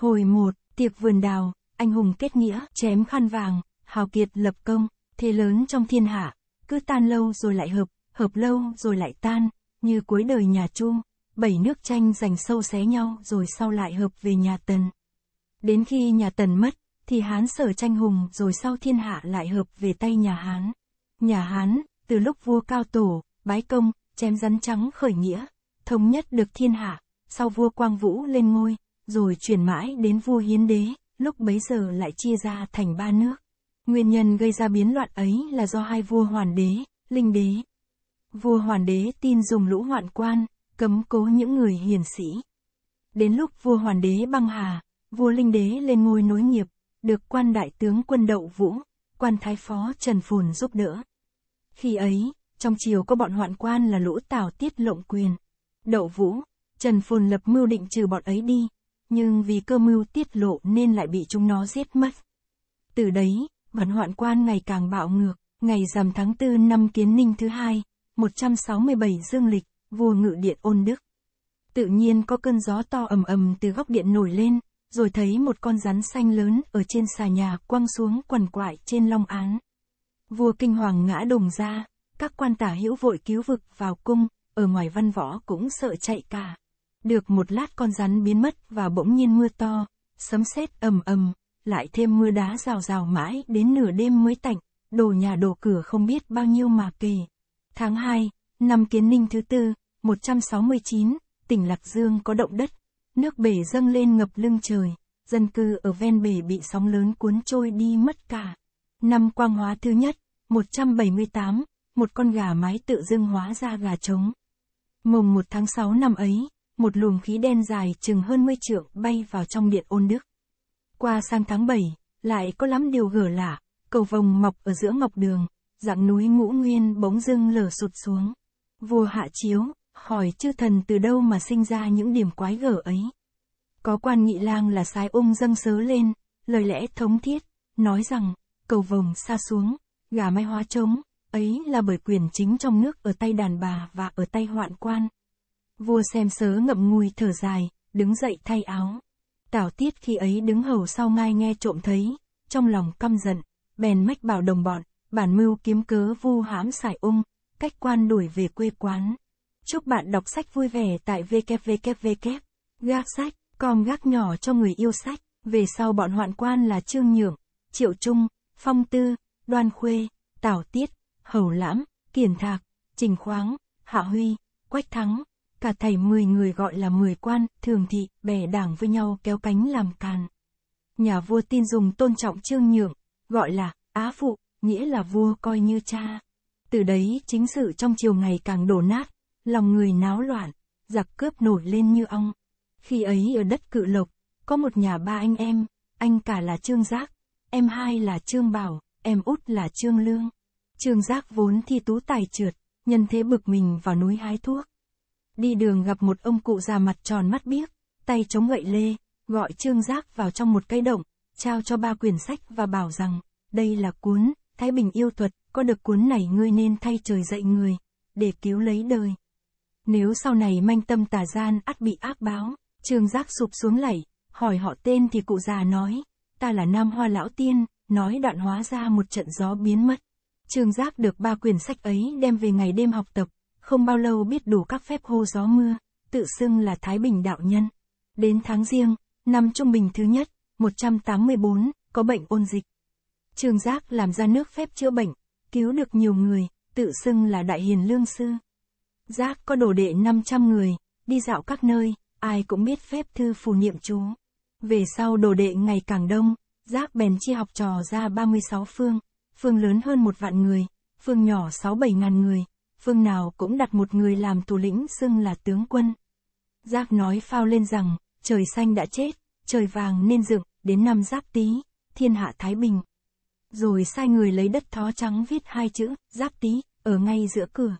Hồi 1, tiệc vườn đào, anh hùng kết nghĩa, chém khăn vàng, hào kiệt lập công, thế lớn trong thiên hạ, cứ tan lâu rồi lại hợp, hợp lâu rồi lại tan, như cuối đời nhà Chu, bảy nước tranh giành sâu xé nhau rồi sau lại hợp về nhà Tần. Đến khi nhà Tần mất, thì Hán sở tranh hùng rồi sau thiên hạ lại hợp về tay nhà Hán. Nhà Hán, từ lúc vua Cao Tổ, bái công, chém rắn trắng khởi nghĩa, thống nhất được thiên hạ, sau vua Quang Vũ lên ngôi, rồi chuyển mãi đến vua Hiến Đế, lúc bấy giờ lại chia ra thành ba nước. Nguyên nhân gây ra biến loạn ấy là do hai vua Hoàn Đế, Linh Đế. Vua Hoàn Đế tin dùng lũ hoạn quan, cấm cố những người hiền sĩ. Đến lúc vua Hoàn Đế băng hà, vua Linh Đế lên ngôi nối nghiệp, được quan đại tướng quân Đậu Vũ, quan thái phó Trần Phùn giúp đỡ. Khi ấy, trong triều có bọn hoạn quan là lũ tào tiết lộng quyền. Đậu Vũ, Trần Phùn lập mưu định trừ bọn ấy đi, nhưng vì cơ mưu tiết lộ nên lại bị chúng nó giết mất. Từ đấy, vận hoạn quan ngày càng bạo ngược, ngày rằm tháng 4 năm kiến ninh thứ hai, 167 dương lịch, vua ngự điện ôn đức. Tự nhiên có cơn gió to ầm ầm từ góc điện nổi lên, rồi thấy một con rắn xanh lớn ở trên xà nhà quăng xuống quằn quại trên long án. Vua kinh hoàng ngã đồng ra, các quan tả hữu vội cứu vực vào cung, ở ngoài văn võ cũng sợ chạy cả. Được một lát con rắn biến mất và bỗng nhiên mưa to, sấm sét ầm ầm, lại thêm mưa đá rào rào mãi đến nửa đêm mới tạnh, đổ nhà đổ cửa không biết bao nhiêu mà kề. Tháng 2, năm Kiến Ninh thứ tư, 169, tỉnh Lạc Dương có động đất, nước bể dâng lên ngập lưng trời, dân cư ở ven bể bị sóng lớn cuốn trôi đi mất cả. Năm Quang Hóa thứ nhất, 178, một con gà mái tự dưng hóa ra gà trống. Mùng 1 tháng 6 năm ấy, một luồng khí đen dài chừng hơn 10 trượng bay vào trong điện ôn đức. Qua sang tháng 7, lại có lắm điều gở lạ, cầu vồng mọc ở giữa ngọc đường, dạng núi ngũ nguyên bỗng dưng lở sụt xuống. Vua hạ chiếu, hỏi chư thần từ đâu mà sinh ra những điểm quái gở ấy. Có quan nghị lang là sai ung dâng sớ lên, lời lẽ thống thiết, nói rằng, cầu vồng xa xuống, gà mai hóa trống, ấy là bởi quyền chính trong nước ở tay đàn bà và ở tay hoạn quan, Vua xem sớ ngậm ngùi thở dài, đứng dậy thay áo. Tảo tiết khi ấy đứng hầu sau ngai nghe trộm thấy, trong lòng căm giận, bèn mách bảo đồng bọn, bản mưu kiếm cớ vu hãm xài ung, cách quan đuổi về quê quán. Chúc bạn đọc sách vui vẻ tại www. Gác sách, com gác nhỏ cho người yêu sách, về sau bọn hoạn quan là Trương Nhượng, Triệu Trung, Phong Tư, Đoan Khuê, Tảo Tiết, Hầu Lãm, Kiển Thạc, Trình Khoáng, Hạ Huy, Quách Thắng cả thảy mười người gọi là mười quan, thường thị, bè đảng với nhau kéo cánh làm càn. Nhà vua tin dùng tôn trọng trương nhượng, gọi là Á Phụ, nghĩa là vua coi như cha. Từ đấy chính sự trong chiều ngày càng đổ nát, lòng người náo loạn, giặc cướp nổi lên như ong. Khi ấy ở đất cự lộc, có một nhà ba anh em, anh cả là Trương Giác, em hai là Trương Bảo, em út là Trương Lương. Trương Giác vốn thi tú tài trượt, nhân thế bực mình vào núi hái thuốc đi đường gặp một ông cụ già mặt tròn mắt biếc, tay chống gậy lê, gọi Trương Giác vào trong một cây động, trao cho ba quyển sách và bảo rằng, đây là cuốn, Thái Bình yêu thuật, có được cuốn này ngươi nên thay trời dạy người, để cứu lấy đời. Nếu sau này manh tâm tà gian ắt bị ác báo, Trương Giác sụp xuống lẩy, hỏi họ tên thì cụ già nói, ta là Nam Hoa Lão Tiên, nói đoạn hóa ra một trận gió biến mất. Trương Giác được ba quyển sách ấy đem về ngày đêm học tập, không bao lâu biết đủ các phép hô gió mưa, tự xưng là Thái Bình Đạo Nhân. Đến tháng riêng, năm trung bình thứ nhất, 184, có bệnh ôn dịch. Trường Giác làm ra nước phép chữa bệnh, cứu được nhiều người, tự xưng là Đại Hiền Lương Sư. Giác có đồ đệ 500 người, đi dạo các nơi, ai cũng biết phép thư phù niệm chú. Về sau đồ đệ ngày càng đông, Giác bèn chia học trò ra 36 phương, phương lớn hơn một vạn người, phương nhỏ 6-7 ngàn người, phương nào cũng đặt một người làm thủ lĩnh xưng là tướng quân. Giác nói phao lên rằng, trời xanh đã chết, trời vàng nên dựng, đến năm giáp tý, thiên hạ thái bình. Rồi sai người lấy đất thó trắng viết hai chữ, giáp tý, ở ngay giữa cửa.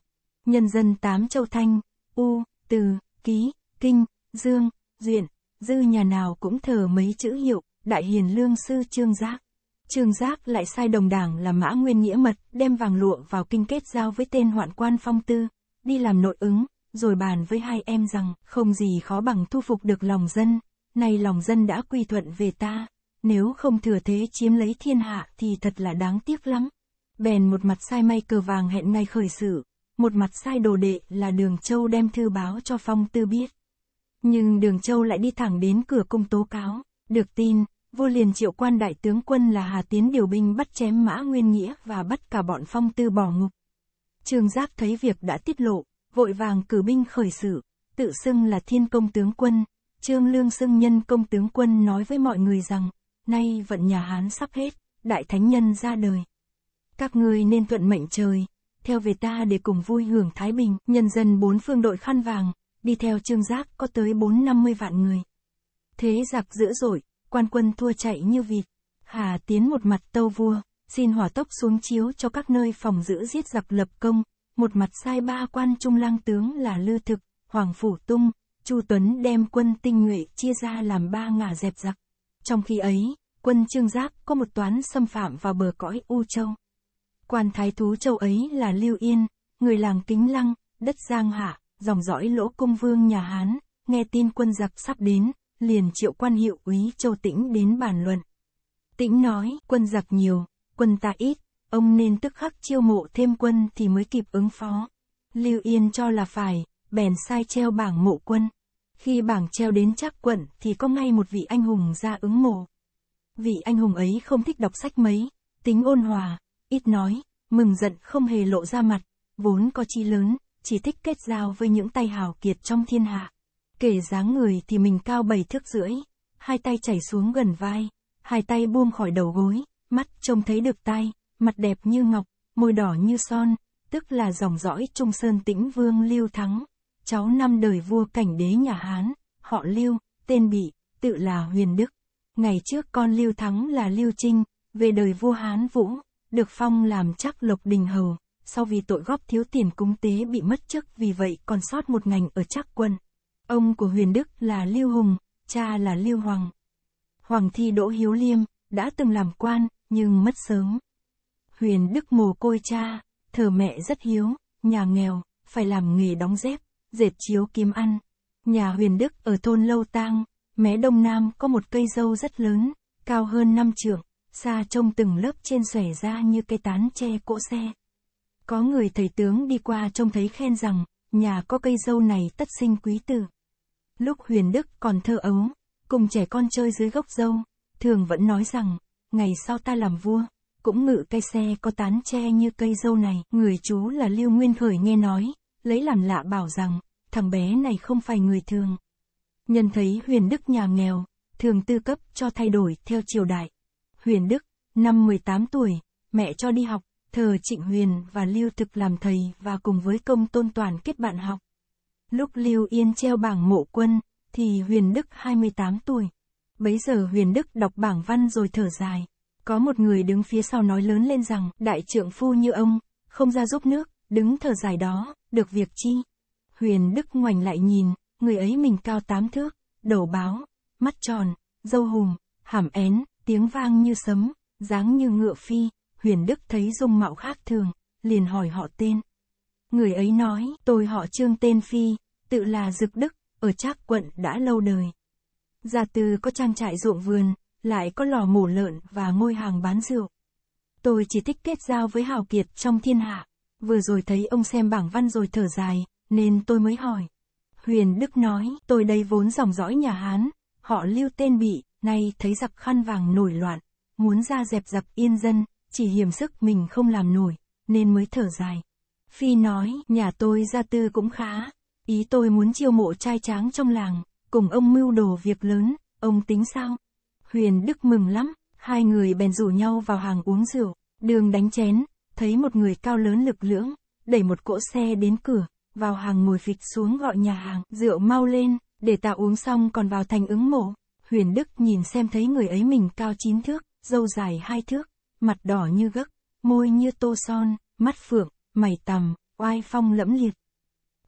Nhân dân tám châu thanh, u, từ, ký, kinh, dương, duyện, dư nhà nào cũng thờ mấy chữ hiệu, đại hiền lương sư trương giác. Trương Giác lại sai đồng đảng là Mã Nguyên Nghĩa Mật, đem vàng lụa vào kinh kết giao với tên hoạn quan phong tư, đi làm nội ứng, rồi bàn với hai em rằng, không gì khó bằng thu phục được lòng dân, nay lòng dân đã quy thuận về ta, nếu không thừa thế chiếm lấy thiên hạ thì thật là đáng tiếc lắm. Bèn một mặt sai may cờ vàng hẹn ngay khởi sự, một mặt sai đồ đệ là Đường Châu đem thư báo cho Phong Tư biết. Nhưng Đường Châu lại đi thẳng đến cửa cung tố cáo, được tin, vô liền triệu quan đại tướng quân là Hà Tiến điều binh bắt chém mã nguyên nghĩa và bắt cả bọn phong tư bỏ ngục. Trương Giáp thấy việc đã tiết lộ, vội vàng cử binh khởi sự, tự xưng là thiên công tướng quân. Trương Lương xưng nhân công tướng quân nói với mọi người rằng, nay vận nhà Hán sắp hết, đại thánh nhân ra đời. Các ngươi nên thuận mệnh trời, theo về ta để cùng vui hưởng Thái Bình, nhân dân bốn phương đội khăn vàng, đi theo Trương Giác có tới bốn năm mươi vạn người. Thế giặc dữ dội, quan quân thua chạy như vịt. Hà tiến một mặt tâu vua, xin hỏa tốc xuống chiếu cho các nơi phòng giữ giết giặc lập công, một mặt sai ba quan trung lang tướng là Lư Thực, Hoàng Phủ Tung, Chu Tuấn đem quân tinh nhuệ chia ra làm ba ngả dẹp giặc. Trong khi ấy, quân Trương Giác có một toán xâm phạm vào bờ cõi U Châu. Quan thái thú châu ấy là Lưu Yên, người làng Kính Lăng, đất Giang Hạ, dòng dõi lỗ công vương nhà Hán, nghe tin quân giặc sắp đến, liền triệu quan hiệu úy Châu Tĩnh đến bàn luận. Tĩnh nói, quân giặc nhiều, quân ta ít, ông nên tức khắc chiêu mộ thêm quân thì mới kịp ứng phó. Lưu Yên cho là phải, bèn sai treo bảng mộ quân. Khi bảng treo đến chắc quận thì có ngay một vị anh hùng ra ứng mộ. Vị anh hùng ấy không thích đọc sách mấy, tính ôn hòa, ít nói, mừng giận không hề lộ ra mặt, vốn có chi lớn, chỉ thích kết giao với những tay hào kiệt trong thiên hạ. Kể dáng người thì mình cao bảy thước rưỡi, hai tay chảy xuống gần vai, hai tay buông khỏi đầu gối, mắt trông thấy được tay, mặt đẹp như ngọc, môi đỏ như son, tức là dòng dõi Trung Sơn Tĩnh Vương Lưu Thắng, cháu năm đời vua cảnh đế nhà Hán, họ Lưu, tên Bị, tự là Huyền Đức. Ngày trước con Lưu Thắng là Lưu Trinh, về đời vua Hán Vũ, được phong làm chắc lộc đình hầu, sau vì tội góp thiếu tiền cúng tế bị mất chức vì vậy còn sót một ngành ở chắc quân. Ông của Huyền Đức là Lưu Hùng, cha là Lưu Hoàng. Hoàng thi Đỗ Hiếu Liêm, đã từng làm quan, nhưng mất sớm. Huyền Đức mồ côi cha, thờ mẹ rất hiếu, nhà nghèo, phải làm nghề đóng dép, dệt chiếu kiếm ăn. Nhà Huyền Đức ở thôn Lâu Tang, mé đông nam có một cây dâu rất lớn, cao hơn năm trượng, xa trông từng lớp trên xẻ ra như cây tán tre cỗ xe. Có người thầy tướng đi qua trông thấy khen rằng, nhà có cây dâu này tất sinh quý tử. Lúc Huyền Đức còn thơ ấu, cùng trẻ con chơi dưới gốc dâu, thường vẫn nói rằng, ngày sau ta làm vua, cũng ngự cây xe có tán tre như cây dâu này. Người chú là Lưu Nguyên Khởi nghe nói, lấy làm lạ bảo rằng, thằng bé này không phải người thường. Nhân thấy Huyền Đức nhà nghèo, thường tư cấp cho thay đổi theo triều đại. Huyền Đức, năm 18 tuổi, mẹ cho đi học, thờ Trịnh Huyền và Lưu Thực làm thầy và cùng với công tôn toàn kết bạn học. Lúc Lưu Yên treo bảng mộ quân, thì Huyền Đức 28 tuổi. Bấy giờ Huyền Đức đọc bảng văn rồi thở dài. Có một người đứng phía sau nói lớn lên rằng, đại trượng phu như ông, không ra giúp nước, đứng thở dài đó, được việc chi. Huyền Đức ngoảnh lại nhìn, người ấy mình cao tám thước, đầu báo, mắt tròn, dâu hùm, hàm én, tiếng vang như sấm, dáng như ngựa phi. Huyền Đức thấy dung mạo khác thường, liền hỏi họ tên. Người ấy nói, tôi họ Trương tên Phi, tự là Dực Đức, ở Trác quận đã lâu đời. Gia Tư có trang trại ruộng vườn, lại có lò mổ lợn và ngôi hàng bán rượu. Tôi chỉ thích kết giao với hào kiệt trong thiên hạ. Vừa rồi thấy ông xem bảng văn rồi thở dài, nên tôi mới hỏi. Huyền Đức nói, tôi đây vốn dòng dõi nhà Hán, họ lưu tên bị, nay thấy giặc khăn vàng nổi loạn, muốn ra dẹp dập yên dân, chỉ hiểm sức mình không làm nổi, nên mới thở dài. Phi nói, nhà tôi gia tư cũng khá, ý tôi muốn chiêu mộ trai tráng trong làng, cùng ông mưu đồ việc lớn, ông tính sao? Huyền Đức mừng lắm, hai người bèn rủ nhau vào hàng uống rượu, đường đánh chén, thấy một người cao lớn lực lưỡng, đẩy một cỗ xe đến cửa, vào hàng ngồi phịch xuống gọi nhà hàng, rượu mau lên, để ta uống xong còn vào thành ứng mộ. Huyền Đức nhìn xem thấy người ấy mình cao chín thước, dâu dài hai thước, mặt đỏ như gấc, môi như tô son, mắt phượng, mày tầm, oai phong lẫm liệt.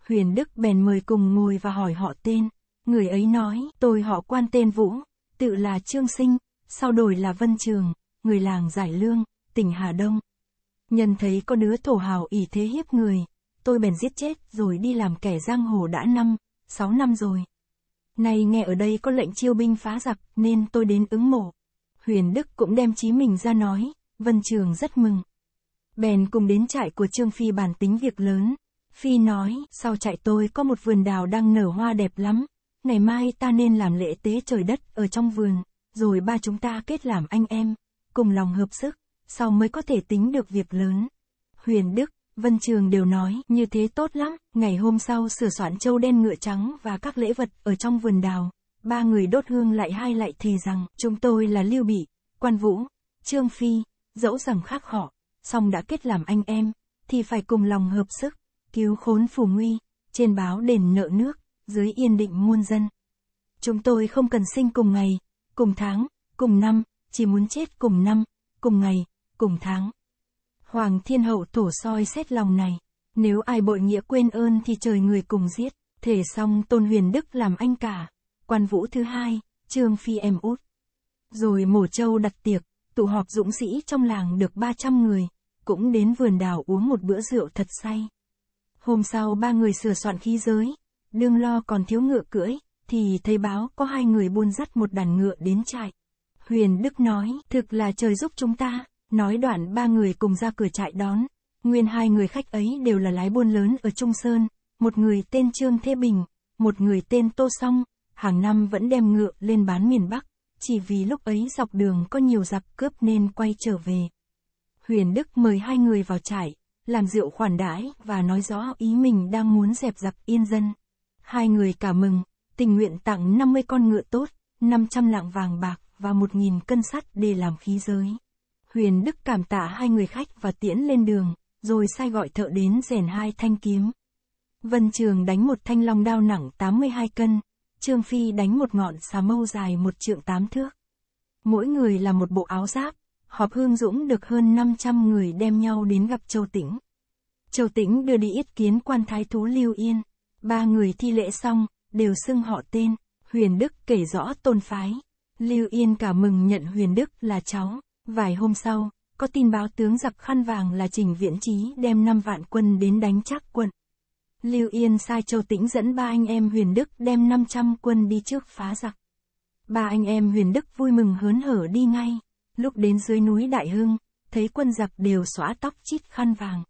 Huyền Đức bèn mời cùng ngồi và hỏi họ tên. Người ấy nói, tôi họ quan tên Vũ, tự là Trương Sinh, sau đổi là Vân Trường, người làng Giải Lương, tỉnh Hà Đông. Nhân thấy có đứa thổ hào ỷ thế hiếp người, tôi bèn giết chết rồi đi làm kẻ giang hồ đã năm, sáu năm rồi. Nay nghe ở đây có lệnh chiêu binh phá giặc nên tôi đến ứng mộ. Huyền Đức cũng đem chí mình ra nói, Vân Trường rất mừng. Bèn cùng đến trại của Trương Phi bàn tính việc lớn. Phi nói, sau trại tôi có một vườn đào đang nở hoa đẹp lắm. Ngày mai ta nên làm lễ tế trời đất ở trong vườn, rồi ba chúng ta kết làm anh em, cùng lòng hợp sức, sau mới có thể tính được việc lớn. Huyền Đức, Vân Trường đều nói, như thế tốt lắm, ngày hôm sau sửa soạn châu đen ngựa trắng và các lễ vật ở trong vườn đào. Ba người đốt hương lại hai lại thì rằng, chúng tôi là Lưu Bị, Quan Vũ, Trương Phi, dẫu rằng khác họ, song đã kết làm anh em, thì phải cùng lòng hợp sức, cứu khốn phù nguy, trên báo đền nợ nước, dưới yên định muôn dân. Chúng tôi không cần sinh cùng ngày, cùng tháng, cùng năm, chỉ muốn chết cùng năm, cùng ngày, cùng tháng. Hoàng thiên hậu tổ soi xét lòng này, nếu ai bội nghĩa quên ơn thì trời người cùng giết, thể xong tôn huyền đức làm anh cả. Quan vũ thứ hai, trương phi em út. Rồi mổ châu đặt tiệc, tụ họp dũng sĩ trong làng được 300 người, cũng đến vườn đào uống một bữa rượu thật say. Hôm sau ba người sửa soạn khí giới, đương lo còn thiếu ngựa cưỡi, thì thấy báo có hai người buôn dắt một đàn ngựa đến trại. Huyền Đức nói, thực là trời giúp chúng ta, nói đoạn ba người cùng ra cửa trại đón. Nguyên hai người khách ấy đều là lái buôn lớn ở Trung Sơn, một người tên Trương Thế Bình, một người tên Tô Song, hàng năm vẫn đem ngựa lên bán miền Bắc chỉ vì lúc ấy dọc đường có nhiều giặc cướp nên quay trở về. Huyền Đức mời hai người vào trải, làm rượu khoản đãi và nói rõ ý mình đang muốn dẹp giặc yên dân. Hai người cả mừng, tình nguyện tặng 50 con ngựa tốt, 500 lạng vàng bạc và 1.000 cân sắt để làm khí giới. Huyền Đức cảm tạ hai người khách và tiễn lên đường, rồi sai gọi thợ đến rèn hai thanh kiếm. Vân Trường đánh một thanh long đao nặng 82 cân, Trương Phi đánh một ngọn xà mâu dài một trượng tám thước. Mỗi người là một bộ áo giáp, họp hương dũng được hơn 500 người đem nhau đến gặp Châu Tĩnh. Châu Tĩnh đưa đi yết kiến quan thái thú Lưu Yên. Ba người thi lễ xong, đều xưng họ tên, Huyền Đức kể rõ tôn phái. Lưu Yên cả mừng nhận Huyền Đức là cháu. Vài hôm sau, có tin báo tướng giặc khăn vàng là Trình Viễn Trí đem 5 vạn quân đến đánh chắc quân. Lưu Yên sai Châu Tĩnh dẫn ba anh em Huyền Đức đem 500 quân đi trước phá giặc. Ba anh em Huyền Đức vui mừng hớn hở đi ngay. Lúc đến dưới núi Đại Hưng, thấy quân giặc đều xóa tóc chít khăn vàng.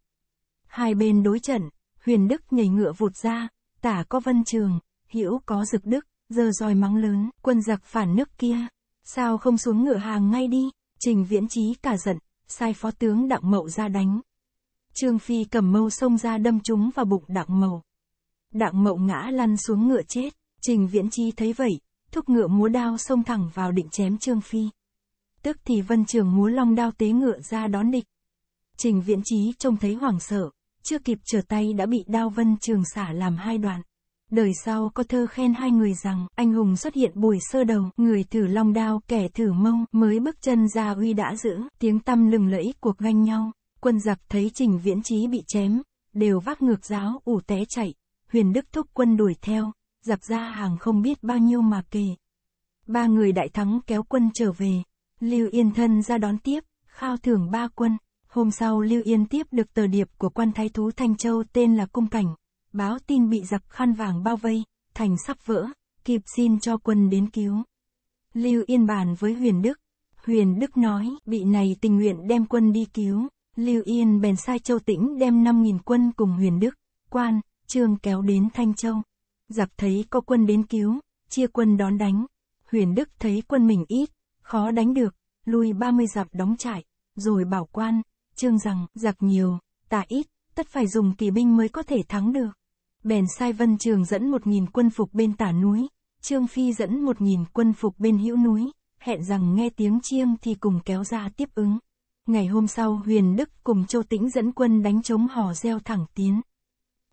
Hai bên đối trận, Huyền Đức nhảy ngựa vụt ra, tả có vân trường, hữu có dực đức, giờ roi mắng lớn, quân giặc phản nước kia. Sao không xuống ngựa hàng ngay đi? Trình Viễn Trí cả giận, sai phó tướng Đặng Mậu ra đánh, Trương Phi cầm mâu xông ra đâm chúng vào bụng Đặng Mậu. Đặng Mậu ngã lăn xuống ngựa chết, Trình Viễn Chi thấy vậy, thúc ngựa múa đao xông thẳng vào định chém Trương Phi. Tức thì Vân Trường múa long đao tế ngựa ra đón địch. Trình Viễn Chi trông thấy hoảng sợ, chưa kịp trở tay đã bị đao Vân Trường xả làm hai đoạn. Đời sau có thơ khen hai người rằng, anh hùng xuất hiện buổi sơ đầu, người thử long đao, kẻ thử mông, mới bước chân ra uy đã giữ, tiếng tăm lừng lẫy cuộc ganh nhau. Quân giặc thấy Trình Viễn Trí bị chém, đều vác ngược giáo ủ té chạy, Huyền Đức thúc quân đuổi theo, giặc ra hàng không biết bao nhiêu mà kề. Ba người đại thắng kéo quân trở về, Lưu Yên thân ra đón tiếp, khao thưởng ba quân. Hôm sau Lưu Yên tiếp được tờ điệp của quan thái thú Thanh Châu tên là Cung Cảnh, báo tin bị giặc khăn vàng bao vây, thành sắp vỡ, kịp xin cho quân đến cứu. Lưu Yên bàn với Huyền Đức, Huyền Đức nói bị này tình nguyện đem quân đi cứu. Lưu Yên bèn sai Châu Tĩnh đem 5.000 quân cùng huyền đức, quan, trương kéo đến Thanh Châu. Giặc thấy có quân đến cứu, chia quân đón đánh. Huyền Đức thấy quân mình ít, khó đánh được, lui 30 dặm đóng trại, rồi bảo quan, trương rằng giặc nhiều, tà ít, tất phải dùng kỳ binh mới có thể thắng được. Bèn sai Vân Trường dẫn 1.000 quân phục bên tả núi, Trương Phi dẫn 1.000 quân phục bên hữu núi, hẹn rằng nghe tiếng chiêng thì cùng kéo ra tiếp ứng. Ngày hôm sau Huyền Đức cùng Châu Tĩnh dẫn quân đánh chống hò reo thẳng tiến.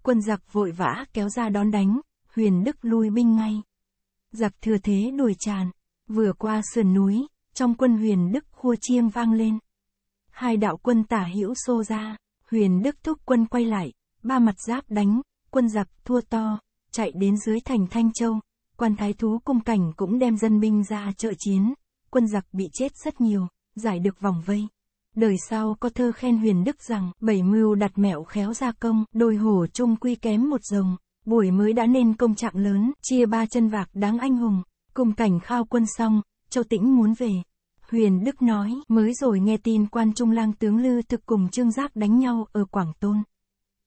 Quân giặc vội vã kéo ra đón đánh, Huyền Đức lui binh ngay. Giặc thừa thế đuổi tràn, vừa qua sườn núi, trong quân Huyền Đức khua chiêm vang lên. Hai đạo quân tả hữu xô ra, Huyền Đức thúc quân quay lại, ba mặt giáp đánh, quân giặc thua to, chạy đến dưới thành Thanh Châu. Quan thái thú cung cảnh cũng đem dân binh ra trợ chiến, quân giặc bị chết rất nhiều, giải được vòng vây. Đời sau có thơ khen huyền đức rằng, bảy mưu đặt mẹo khéo ra công, đôi hồ chung quy kém một rồng. Buổi mới đã nên công trạng lớn, chia ba chân vạc đáng anh hùng. Cùng cảnh khao quân xong, Châu Tĩnh muốn về. Huyền Đức nói, mới rồi nghe tin quan trung lang tướng Lư thực cùng Trương Giác đánh nhau ở Quảng Tôn.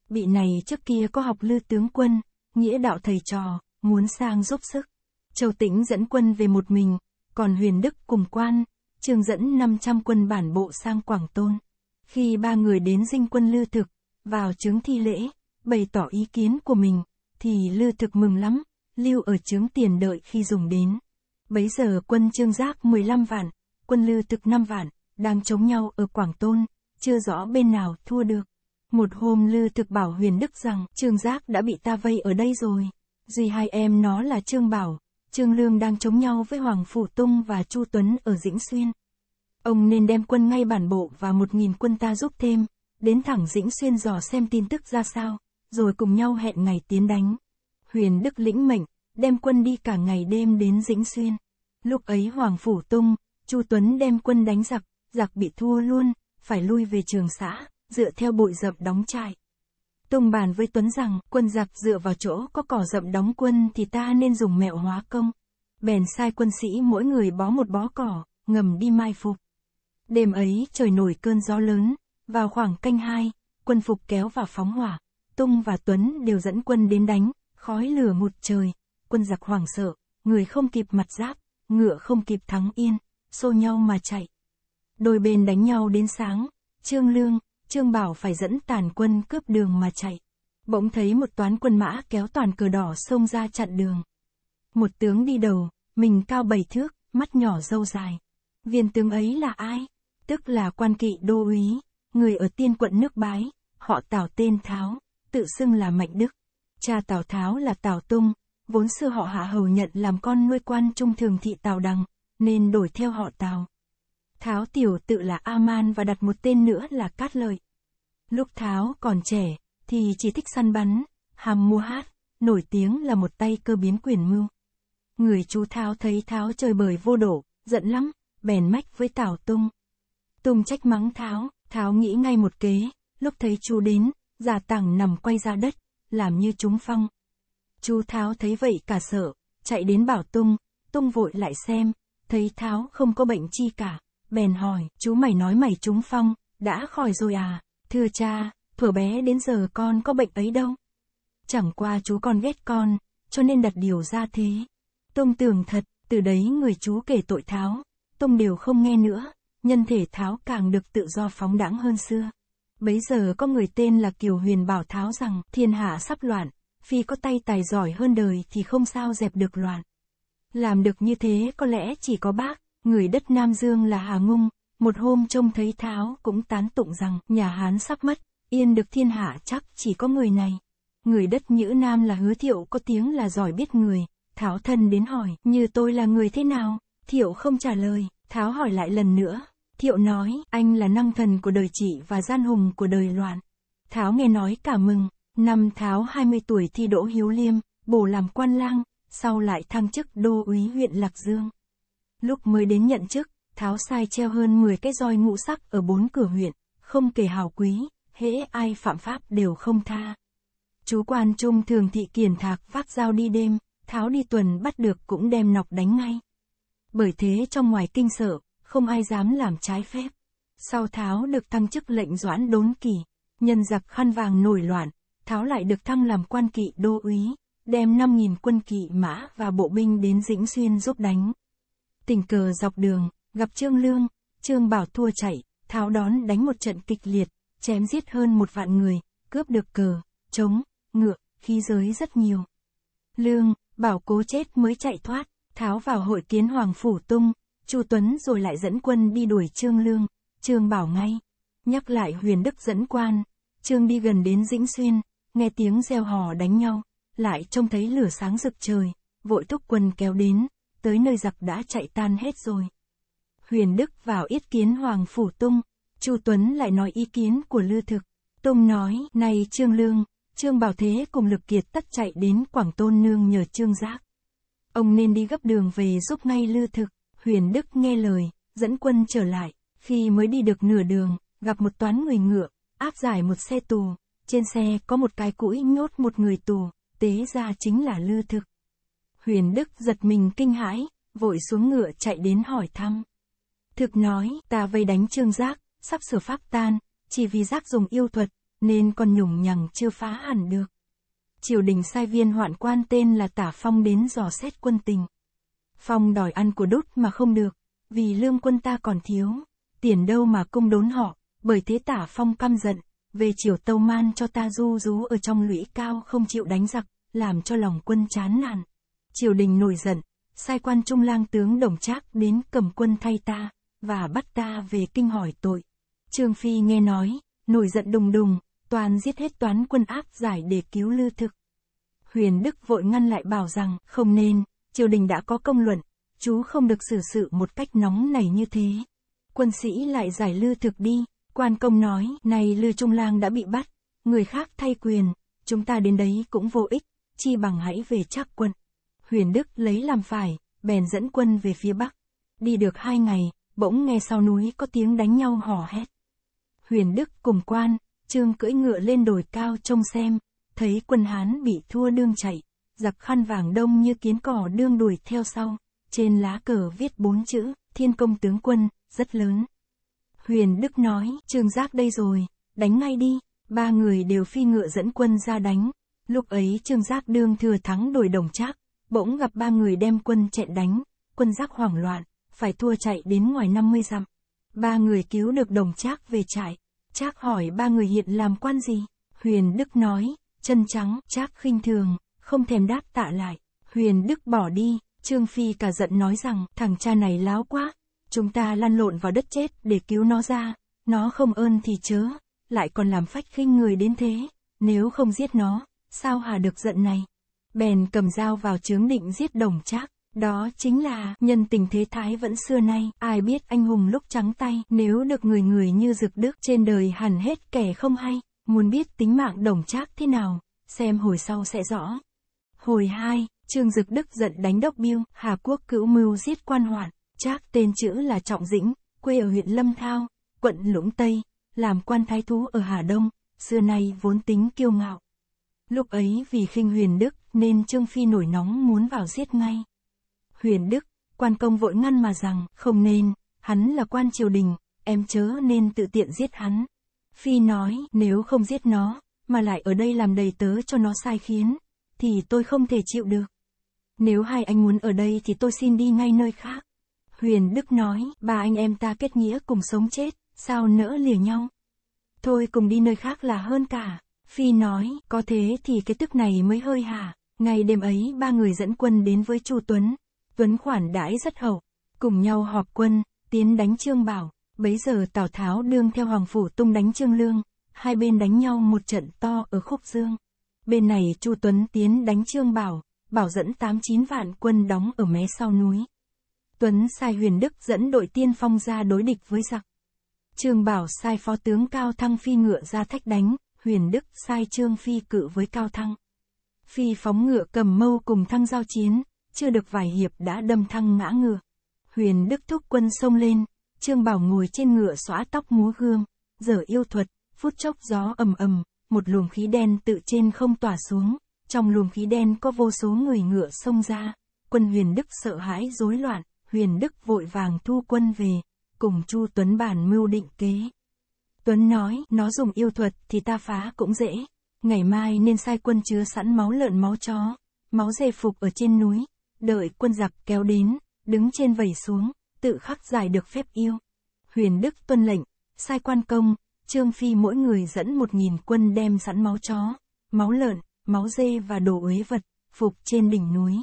Bị này trước kia có học Lư tướng quân, nghĩa đạo thầy trò, muốn sang giúp sức. Châu Tĩnh dẫn quân về một mình, còn Huyền Đức cùng quan, Trương dẫn 500 quân bản bộ sang Quảng Tôn. Khi ba người đến dinh quân Lư Thực, vào chứng thi lễ, bày tỏ ý kiến của mình, thì Lư Thực mừng lắm, lưu ở chứng tiền đợi khi dùng đến. Bấy giờ quân Trương Giác 15 vạn, quân Lư Thực 5 vạn, đang chống nhau ở Quảng Tôn, chưa rõ bên nào thua được. Một hôm Lư Thực bảo Huyền Đức rằng Trương Giác đã bị ta vây ở đây rồi. Duy hai em nó là Trương Bảo, Trương Lương đang chống nhau với Hoàng Phủ Tung và Chu Tuấn ở Dĩnh Xuyên. Ông nên đem quân ngay bản bộ và một nghìn quân ta giúp thêm, đến thẳng Dĩnh Xuyên dò xem tin tức ra sao, rồi cùng nhau hẹn ngày tiến đánh. Huyền Đức lĩnh mệnh, đem quân đi cả ngày đêm đến Dĩnh Xuyên. Lúc ấy Hoàng Phủ Tung, Chu Tuấn đem quân đánh giặc, giặc bị thua luôn, phải lui về trường xã, dựa theo bụi rậm đóng trại. Tùng bàn với Tuấn rằng, quân giặc dựa vào chỗ có cỏ rậm đóng quân thì ta nên dùng mẹo hóa công. Bèn sai quân sĩ mỗi người bó một bó cỏ, ngầm đi mai phục. Đêm ấy trời nổi cơn gió lớn, vào khoảng canh hai, quân phục kéo vào phóng hỏa. Tung và Tuấn đều dẫn quân đến đánh, khói lửa ngụt trời, quân giặc hoảng sợ, người không kịp mặt giáp, ngựa không kịp thắng yên, xô nhau mà chạy. Đôi bên đánh nhau đến sáng, Trương Lương, Trương Bảo phải dẫn tàn quân cướp đường mà chạy. Bỗng thấy một toán quân mã kéo toàn cờ đỏ xông ra chặn đường. Một tướng đi đầu, mình cao bảy thước, mắt nhỏ râu dài. Viên tướng ấy là ai? Tức là quan kỵ đô úy, người ở tiên quận nước Bái, họ Tào tên Tháo, tự xưng là Mạnh Đức. Cha Tào Tháo là Tào Tung, vốn xưa họ Hạ Hầu nhận làm con nuôi quan trung thường thị Tào Đằng, nên đổi theo họ Tào. Tháo tiểu tự là Aman và đặt một tên nữa là Cát Lợi. Lúc Tháo còn trẻ, thì chỉ thích săn bắn, ham mua hát, nổi tiếng là một tay cơ biến quyền mưu. Người chú Tháo thấy Tháo chơi bời vô độ, giận lắm, bèn mách với Tào Tung. Tung trách mắng Tháo, Tháo nghĩ ngay một kế, lúc thấy chú đến, giả tảng nằm quay ra đất, làm như chúng phong. Chú Tháo thấy vậy cả sợ, chạy đến bảo Tung, Tung vội lại xem, thấy Tháo không có bệnh chi cả bèn hỏi, chú mày nói mày trúng phong, đã khỏi rồi à? Thưa cha, thuở bé đến giờ con có bệnh ấy đâu. Chẳng qua chú con ghét con, cho nên đặt điều ra thế. Tông tưởng thật, từ đấy người chú kể tội tháo, tông đều không nghe nữa, nhân thể tháo càng được tự do phóng đãng hơn xưa. Bấy giờ có người tên là Kiều Huyền bảo tháo rằng thiên hạ sắp loạn, phi có tay tài giỏi hơn đời thì không sao dẹp được loạn. Làm được như thế có lẽ chỉ có bác, Người đất Nam Dương là Hà Ngung, một hôm trông thấy Tháo cũng tán tụng rằng nhà Hán sắp mất, yên được thiên hạ chắc chỉ có người này. Người đất Nhữ Nam là hứa thiệu có tiếng là giỏi biết người, Tháo thân đến hỏi, như tôi là người thế nào? Thiệu không trả lời, Tháo hỏi lại lần nữa. Thiệu nói, anh là năng thần của đời chị và gian hùng của đời loạn. Tháo nghe nói cả mừng, năm Tháo 20 tuổi thi đỗ hiếu liêm, bổ làm quan lang, sau lại thăng chức đô úy huyện Lạc Dương. Lúc mới đến nhận chức, Tháo Sai treo hơn 10 cái roi ngũ sắc ở bốn cửa huyện, không kể hào quý, hễ ai phạm pháp đều không tha. Chú quan trung thường thị kiển thạc vác dao đi đêm, Tháo đi tuần bắt được cũng đem nọc đánh ngay. Bởi thế trong ngoài kinh sợ, không ai dám làm trái phép. Sau Tháo được thăng chức lệnh doãn đốn kỳ, nhân giặc khăn vàng nổi loạn, Tháo lại được thăng làm quan kỵ đô úy, đem 5.000 quân kỵ mã và bộ binh đến Dĩnh Xuyên giúp đánh tình cờ dọc đường, gặp Trương Lương, Trương Bảo thua chạy, tháo đón đánh một trận kịch liệt, chém giết hơn một vạn người, cướp được cờ, trống, ngựa, khí giới rất nhiều. Lương, Bảo cố chết mới chạy thoát, tháo vào hội kiến Hoàng Phủ Tung, Chu Tuấn rồi lại dẫn quân đi đuổi Trương Lương, Trương Bảo ngay. Nhắc lại huyền đức dẫn quan, Trương đi gần đến Dĩnh Xuyên, nghe tiếng gieo hò đánh nhau, lại trông thấy lửa sáng rực trời, vội thúc quân kéo đến, tới nơi giặc đã chạy tan hết rồi. Huyền Đức vào yết kiến Hoàng Phủ Tung, Chu Tuấn lại nói ý kiến của Lư Thực. Tung nói, này Trương Lương, Trương Bảo Thế cùng Lực Kiệt tất chạy đến Quảng Tôn Nương nhờ Trương Giác. Ông nên đi gấp đường về giúp ngay Lư Thực, Huyền Đức nghe lời, dẫn quân trở lại, khi mới đi được nửa đường, gặp một toán người ngựa, áp giải một xe tù, trên xe có một cái cũi nhốt một người tù, tế ra chính là Lư Thực. Huyền Đức giật mình kinh hãi, vội xuống ngựa chạy đến hỏi thăm. Thực nói, ta vây đánh trương giác, sắp sửa pháp tan, chỉ vì giác dùng yêu thuật, nên còn nhủng nhằng chưa phá hẳn được. Triều đình sai viên hoạn quan tên là Tả Phong đến dò xét quân tình. Phong đòi ăn của đốt mà không được, vì lương quân ta còn thiếu, tiền đâu mà cung đốn họ, bởi thế Tả Phong căm giận, về triều tâu man cho ta du rú ở trong lũy cao không chịu đánh giặc, làm cho lòng quân chán nản triều đình nổi giận, sai quan trung lang tướng Đồng Trác đến cầm quân thay ta, và bắt ta về kinh hỏi tội. Trương Phi nghe nói, nổi giận đùng đùng, toàn giết hết toán quân áp giải để cứu lư thực. Huyền Đức vội ngăn lại bảo rằng, không nên, triều đình đã có công luận, chú không được xử sự một cách nóng nảy như thế. Quân sĩ lại giải lư thực đi, quan công nói, này lư trung lang đã bị bắt, người khác thay quyền, chúng ta đến đấy cũng vô ích, chi bằng hãy về trác quân. Huyền Đức lấy làm phải, bèn dẫn quân về phía Bắc. Đi được hai ngày, bỗng nghe sau núi có tiếng đánh nhau hò hét. Huyền Đức cùng quan, trương cưỡi ngựa lên đồi cao trông xem, thấy quân Hán bị thua đương chạy, giặc khăn vàng đông như kiến cỏ đương đuổi theo sau, trên lá cờ viết bốn chữ, thiên công tướng quân, rất lớn. Huyền Đức nói, trương giác đây rồi, đánh ngay đi, ba người đều phi ngựa dẫn quân ra đánh, lúc ấy trương giác đương thừa thắng đổi đồng trác, bỗng gặp ba người đem quân chạy đánh, quân giác hoảng loạn, phải thua chạy đến ngoài 50 dặm. Ba người cứu được đồng trác về trại, trác hỏi ba người hiện làm quan gì, Huyền Đức nói, chân trắng, trác khinh thường, không thèm đáp tạ lại, Huyền Đức bỏ đi, Trương Phi cả giận nói rằng, thằng cha này láo quá, chúng ta lăn lộn vào đất chết để cứu nó ra, nó không ơn thì chớ, lại còn làm phách khinh người đến thế, nếu không giết nó, sao hà được giận này bèn cầm dao vào chướng định giết đồng trác. Đó chính là, nhân tình thế thái vẫn xưa nay, ai biết anh hùng lúc trắng tay, nếu được người người như dực đức trên đời hẳn hết kẻ không hay, muốn biết tính mạng đồng trác thế nào, xem hồi sau sẽ rõ. Hồi hai Trương Dực Đức giận đánh đốc biêu, Hà Quốc cữu mưu giết quan hoạn, trác tên chữ là Trọng Dĩnh, quê ở huyện Lâm Thao, quận Lũng Tây, làm quan thái thú ở Hà Đông, xưa nay vốn tính kiêu ngạo. Lúc ấy vì khinh huyền đức, nên Trương Phi nổi nóng muốn vào giết ngay. Huyền Đức, quan công vội ngăn mà rằng, không nên, hắn là quan triều đình, em chớ nên tự tiện giết hắn. Phi nói, nếu không giết nó, mà lại ở đây làm đầy tớ cho nó sai khiến, thì tôi không thể chịu được. Nếu hai anh muốn ở đây thì tôi xin đi ngay nơi khác. Huyền Đức nói, ba anh em ta kết nghĩa cùng sống chết, sao nỡ lìa nhau. Thôi cùng đi nơi khác là hơn cả. Phi nói, có thế thì cái tức này mới hơi hả ngày đêm ấy ba người dẫn quân đến với Chu Tuấn. Tuấn khoản đãi rất hậu. Cùng nhau họp quân, tiến đánh Trương Bảo. Bấy giờ Tào Tháo đương theo Hoàng Phủ tung đánh Trương Lương. Hai bên đánh nhau một trận to ở Khúc Dương. Bên này Chu Tuấn tiến đánh Trương Bảo. Bảo dẫn 8-9 vạn quân đóng ở mé sau núi. Tuấn sai Huyền Đức dẫn đội tiên phong ra đối địch với giặc. Trương Bảo sai phó tướng Cao Thăng Phi ngựa ra thách đánh, Huyền Đức sai Trương Phi cự với Cao Thăng. Phi phóng ngựa cầm mâu cùng thăng giao chiến, chưa được vài hiệp đã đâm thăng ngã ngựa. Huyền Đức thúc quân xông lên, Trương Bảo ngồi trên ngựa xóa tóc múa gương, giờ yêu thuật, phút chốc gió ầm ầm, một luồng khí đen tự trên không tỏa xuống, trong luồng khí đen có vô số người ngựa xông ra, quân Huyền Đức sợ hãi rối loạn, Huyền Đức vội vàng thu quân về, cùng Chu Tuấn bàn mưu định kế. Tuấn nói, nó dùng yêu thuật thì ta phá cũng dễ, Ngày mai nên sai quân chứa sẵn máu lợn máu chó, máu dề phục ở trên núi, đợi quân giặc kéo đến, đứng trên vẩy xuống, tự khắc giải được phép yêu. Huyền Đức tuân lệnh, sai quan công, Trương Phi mỗi người dẫn một nghìn quân đem sẵn máu chó, máu lợn, máu dê và đồ ế vật, phục trên đỉnh núi.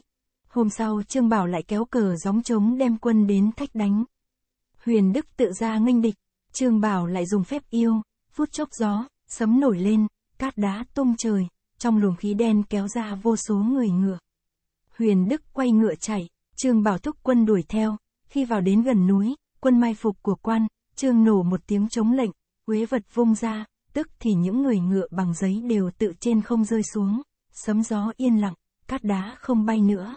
Hôm sau Trương Bảo lại kéo cờ gióng trống đem quân đến thách đánh. Huyền Đức tự ra nghênh địch, Trương Bảo lại dùng phép yêu, phút chốc gió, sấm nổi lên, cát đá tung trời, trong luồng khí đen kéo ra vô số người ngựa. Huyền Đức quay ngựa chạy, Trương Bảo thúc quân đuổi theo, khi vào đến gần núi, quân mai phục của quan, Trương nổ một tiếng chống lệnh, quế vật vung ra, tức thì những người ngựa bằng giấy đều tự trên không rơi xuống, sấm gió yên lặng, cát đá không bay nữa.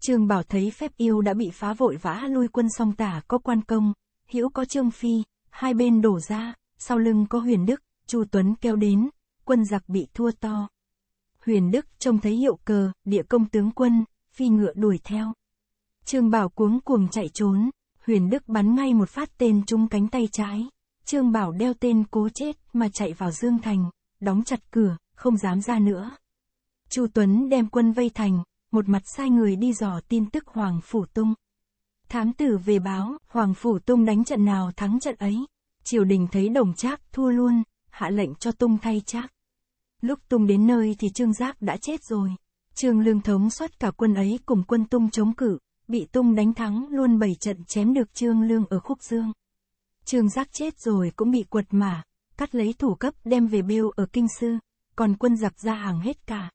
Trương Bảo thấy phép yêu đã bị phá vội vã lui quân song tả có quan công, hữu có Trương Phi, hai bên đổ ra, sau lưng có Huyền Đức, Chu Tuấn kéo đến, quân giặc bị thua to. Huyền Đức trông thấy hiệu cờ, địa công tướng quân, phi ngựa đuổi theo. Trương Bảo cuống cuồng chạy trốn, Huyền Đức bắn ngay một phát tên trúng cánh tay trái. Trương Bảo đeo tên cố chết mà chạy vào Dương Thành, đóng chặt cửa, không dám ra nữa. Chu Tuấn đem quân vây thành, một mặt sai người đi dò tin tức Hoàng Phủ Tung. Thám tử về báo, Hoàng Phủ Tung đánh trận nào thắng trận ấy. Triều đình thấy đồng trác thua luôn, hạ lệnh cho Tung thay trác. Lúc Tung đến nơi thì Trương giác đã chết rồi. Trương Lương thống soát cả quân ấy cùng quân Tung chống cự, bị Tung đánh thắng luôn bảy trận chém được Trương Lương ở Khúc Dương. Trương Giác chết rồi cũng bị quật mả, cắt lấy thủ cấp đem về bêu ở Kinh Sư, còn quân giặc ra hàng hết cả.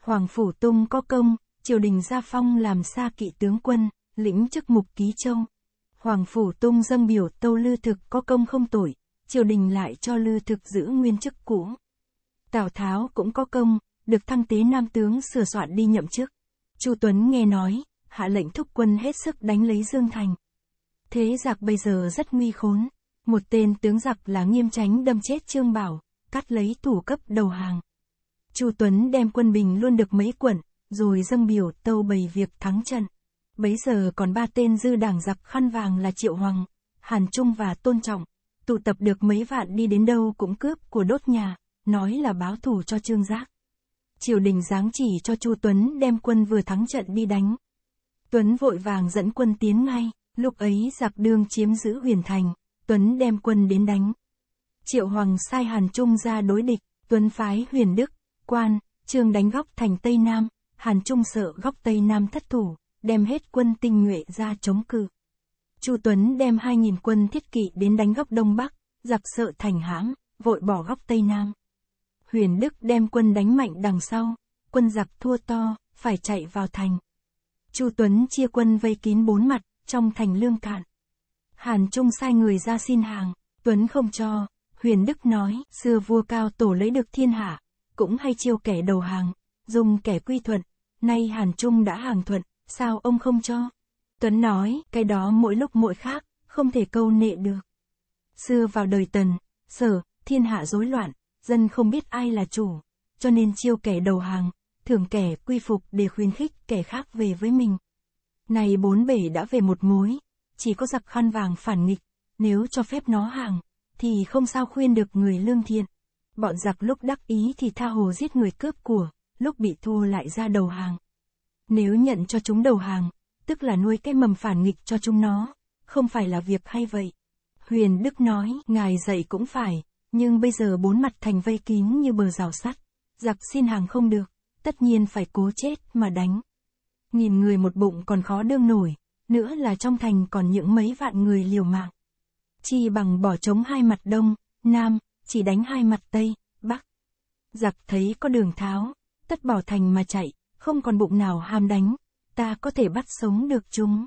Hoàng Phủ Tung có công, triều đình gia phong làm xa kỵ tướng quân, lĩnh chức mục ký châu. Hoàng Phủ Tung dâng biểu tâu lư thực có công không tội, triều đình lại cho Lư Thực giữ nguyên chức cũ. Tào Tháo cũng có công, được thăng tế nam tướng sửa soạn đi nhậm chức. Chu Tuấn nghe nói, hạ lệnh thúc quân hết sức đánh lấy Dương Thành. Thế giặc bây giờ rất nguy khốn, một tên tướng giặc là Nghiêm Tránh đâm chết Trương Bảo, cắt lấy thủ cấp đầu hàng. Chu Tuấn đem quân bình luôn được mấy quận, rồi dâng biểu tâu bày việc thắng trận. Bấy giờ còn ba tên dư đảng giặc khăn vàng là Triệu Hoàng, Hàn Trung và Tôn Trọng, tụ tập được mấy vạn đi đến đâu cũng cướp của đốt nhà, nói là báo thù cho Trương Giác. Triều đình giáng chỉ cho Chu Tuấn đem quân vừa thắng trận đi đánh. Tuấn vội vàng dẫn quân tiến ngay, lúc ấy giặc đương chiếm giữ huyền thành, Tuấn đem quân đến đánh. Triệu Hoàng sai Hàn Trung ra đối địch, Tuấn phái huyền Đức, quan, trương đánh góc thành Tây Nam, Hàn Trung sợ góc Tây Nam thất thủ, đem hết quân tinh nhuệ ra chống cự. Chu Tuấn đem 2.000 quân thiết kỵ đến đánh góc Đông Bắc, giặc sợ thành hãm, vội bỏ góc Tây Nam. Huyền Đức đem quân đánh mạnh đằng sau, quân giặc thua to, phải chạy vào thành. Chu Tuấn chia quân vây kín bốn mặt, trong thành lương cạn. Hàn Trung sai người ra xin hàng, Tuấn không cho, Huyền Đức nói, xưa vua cao tổ lấy được thiên hạ, cũng hay chiêu kẻ đầu hàng, dùng kẻ quy thuận, nay Hàn Trung đã hàng thuận, sao ông không cho? Tuấn nói, cái đó mỗi lúc mỗi khác, không thể câu nệ được. Xưa vào đời tần, sở, thiên hạ rối loạn, dân không biết ai là chủ, cho nên chiêu kẻ đầu hàng, thường kẻ quy phục để khuyến khích kẻ khác về với mình. Này bốn bể đã về một mối, chỉ có giặc khăn vàng phản nghịch, nếu cho phép nó hàng, thì không sao khuyên được người lương thiện. Bọn giặc lúc đắc ý thì tha hồ giết người cướp của, lúc bị thua lại ra đầu hàng. Nếu nhận cho chúng đầu hàng, tức là nuôi cái mầm phản nghịch cho chúng nó, không phải là việc hay vậy. Huyền Đức nói, ngài dạy cũng phải, nhưng bây giờ bốn mặt thành vây kín như bờ rào sắt, giặc xin hàng không được, tất nhiên phải cố chết mà đánh. nhìn người một bụng còn khó đương nổi, nữa là trong thành còn những mấy vạn người liều mạng. Chi bằng bỏ trống hai mặt đông, nam, chỉ đánh hai mặt tây, bắc. Giặc thấy có đường tháo, tất bỏ thành mà chạy, không còn bụng nào ham đánh, ta có thể bắt sống được chúng.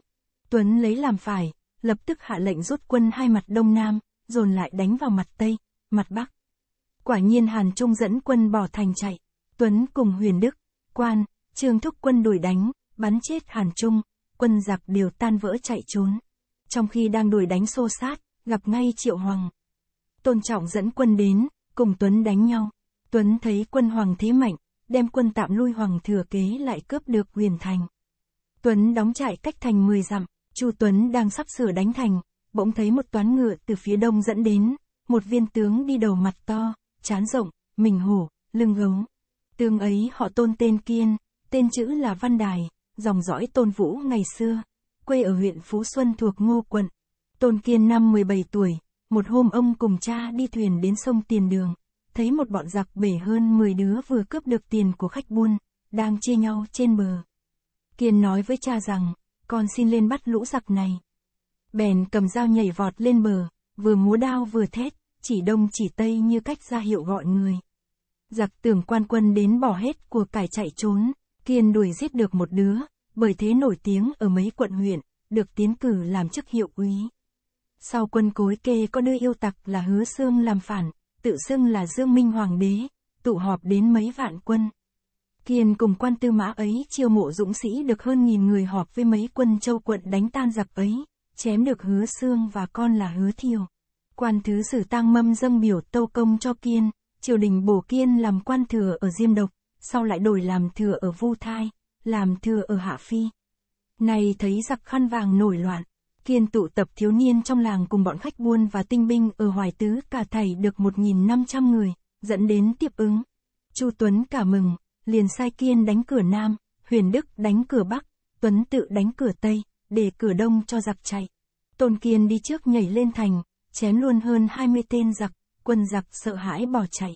Tuấn lấy làm phải, lập tức hạ lệnh rút quân hai mặt đông nam, dồn lại đánh vào mặt tây, mặt bắc. Quả nhiên Hàn Trung dẫn quân bỏ thành chạy, Tuấn cùng Huyền Đức, Quan, Trương thúc quân đuổi đánh, bắn chết Hàn Trung, quân giặc đều tan vỡ chạy trốn. Trong khi đang đuổi đánh xô sát, gặp ngay Triệu Hoàng. Tôn Trọng dẫn quân đến, cùng Tuấn đánh nhau. Tuấn thấy quân Hoàng thế mạnh, đem quân tạm lui Hoàng thừa kế lại cướp được huyền thành. Tuấn đóng trại cách thành 10 dặm, Chu Tuấn đang sắp sửa đánh thành, bỗng thấy một toán ngựa từ phía đông dẫn đến, một viên tướng đi đầu mặt to, chán rộng, mình hổ, lưng gấu. Tướng ấy họ tôn tên Kiên, tên chữ là Văn Đài, dòng dõi tôn vũ ngày xưa, quê ở huyện Phú Xuân thuộc Ngô quận. Tôn Kiên năm 17 tuổi, một hôm ông cùng cha đi thuyền đến sông Tiền Đường, thấy một bọn giặc bể hơn 10 đứa vừa cướp được tiền của khách buôn, đang chia nhau trên bờ. Kiên nói với cha rằng, con xin lên bắt lũ giặc này. Bèn cầm dao nhảy vọt lên bờ, vừa múa đao vừa thét, chỉ đông chỉ tây như cách ra hiệu gọi người. Giặc tưởng quan quân đến bỏ hết của cải chạy trốn, Kiên đuổi giết được một đứa, bởi thế nổi tiếng ở mấy quận huyện, được tiến cử làm chức hiệu úy. Sau quân cối kê có đưa yêu tặc là hứa Sương làm phản, tự xưng là Dương Minh Hoàng đế, tụ họp đến mấy vạn quân. Kiên cùng quan tư mã ấy chiêu mộ dũng sĩ được hơn nghìn người họp với mấy quân châu quận đánh tan giặc ấy, chém được hứa xương và con là hứa thiều. Quan thứ sử tang mâm dâng biểu tâu công cho Kiên, triều đình bổ Kiên làm quan thừa ở Diêm Độc, sau lại đổi làm thừa ở Vu Thai, làm thừa ở Hạ Phi. Này thấy giặc khăn vàng nổi loạn, Kiên tụ tập thiếu niên trong làng cùng bọn khách buôn và tinh binh ở Hoài Tứ cả thầy được 1.500 người, dẫn đến tiếp ứng. Chu Tuấn cả mừng, liền sai kiên đánh cửa Nam, Huyền Đức đánh cửa Bắc, Tuấn Tự đánh cửa Tây, để cửa Đông cho giặc chạy. Tôn Kiên đi trước nhảy lên thành, chém luôn hơn 20 tên giặc, quân giặc sợ hãi bỏ chạy.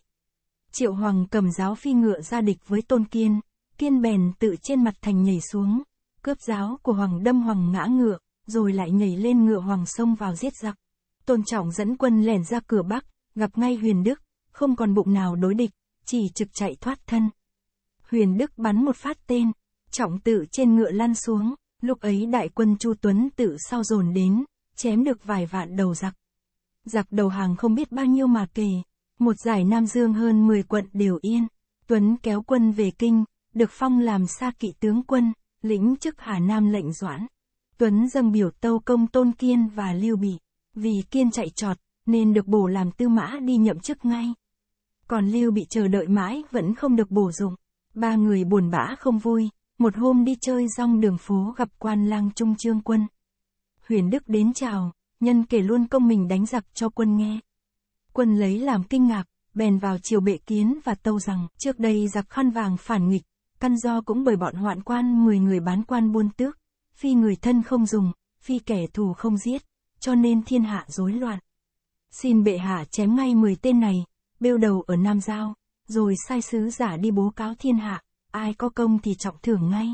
Triệu Hoàng cầm giáo phi ngựa ra địch với Tôn Kiên, Kiên bèn tự trên mặt thành nhảy xuống, cướp giáo của Hoàng đâm Hoàng ngã ngựa, rồi lại nhảy lên ngựa Hoàng sông vào giết giặc. Tôn Trọng dẫn quân lẻn ra cửa Bắc, gặp ngay Huyền Đức, không còn bụng nào đối địch, chỉ trực chạy thoát thân. Huyền Đức bắn một phát tên, trọng tự trên ngựa lăn xuống, lúc ấy đại quân Chu Tuấn tự sau dồn đến, chém được vài vạn đầu giặc. Giặc đầu hàng không biết bao nhiêu mà kể, một giải Nam Dương hơn 10 quận đều yên, Tuấn kéo quân về kinh, được phong làm sa kỵ tướng quân, lĩnh chức Hà Nam lệnh doãn. Tuấn dâng biểu tâu công Tôn Kiên và Lưu Bị, vì Kiên chạy trọt, nên được bổ làm tư mã đi nhậm chức ngay. Còn Lưu Bị chờ đợi mãi vẫn không được bổ dụng. Ba người buồn bã không vui, một hôm đi chơi rong đường phố gặp quan lang trung trương quân. Huyền Đức đến chào, nhân kể luôn công mình đánh giặc cho quân nghe. Quân lấy làm kinh ngạc, bèn vào triều bệ kiến và tâu rằng trước đây giặc khăn vàng phản nghịch, căn do cũng bởi bọn hoạn quan 10 người bán quan buôn tước, phi người thân không dùng, phi kẻ thù không giết, cho nên thiên hạ rối loạn. Xin bệ hạ chém ngay 10 tên này, bêu đầu ở Nam Giao rồi sai sứ giả đi bố cáo thiên hạ, ai có công thì trọng thưởng ngay.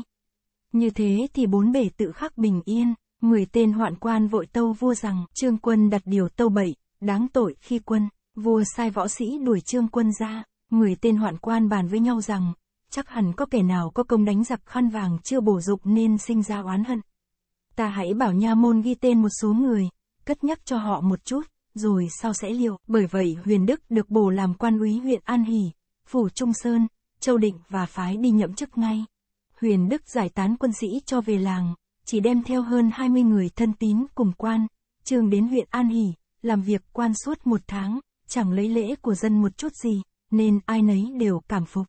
Như thế thì bốn bể tự khắc bình yên, người tên hoạn quan vội tâu vua rằng trương quân đặt điều tâu bậy, đáng tội khi quân, vua sai võ sĩ đuổi trương quân ra, người tên hoạn quan bàn với nhau rằng, chắc hẳn có kẻ nào có công đánh giặc khăn vàng chưa bổ dục nên sinh ra oán hận. Ta hãy bảo nha môn ghi tên một số người, cất nhắc cho họ một chút, rồi sau sẽ liệu. Bởi vậy Huyền Đức được bổ làm quan úy huyện An Hỷ, Phủ Trung Sơn, Châu Định và phái đi nhậm chức ngay. Huyền Đức giải tán quân sĩ cho về làng, chỉ đem theo hơn 20 người thân tín cùng quan, trường đến huyện An Hỷ, làm việc quan suốt một tháng, chẳng lấy lễ của dân một chút gì, nên ai nấy đều cảm phục.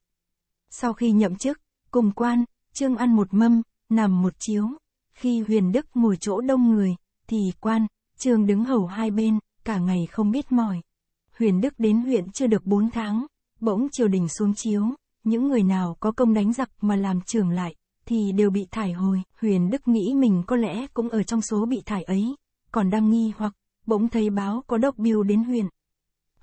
Sau khi nhậm chức, cùng quan, trương ăn một mâm, nằm một chiếu, khi huyền đức ngồi chỗ đông người, thì quan, trương đứng hầu hai bên, cả ngày không biết mỏi. Huyền đức đến huyện chưa được bốn tháng, Bỗng triều đình xuống chiếu, những người nào có công đánh giặc mà làm trưởng lại, thì đều bị thải hồi. Huyền Đức nghĩ mình có lẽ cũng ở trong số bị thải ấy, còn đang nghi hoặc, bỗng thấy báo có đốc biêu đến Huyền.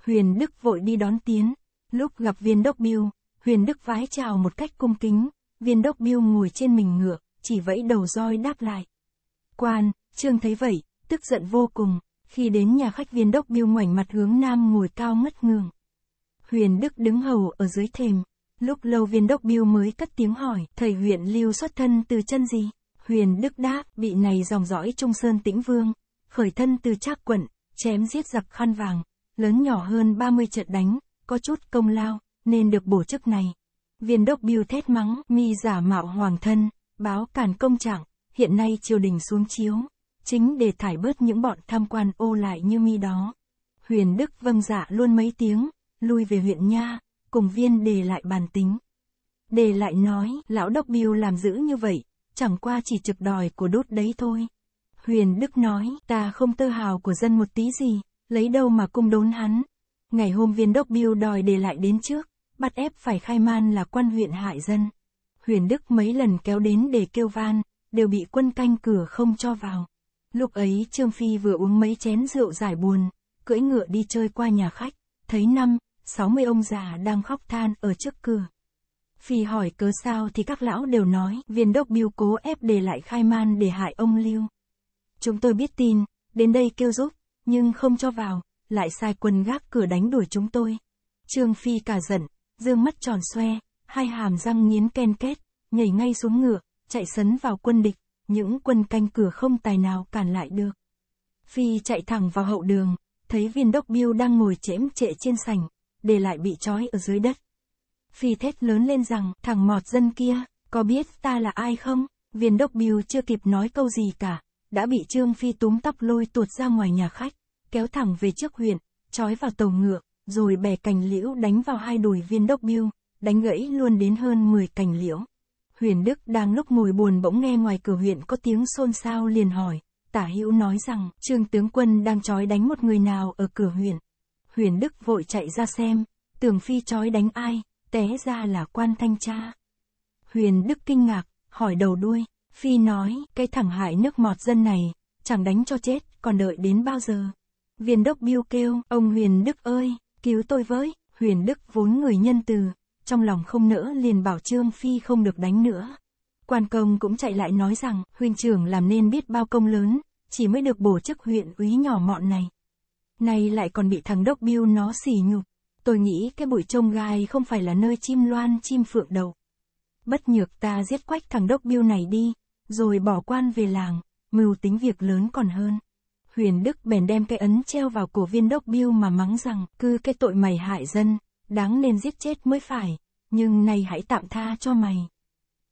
Huyền Đức vội đi đón tiến, lúc gặp viên đốc biêu, Huyền Đức vái chào một cách cung kính, viên đốc biêu ngồi trên mình ngựa, chỉ vẫy đầu roi đáp lại. Quan, Trương thấy vậy, tức giận vô cùng, khi đến nhà khách viên đốc biêu ngoảnh mặt hướng nam ngồi cao ngất ngường. Huyền Đức đứng hầu ở dưới thềm. Lúc lâu viên đốc biêu mới cất tiếng hỏi, thầy huyện lưu xuất thân từ chân gì? Huyền Đức đáp, vị này dòng dõi Trung Sơn Tĩnh Vương, khởi thân từ trác quận, chém giết giặc khăn vàng, lớn nhỏ hơn 30 trận đánh, có chút công lao, nên được bổ chức này. Viên đốc biêu thét mắng, mi giả mạo hoàng thân, báo cản công trạng, hiện nay triều đình xuống chiếu, chính để thải bớt những bọn tham quan ô lại như mi đó. Huyền Đức vâng dạ luôn mấy tiếng, lui về huyện nha, cùng viên đề lại bàn tính. Đề lại nói, lão đốc biêu làm giữ như vậy, chẳng qua chỉ trực đòi của đốt đấy thôi. Huyền Đức nói, ta không tơ hào của dân một tí gì, lấy đâu mà cung đốn hắn. Ngày hôm viên đốc biêu đòi đề lại đến trước, bắt ép phải khai man là quan huyện hại dân. Huyền Đức mấy lần kéo đến để kêu van, đều bị quân canh cửa không cho vào. Lúc ấy Trương Phi vừa uống mấy chén rượu giải buồn, cưỡi ngựa đi chơi qua nhà khách, thấy năm, 60 ông già đang khóc than ở trước cửa. Phi hỏi cớ sao thì các lão đều nói viên đốc biêu cố ép để lại khai man để hại ông Lưu. Chúng tôi biết tin, đến đây kêu giúp, nhưng không cho vào, lại sai quân gác cửa đánh đuổi chúng tôi. Trương Phi cả giận, dương mắt tròn xoe, hai hàm răng nghiến ken kết, nhảy ngay xuống ngựa, chạy sấn vào quân địch, những quân canh cửa không tài nào cản lại được. Phi chạy thẳng vào hậu đường, thấy viên đốc biêu đang ngồi chễm trệ trên sành, để lại bị trói ở dưới đất. Phi thét lớn lên rằng, thằng mọt dân kia, có biết ta là ai không? Viên đốc biêu chưa kịp nói câu gì cả, đã bị Trương Phi túm tóc lôi tuột ra ngoài nhà khách, kéo thẳng về trước huyện, trói vào tàu ngựa, rồi bẻ cành liễu đánh vào hai đùi viên đốc biêu, đánh gãy luôn đến hơn 10 cành liễu. Huyền Đức đang lúc ngồi buồn bỗng nghe ngoài cửa huyện có tiếng xôn xao liền hỏi, tả hữu nói rằng, trương tướng quân đang trói đánh một người nào ở cửa huyện. Huyền Đức vội chạy ra xem, Tường Phi chói đánh ai, té ra là quan thanh tra. Huyền Đức kinh ngạc, hỏi đầu đuôi, Phi nói, cái thẳng hại nước mọt dân này, chẳng đánh cho chết, còn đợi đến bao giờ. Viên đốc biêu kêu, ông Huyền Đức ơi, cứu tôi với, Huyền Đức vốn người nhân từ, trong lòng không nỡ liền bảo Trương Phi không được đánh nữa. Quan công cũng chạy lại nói rằng, Huyền trưởng làm nên biết bao công lớn, chỉ mới được bổ chức huyện úy nhỏ mọn này nay lại còn bị thằng đốc biêu nó sỉ nhục. Tôi nghĩ cái bụi trông gai không phải là nơi chim loan chim phượng đầu. Bất nhược ta giết quách thằng đốc biêu này đi, rồi bỏ quan về làng, mưu tính việc lớn còn hơn. Huyền Đức bèn đem cái ấn treo vào cổ viên đốc biêu mà mắng rằng, cứ cái tội mày hại dân, đáng nên giết chết mới phải, nhưng nay hãy tạm tha cho mày.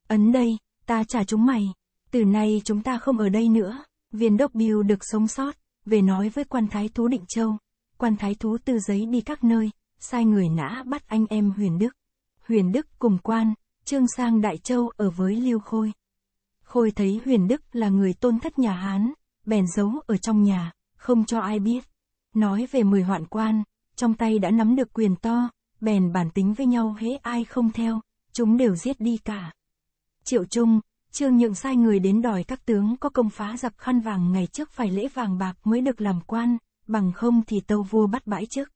Ấn đây, ta trả chúng mày, từ nay chúng ta không ở đây nữa, viên đốc biêu được sống sót về nói với quan thái thú Định Châu. Quan thái thú tư giấy đi các nơi, sai người nã bắt anh em Huyền Đức. Huyền Đức cùng quan, trương sang Đại Châu ở với Lưu Khôi. Khôi thấy Huyền Đức là người tôn thất nhà Hán, bèn giấu ở trong nhà, không cho ai biết. Nói về mười hoạn quan, trong tay đã nắm được quyền to, bèn bản tính với nhau hễ ai không theo, chúng đều giết đi cả. Triệu Trung, Trương Nhượng sai người đến đòi các tướng có công phá dập khăn vàng ngày trước phải lễ vàng bạc mới được làm quan, bằng không thì tâu vua bắt bãi trước.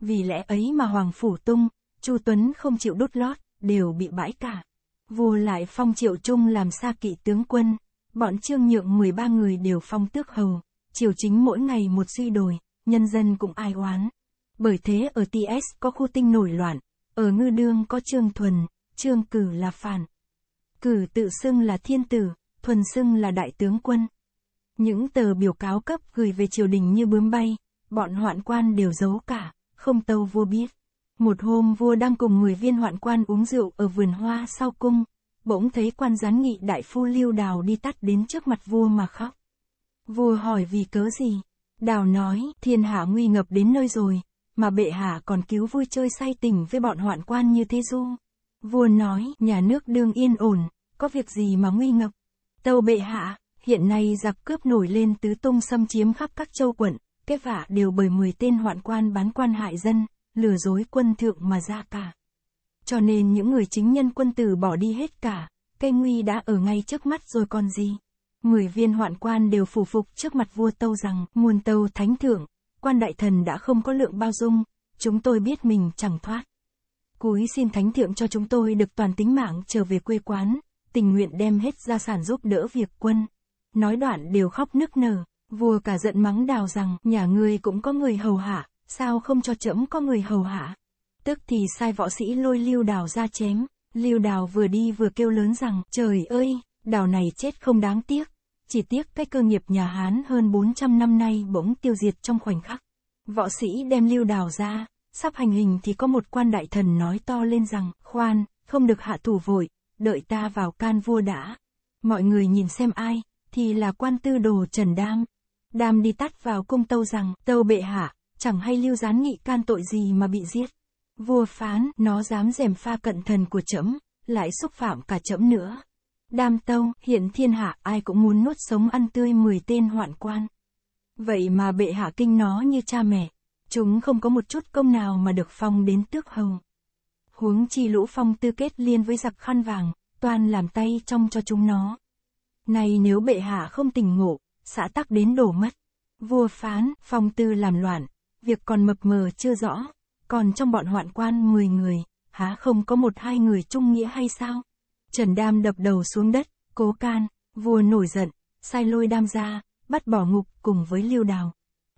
Vì lẽ ấy mà Hoàng Phủ Tung, Chu Tuấn không chịu đốt lót, đều bị bãi cả. Vua lại phong Triệu Trung làm xa kỵ tướng quân, bọn Trương Nhượng 13 người đều phong tước hầu, triều chính mỗi ngày một suy đồi, nhân dân cũng ai oán. Bởi thế ở TS có khu tinh nổi loạn, ở Ngư Đương có Trương Thuần, Trương Cử là phản, cử tự xưng là thiên tử, thuần xưng là đại tướng quân. Những tờ biểu cáo cấp gửi về triều đình như bướm bay, bọn hoạn quan đều giấu cả, không tâu vua biết. Một hôm vua đang cùng người viên hoạn quan uống rượu ở vườn hoa sau cung, bỗng thấy quan gián nghị đại phu lưu đào đi tắt đến trước mặt vua mà khóc. Vua hỏi vì cớ gì? Đào nói, thiên hạ nguy ngập đến nơi rồi, mà bệ hạ còn cứu vui chơi say tỉnh với bọn hoạn quan như thế du. Vua nói, nhà nước đương yên ổn, có việc gì mà nguy ngập. Tâu bệ hạ, hiện nay giặc cướp nổi lên tứ tung xâm chiếm khắp các châu quận, kết vả đều bởi 10 tên hoạn quan bán quan hại dân, lừa dối quân thượng mà ra cả. Cho nên những người chính nhân quân tử bỏ đi hết cả, cây nguy đã ở ngay trước mắt rồi còn gì. Mười viên hoạn quan đều phủ phục trước mặt vua Tâu rằng, muôn Tâu thánh thượng, quan đại thần đã không có lượng bao dung, chúng tôi biết mình chẳng thoát cúi xin thánh thượng cho chúng tôi được toàn tính mạng trở về quê quán, tình nguyện đem hết gia sản giúp đỡ việc quân. Nói đoạn đều khóc nức nở, vua cả giận mắng đào rằng, nhà ngươi cũng có người hầu hạ, sao không cho trẫm có người hầu hạ. Tức thì sai võ sĩ lôi lưu đào ra chém, lưu đào vừa đi vừa kêu lớn rằng, trời ơi, đào này chết không đáng tiếc. Chỉ tiếc cái cơ nghiệp nhà Hán hơn 400 năm nay bỗng tiêu diệt trong khoảnh khắc. Võ sĩ đem lưu đào ra, sắp hành hình thì có một quan đại thần nói to lên rằng, khoan, không được hạ thủ vội, đợi ta vào can vua đã. Mọi người nhìn xem ai, thì là quan tư đồ Trần Đam. Đam đi tắt vào cung tâu rằng, tâu bệ hạ, chẳng hay lưu gián nghị can tội gì mà bị giết. Vua phán, nó dám dèm pha cận thần của trẫm lại xúc phạm cả trẫm nữa. Đam tâu, hiện thiên hạ ai cũng muốn nuốt sống ăn tươi 10 tên hoạn quan. Vậy mà bệ hạ kinh nó như cha mẹ. Chúng không có một chút công nào mà được phong đến tước hồng. Huống chi lũ phong tư kết liên với giặc khăn vàng, toàn làm tay trong cho chúng nó. Này nếu bệ hạ không tỉnh ngộ, xã tắc đến đổ mất. Vua phán, phong tư làm loạn, việc còn mập mờ chưa rõ, còn trong bọn hoạn quan 10 người, há không có một hai người trung nghĩa hay sao? Trần Đam đập đầu xuống đất, cố can, vua nổi giận, sai lôi Đam ra, bắt bỏ ngục cùng với Liêu Đào.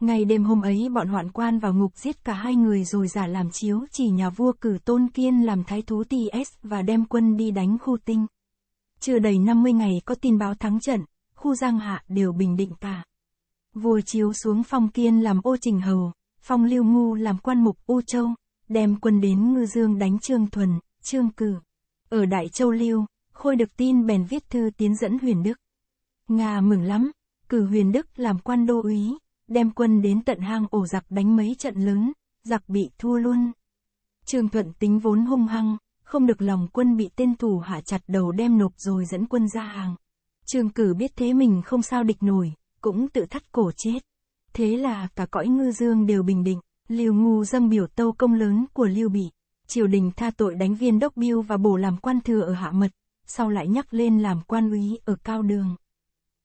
Ngày đêm hôm ấy bọn hoạn quan vào ngục giết cả hai người rồi giả làm chiếu chỉ nhà vua cử tôn kiên làm thái thú TS và đem quân đi đánh khu tinh. Chưa đầy 50 ngày có tin báo thắng trận, khu giang hạ đều bình định cả. Vua chiếu xuống phong kiên làm ô trình hầu, phong lưu ngu làm quan mục u châu, đem quân đến ngư dương đánh trương thuần, trương cử. Ở Đại Châu Lưu, Khôi được tin bèn viết thư tiến dẫn huyền đức. Nga mừng lắm, cử huyền đức làm quan đô úy, đem quân đến tận hang ổ giặc đánh mấy trận lớn, giặc bị thua luôn. Trường Thuận tính vốn hung hăng, không được lòng quân bị tên thù hạ chặt đầu đem nộp rồi dẫn quân ra hàng. Trường cử biết thế mình không sao địch nổi, cũng tự thắt cổ chết. Thế là cả cõi ngư dương đều bình định, Liêu Ngu dâng biểu tâu công lớn của Lưu Bị. Triều đình tha tội đánh viên đốc biêu và bổ làm quan thừa ở Hạ Mật, sau lại nhắc lên làm quan úy ở Cao Đường.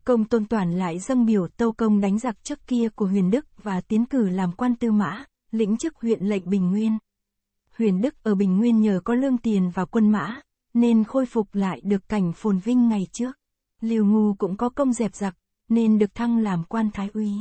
Công tôn toàn lại dâng biểu tâu công đánh giặc trước kia của huyền Đức và tiến cử làm quan tư mã, lĩnh chức huyện lệnh Bình Nguyên. Huyền Đức ở Bình Nguyên nhờ có lương tiền và quân mã, nên khôi phục lại được cảnh phồn vinh ngày trước. Liều Ngu cũng có công dẹp giặc, nên được thăng làm quan thái úy.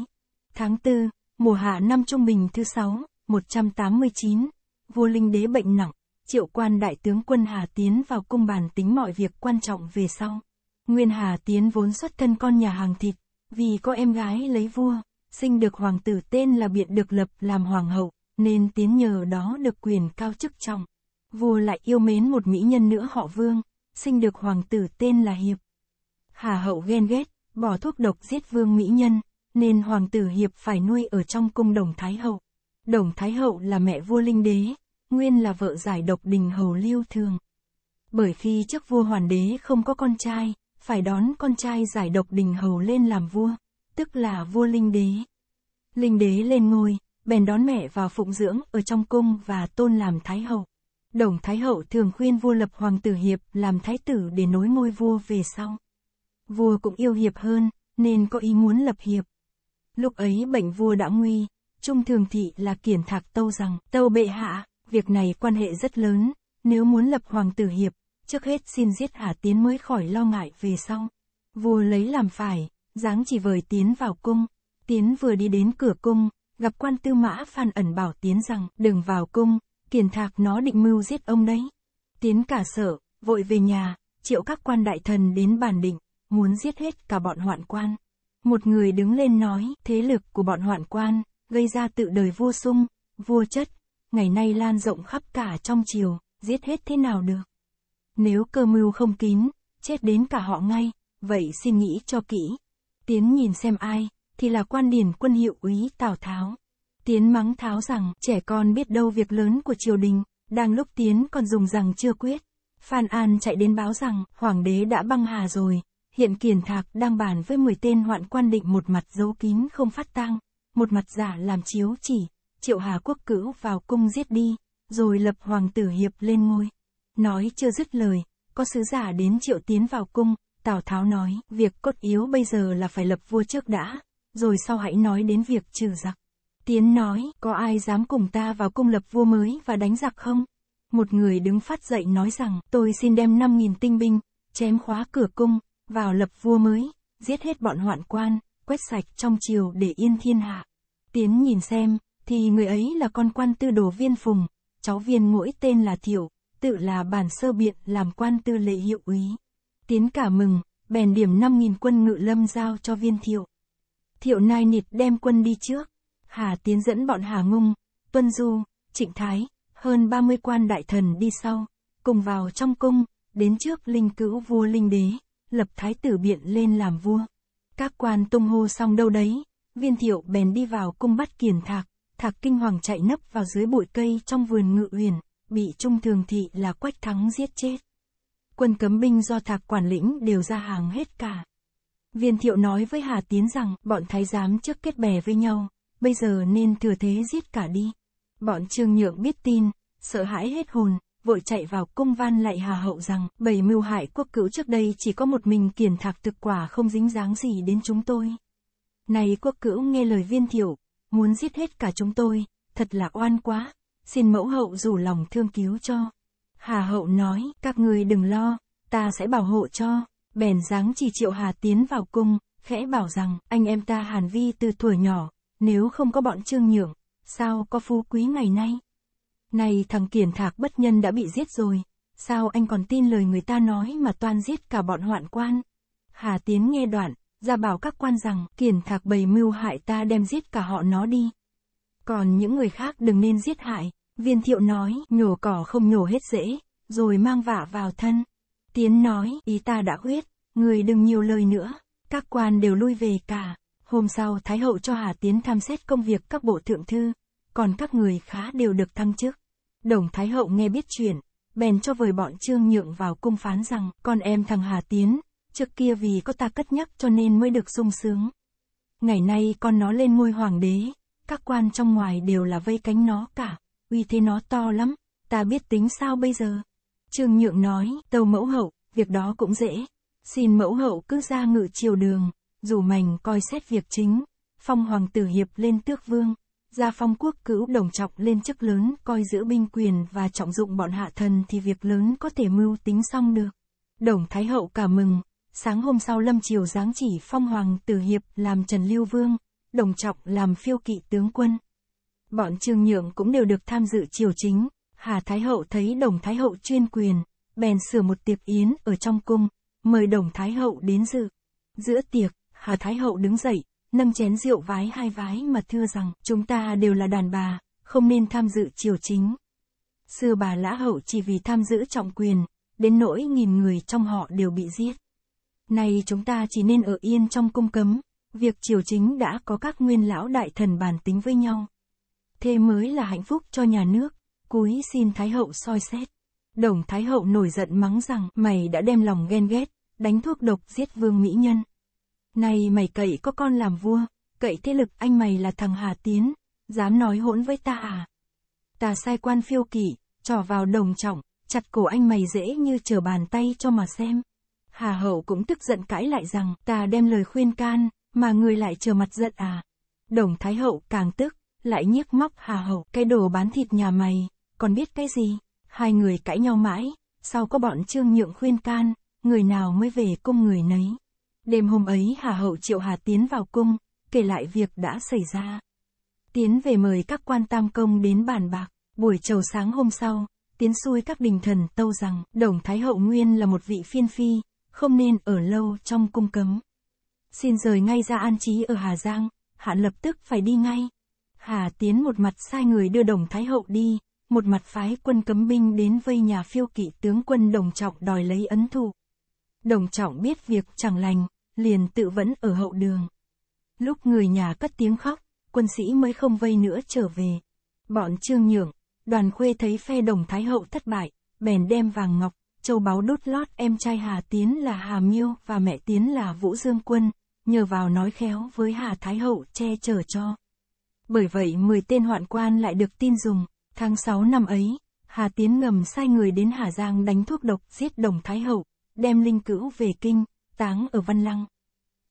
Tháng tư mùa hạ năm Trung Bình thứ 6, 189, vua Linh Đế bệnh nặng, triệu quan đại tướng quân Hà Tiến vào cung bàn tính mọi việc quan trọng về sau. Nguyên Hà Tiến vốn xuất thân con nhà hàng thịt, vì có em gái lấy vua, sinh được hoàng tử tên là Biện được lập làm hoàng hậu, nên Tiến nhờ đó được quyền cao chức trọng. Vua lại yêu mến một mỹ nhân nữa họ Vương, sinh được hoàng tử tên là Hiệp. Hà hậu ghen ghét, bỏ thuốc độc giết vương mỹ nhân, nên hoàng tử Hiệp phải nuôi ở trong cung Đồng Thái Hậu. Đồng Thái Hậu là mẹ vua Linh Đế, nguyên là vợ giải độc đình hầu lưu thường. Bởi khi trước vua hoàn đế không có con trai, phải đón con trai giải độc đình hầu lên làm vua, tức là vua linh đế. Linh đế lên ngôi, bèn đón mẹ vào phụng dưỡng ở trong cung và tôn làm thái hậu. Đồng thái hậu thường khuyên vua lập hoàng tử hiệp làm thái tử để nối ngôi vua về sau. Vua cũng yêu hiệp hơn, nên có ý muốn lập hiệp. Lúc ấy bệnh vua đã nguy, trung thường thị là kiển thạc tâu rằng, tâu bệ hạ, việc này quan hệ rất lớn, nếu muốn lập hoàng tử hiệp, trước hết xin giết Hà Tiến mới khỏi lo ngại về sau. Vua lấy làm phải, dáng chỉ vời Tiến vào cung. Tiến vừa đi đến cửa cung, gặp quan tư mã Phan ẩn bảo Tiến rằng đừng vào cung, kiền thạc nó định mưu giết ông đấy. Tiến cả sợ, vội về nhà, triệu các quan đại thần đến bàn định, muốn giết hết cả bọn hoạn quan. Một người đứng lên nói, thế lực của bọn hoạn quan, gây ra tự đời vua sung, vua chất, ngày nay lan rộng khắp cả trong triều, giết hết thế nào được. Nếu cơ mưu không kín, chết đến cả họ ngay, vậy xin nghĩ cho kỹ. Tiến nhìn xem ai, thì là quan điển quân hiệu úy Tào Tháo. Tiến mắng Tháo rằng trẻ con biết đâu việc lớn của triều đình, đang lúc Tiến còn dùng rằng chưa quyết. Phan An chạy đến báo rằng hoàng đế đã băng hà rồi, hiện kiền thạc đang bàn với 10 tên hoạn quan định một mặt giấu kín không phát tang, một mặt giả làm chiếu chỉ, triệu hà quốc cữu vào cung giết đi, rồi lập hoàng tử hiệp lên ngôi. Nói chưa dứt lời, có sứ giả đến triệu tiến vào cung, Tào Tháo nói, việc cốt yếu bây giờ là phải lập vua trước đã, rồi sau hãy nói đến việc trừ giặc. Tiến nói, có ai dám cùng ta vào cung lập vua mới và đánh giặc không? Một người đứng phát dậy nói rằng, tôi xin đem năm nghìn tinh binh, chém khóa cửa cung, vào lập vua mới, giết hết bọn hoạn quan, quét sạch trong triều để yên thiên hạ. Tiến nhìn xem, thì người ấy là con quan tư đồ viên phùng, cháu viên mỗi tên là Thiệu, tự là bản sơ biện làm quan tư lệ hiệu úy. Tiến cả mừng, bèn điểm 5.000 quân ngự lâm giao cho viên thiệu. Thiệu nai nịt đem quân đi trước, Hà Tiến dẫn bọn Hà Ngung, Tuân Du, Trịnh Thái, hơn 30 quan đại thần đi sau, cùng vào trong cung, đến trước linh cữu vua linh đế, lập thái tử biện lên làm vua. Các quan tung hô xong đâu đấy, viên thiệu bèn đi vào cung bắt kiền thạc, thạc kinh hoàng chạy nấp vào dưới bụi cây trong vườn ngự huyền bị Trung Thường Thị là Quách Thắng giết chết. Quân cấm binh do Thạc quản lĩnh đều ra hàng hết cả. Viên thiệu nói với Hà Tiến rằng bọn thái giám trước kết bè với nhau, bây giờ nên thừa thế giết cả đi. Bọn Trương Nhượng biết tin, sợ hãi hết hồn, vội chạy vào cung van lại Hà Hậu rằng bảy mưu hại quốc cữu trước đây chỉ có một mình kiển thạc thực quả không dính dáng gì đến chúng tôi. Này quốc cữu nghe lời viên thiệu, muốn giết hết cả chúng tôi, thật là oan quá, xin mẫu hậu rủ lòng thương cứu cho. Hà hậu nói, các ngươi đừng lo, ta sẽ bảo hộ cho. Bèn dáng chỉ triệu hà tiến vào cung, khẽ bảo rằng, anh em ta hàn vi từ tuổi nhỏ, nếu không có bọn trương nhượng, sao có phú quý ngày nay? Này thằng kiển thạc bất nhân đã bị giết rồi, sao anh còn tin lời người ta nói mà toan giết cả bọn hoạn quan? Hà Tiến nghe đoạn, ra bảo các quan rằng, kiển thạc bày mưu hại ta đem giết cả họ nó đi. Còn những người khác đừng nên giết hại, Viên thiệu nói, nhổ cỏ không nhổ hết dễ, rồi mang vả vào thân. Tiến nói, ý ta đã quyết, người đừng nhiều lời nữa. Các quan đều lui về cả. Hôm sau Thái Hậu cho Hà Tiến tham xét công việc các bộ thượng thư, còn các người khá đều được thăng chức. Đồng Thái Hậu nghe biết chuyện, bèn cho vời bọn Trương Nhượng vào cung phán rằng, con em thằng Hà Tiến, trước kia vì có ta cất nhắc cho nên mới được sung sướng. Ngày nay con nó lên ngôi hoàng đế, các quan trong ngoài đều là vây cánh nó cả uy thế nó to lắm, ta biết tính sao bây giờ. Trương Nhượng nói, tâu mẫu hậu, việc đó cũng dễ. Xin mẫu hậu cứ ra ngự triều đường, dù mảnh coi xét việc chính. Phong hoàng tử hiệp lên tước vương, ra phong quốc cữu đồng trọng lên chức lớn coi giữ binh quyền và trọng dụng bọn hạ thần thì việc lớn có thể mưu tính xong được. Đồng Thái Hậu cả mừng, sáng hôm sau lâm triều giáng chỉ phong hoàng tử hiệp làm Trần Lưu Vương, đồng trọng làm phiêu kỵ tướng quân. Bọn Trương Nhượng cũng đều được tham dự triều chính, Hà Thái Hậu thấy Đồng Thái Hậu chuyên quyền, bèn sửa một tiệc yến ở trong cung, mời Đồng Thái Hậu đến dự. Giữa tiệc, Hà Thái Hậu đứng dậy, nâng chén rượu vái hai vái mà thưa rằng chúng ta đều là đàn bà, không nên tham dự triều chính. Xưa bà Lã Hậu chỉ vì tham giữ trọng quyền, đến nỗi nghìn người trong họ đều bị giết. Nay chúng ta chỉ nên ở yên trong cung cấm, việc triều chính đã có các nguyên lão đại thần bàn tính với nhau thế mới là hạnh phúc cho nhà nước. Cúi xin Thái Hậu soi xét. Đồng Thái Hậu nổi giận mắng rằng mày đã đem lòng ghen ghét, đánh thuốc độc giết vương mỹ nhân. Này mày cậy có con làm vua, cậy thế lực anh mày là thằng Hà Tiến, dám nói hỗn với ta à? Ta sai quan phiêu kỷ, trò vào đồng trọng, chặt cổ anh mày dễ như trở bàn tay cho mà xem. Hà Hậu cũng tức giận cãi lại rằng ta đem lời khuyên can, mà người lại trở mặt giận à. Đồng Thái Hậu càng tức, lại nhiếc móc Hà Hậu, cái đồ bán thịt nhà mày, còn biết cái gì? Hai người cãi nhau mãi, sau có bọn Trương Nhượng khuyên can, người nào mới về cung người nấy. Đêm hôm ấy Hà Hậu triệu Hà Tiến vào cung, kể lại việc đã xảy ra. Tiến về mời các quan tam công đến bàn bạc, buổi trầu sáng hôm sau, Tiến xui các đình thần tâu rằng Đồng Thái Hậu Nguyên là một vị phiên phi, không nên ở lâu trong cung cấm. Xin rời ngay ra an trí ở Hà Giang, hạn lập tức phải đi ngay. Hà Tiến một mặt sai người đưa Đồng Thái Hậu đi, một mặt phái quân cấm binh đến vây nhà phiêu kỵ tướng quân Đồng Trọng đòi lấy ấn thụ. Đồng Trọng biết việc chẳng lành, liền tự vẫn ở hậu đường. Lúc người nhà cất tiếng khóc, quân sĩ mới không vây nữa trở về. Bọn Trương Nhượng, đoàn khuê thấy phe Đồng Thái Hậu thất bại, bèn đem vàng ngọc, châu báu đốt lót em trai Hà Tiến là Hà Miêu và mẹ Tiến là Vũ Dương Quân, nhờ vào nói khéo với Hà Thái Hậu che chở cho. Bởi vậy 10 tên hoạn quan lại được tin dùng. Tháng 6 năm ấy, Hà Tiến ngầm sai người đến Hà Giang đánh thuốc độc giết Đồng Thái Hậu, đem linh cữu về kinh, táng ở Văn Lăng.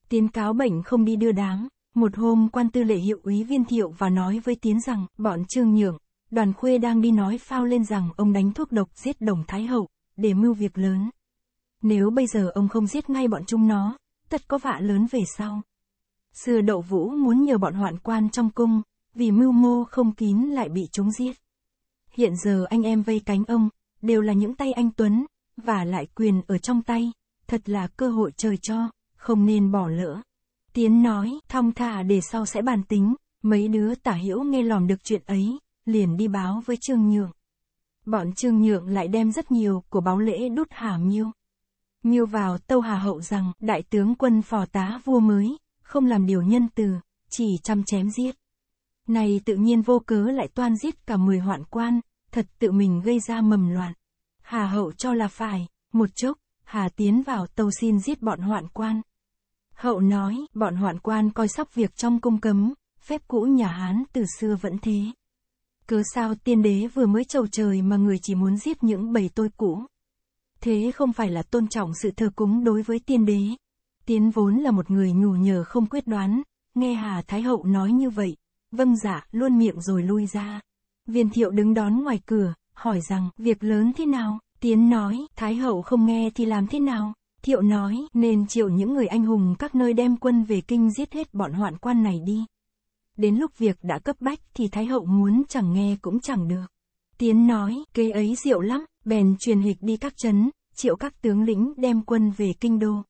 Tiến cáo bệnh không đi đưa đám. Một hôm quan tư lệ hiệu úy viên thiệu và nói với Tiến rằng bọn Trương Nhượng, đoàn khuê đang đi nói phao lên rằng ông đánh thuốc độc giết Đồng Thái Hậu, để mưu việc lớn. Nếu bây giờ ông không giết ngay bọn chúng nó, tất có vạ lớn về sau. Xưa đậu vũ muốn nhờ bọn hoạn quan trong cung, vì mưu mô không kín lại bị chúng giết. Hiện giờ anh em vây cánh ông, đều là những tay anh Tuấn, và lại quyền ở trong tay, thật là cơ hội trời cho, không nên bỏ lỡ. Tiến nói, thong thả để sau sẽ bàn tính, mấy đứa tả hiểu nghe lòm được chuyện ấy, liền đi báo với Trương Nhượng. Bọn Trương Nhượng lại đem rất nhiều của báo lễ đút hà miêu. Miêu vào tâu hà hậu rằng đại tướng quân phò tá vua mới, không làm điều nhân từ, chỉ chăm chém giết. Này tự nhiên vô cớ lại toan giết cả mười hoạn quan, thật tự mình gây ra mầm loạn. Hà hậu cho là phải, một chốc, Hà tiến vào tâu xin giết bọn hoạn quan. Hậu nói, bọn hoạn quan coi sóc việc trong cung cấm, phép cũ nhà Hán từ xưa vẫn thế. Cớ sao tiên đế vừa mới trầu trời mà người chỉ muốn giết những bầy tôi cũ. Thế không phải là tôn trọng sự thờ cúng đối với tiên đế, Tiến vốn là một người nhù nhờ không quyết đoán, nghe Hà Thái Hậu nói như vậy, vâng dạ luôn miệng rồi lui ra. Viên thiệu đứng đón ngoài cửa, hỏi rằng việc lớn thế nào, Tiến nói, Thái Hậu không nghe thì làm thế nào. Thiệu nói, nên triệu những người anh hùng các nơi đem quân về kinh giết hết bọn hoạn quan này đi. Đến lúc việc đã cấp bách thì Thái Hậu muốn chẳng nghe cũng chẳng được. Tiến nói, kế ấy diệu lắm, bèn truyền hịch đi các chấn, triệu các tướng lĩnh đem quân về kinh đô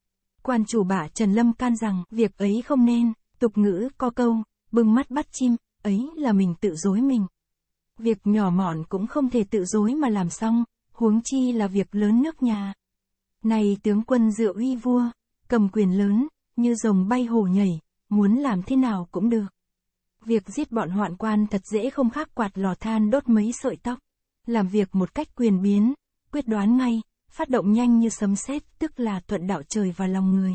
quan chủ bạ Trần Lâm can rằng việc ấy không nên, tục ngữ co câu, bưng mắt bắt chim, ấy là mình tự dối mình. Việc nhỏ mọn cũng không thể tự dối mà làm xong, huống chi là việc lớn nước nhà. Này tướng quân dựa uy vua, cầm quyền lớn, như rồng bay hồ nhảy, muốn làm thế nào cũng được. Việc giết bọn hoạn quan thật dễ không khác quạt lò than đốt mấy sợi tóc. Làm việc một cách quyền biến, quyết đoán ngay, phát động nhanh như sấm sét, tức là thuận đạo trời vào lòng người.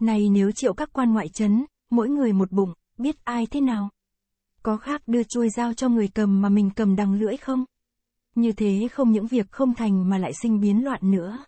Này nếu triệu các quan ngoại chấn, mỗi người một bụng, biết ai thế nào? Có khác đưa chuôi dao cho người cầm mà mình cầm đằng lưỡi không? Như thế không những việc không thành mà lại sinh biến loạn nữa.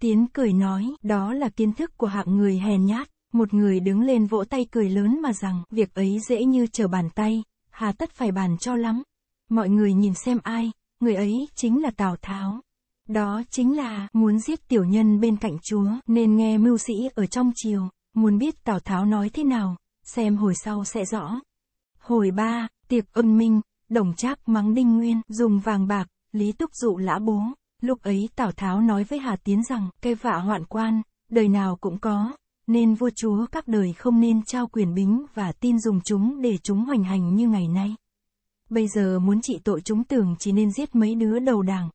Tiến cười nói, đó là kiến thức của hạng người hèn nhát. Một người đứng lên vỗ tay cười lớn mà rằng, việc ấy dễ như trở bàn tay, hà tất phải bàn cho lắm. Mọi người nhìn xem ai, người ấy chính là Tào Tháo. Đó chính là, muốn giết tiểu nhân bên cạnh chúa, nên nghe mưu sĩ ở trong triều muốn biết Tào Tháo nói thế nào, xem hồi sau sẽ rõ. Hồi ba tiệc ân minh, đồng trác mắng đinh nguyên, dùng vàng bạc, lý túc dụ lã bố. Lúc ấy Tào Tháo nói với Hà Tiến rằng, cây vạ hoạn quan, đời nào cũng có, nên vua chúa các đời không nên trao quyền bính và tin dùng chúng để chúng hoành hành như ngày nay. Bây giờ muốn trị tội chúng tưởng chỉ nên giết mấy đứa đầu đảng,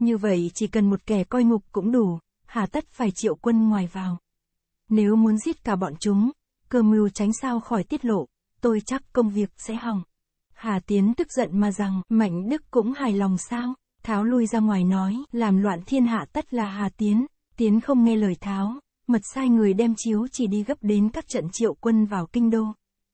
như vậy chỉ cần một kẻ coi ngục cũng đủ, hà tất phải triệu quân ngoài vào. Nếu muốn giết cả bọn chúng, cơ mưu tránh sao khỏi tiết lộ, tôi chắc công việc sẽ hỏng. Hà Tiến tức giận mà rằng, Mạnh Đức cũng hài lòng sao? Tháo lui ra ngoài nói, làm loạn thiên hạ tất là Hà Tiến. Tiến không nghe lời Tháo, mật sai người đem chiếu chỉ đi gấp đến các trận triệu quân vào kinh đô.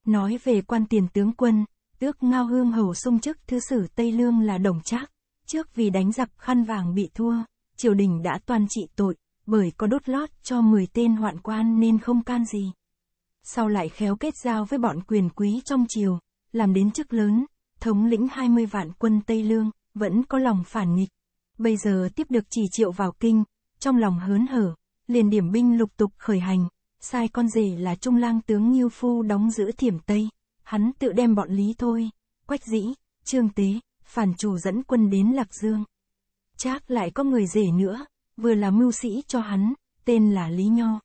Nói về quan tiền tướng quân, tước ngao hương hầu sung chức thứ sử Tây Lương là đồng trác trước vì đánh giặc khăn vàng bị thua, triều đình đã toàn trị tội, bởi có đốt lót cho 10 tên hoạn quan nên không can gì. Sau lại khéo kết giao với bọn quyền quý trong triều, làm đến chức lớn, thống lĩnh 20 vạn quân Tây Lương, vẫn có lòng phản nghịch. Bây giờ tiếp được chỉ triệu vào kinh, trong lòng hớn hở, liền điểm binh lục tục khởi hành, sai con rể là trung lang tướng Nghiêu Phu đóng giữ thiểm Tây, hắn tự đem bọn Lý Thôi, Quách Dĩ, Trương Tế, phản chủ dẫn quân đến Lạc Dương. Trác lại có người rể nữa, vừa là mưu sĩ cho hắn, tên là Lý Nho.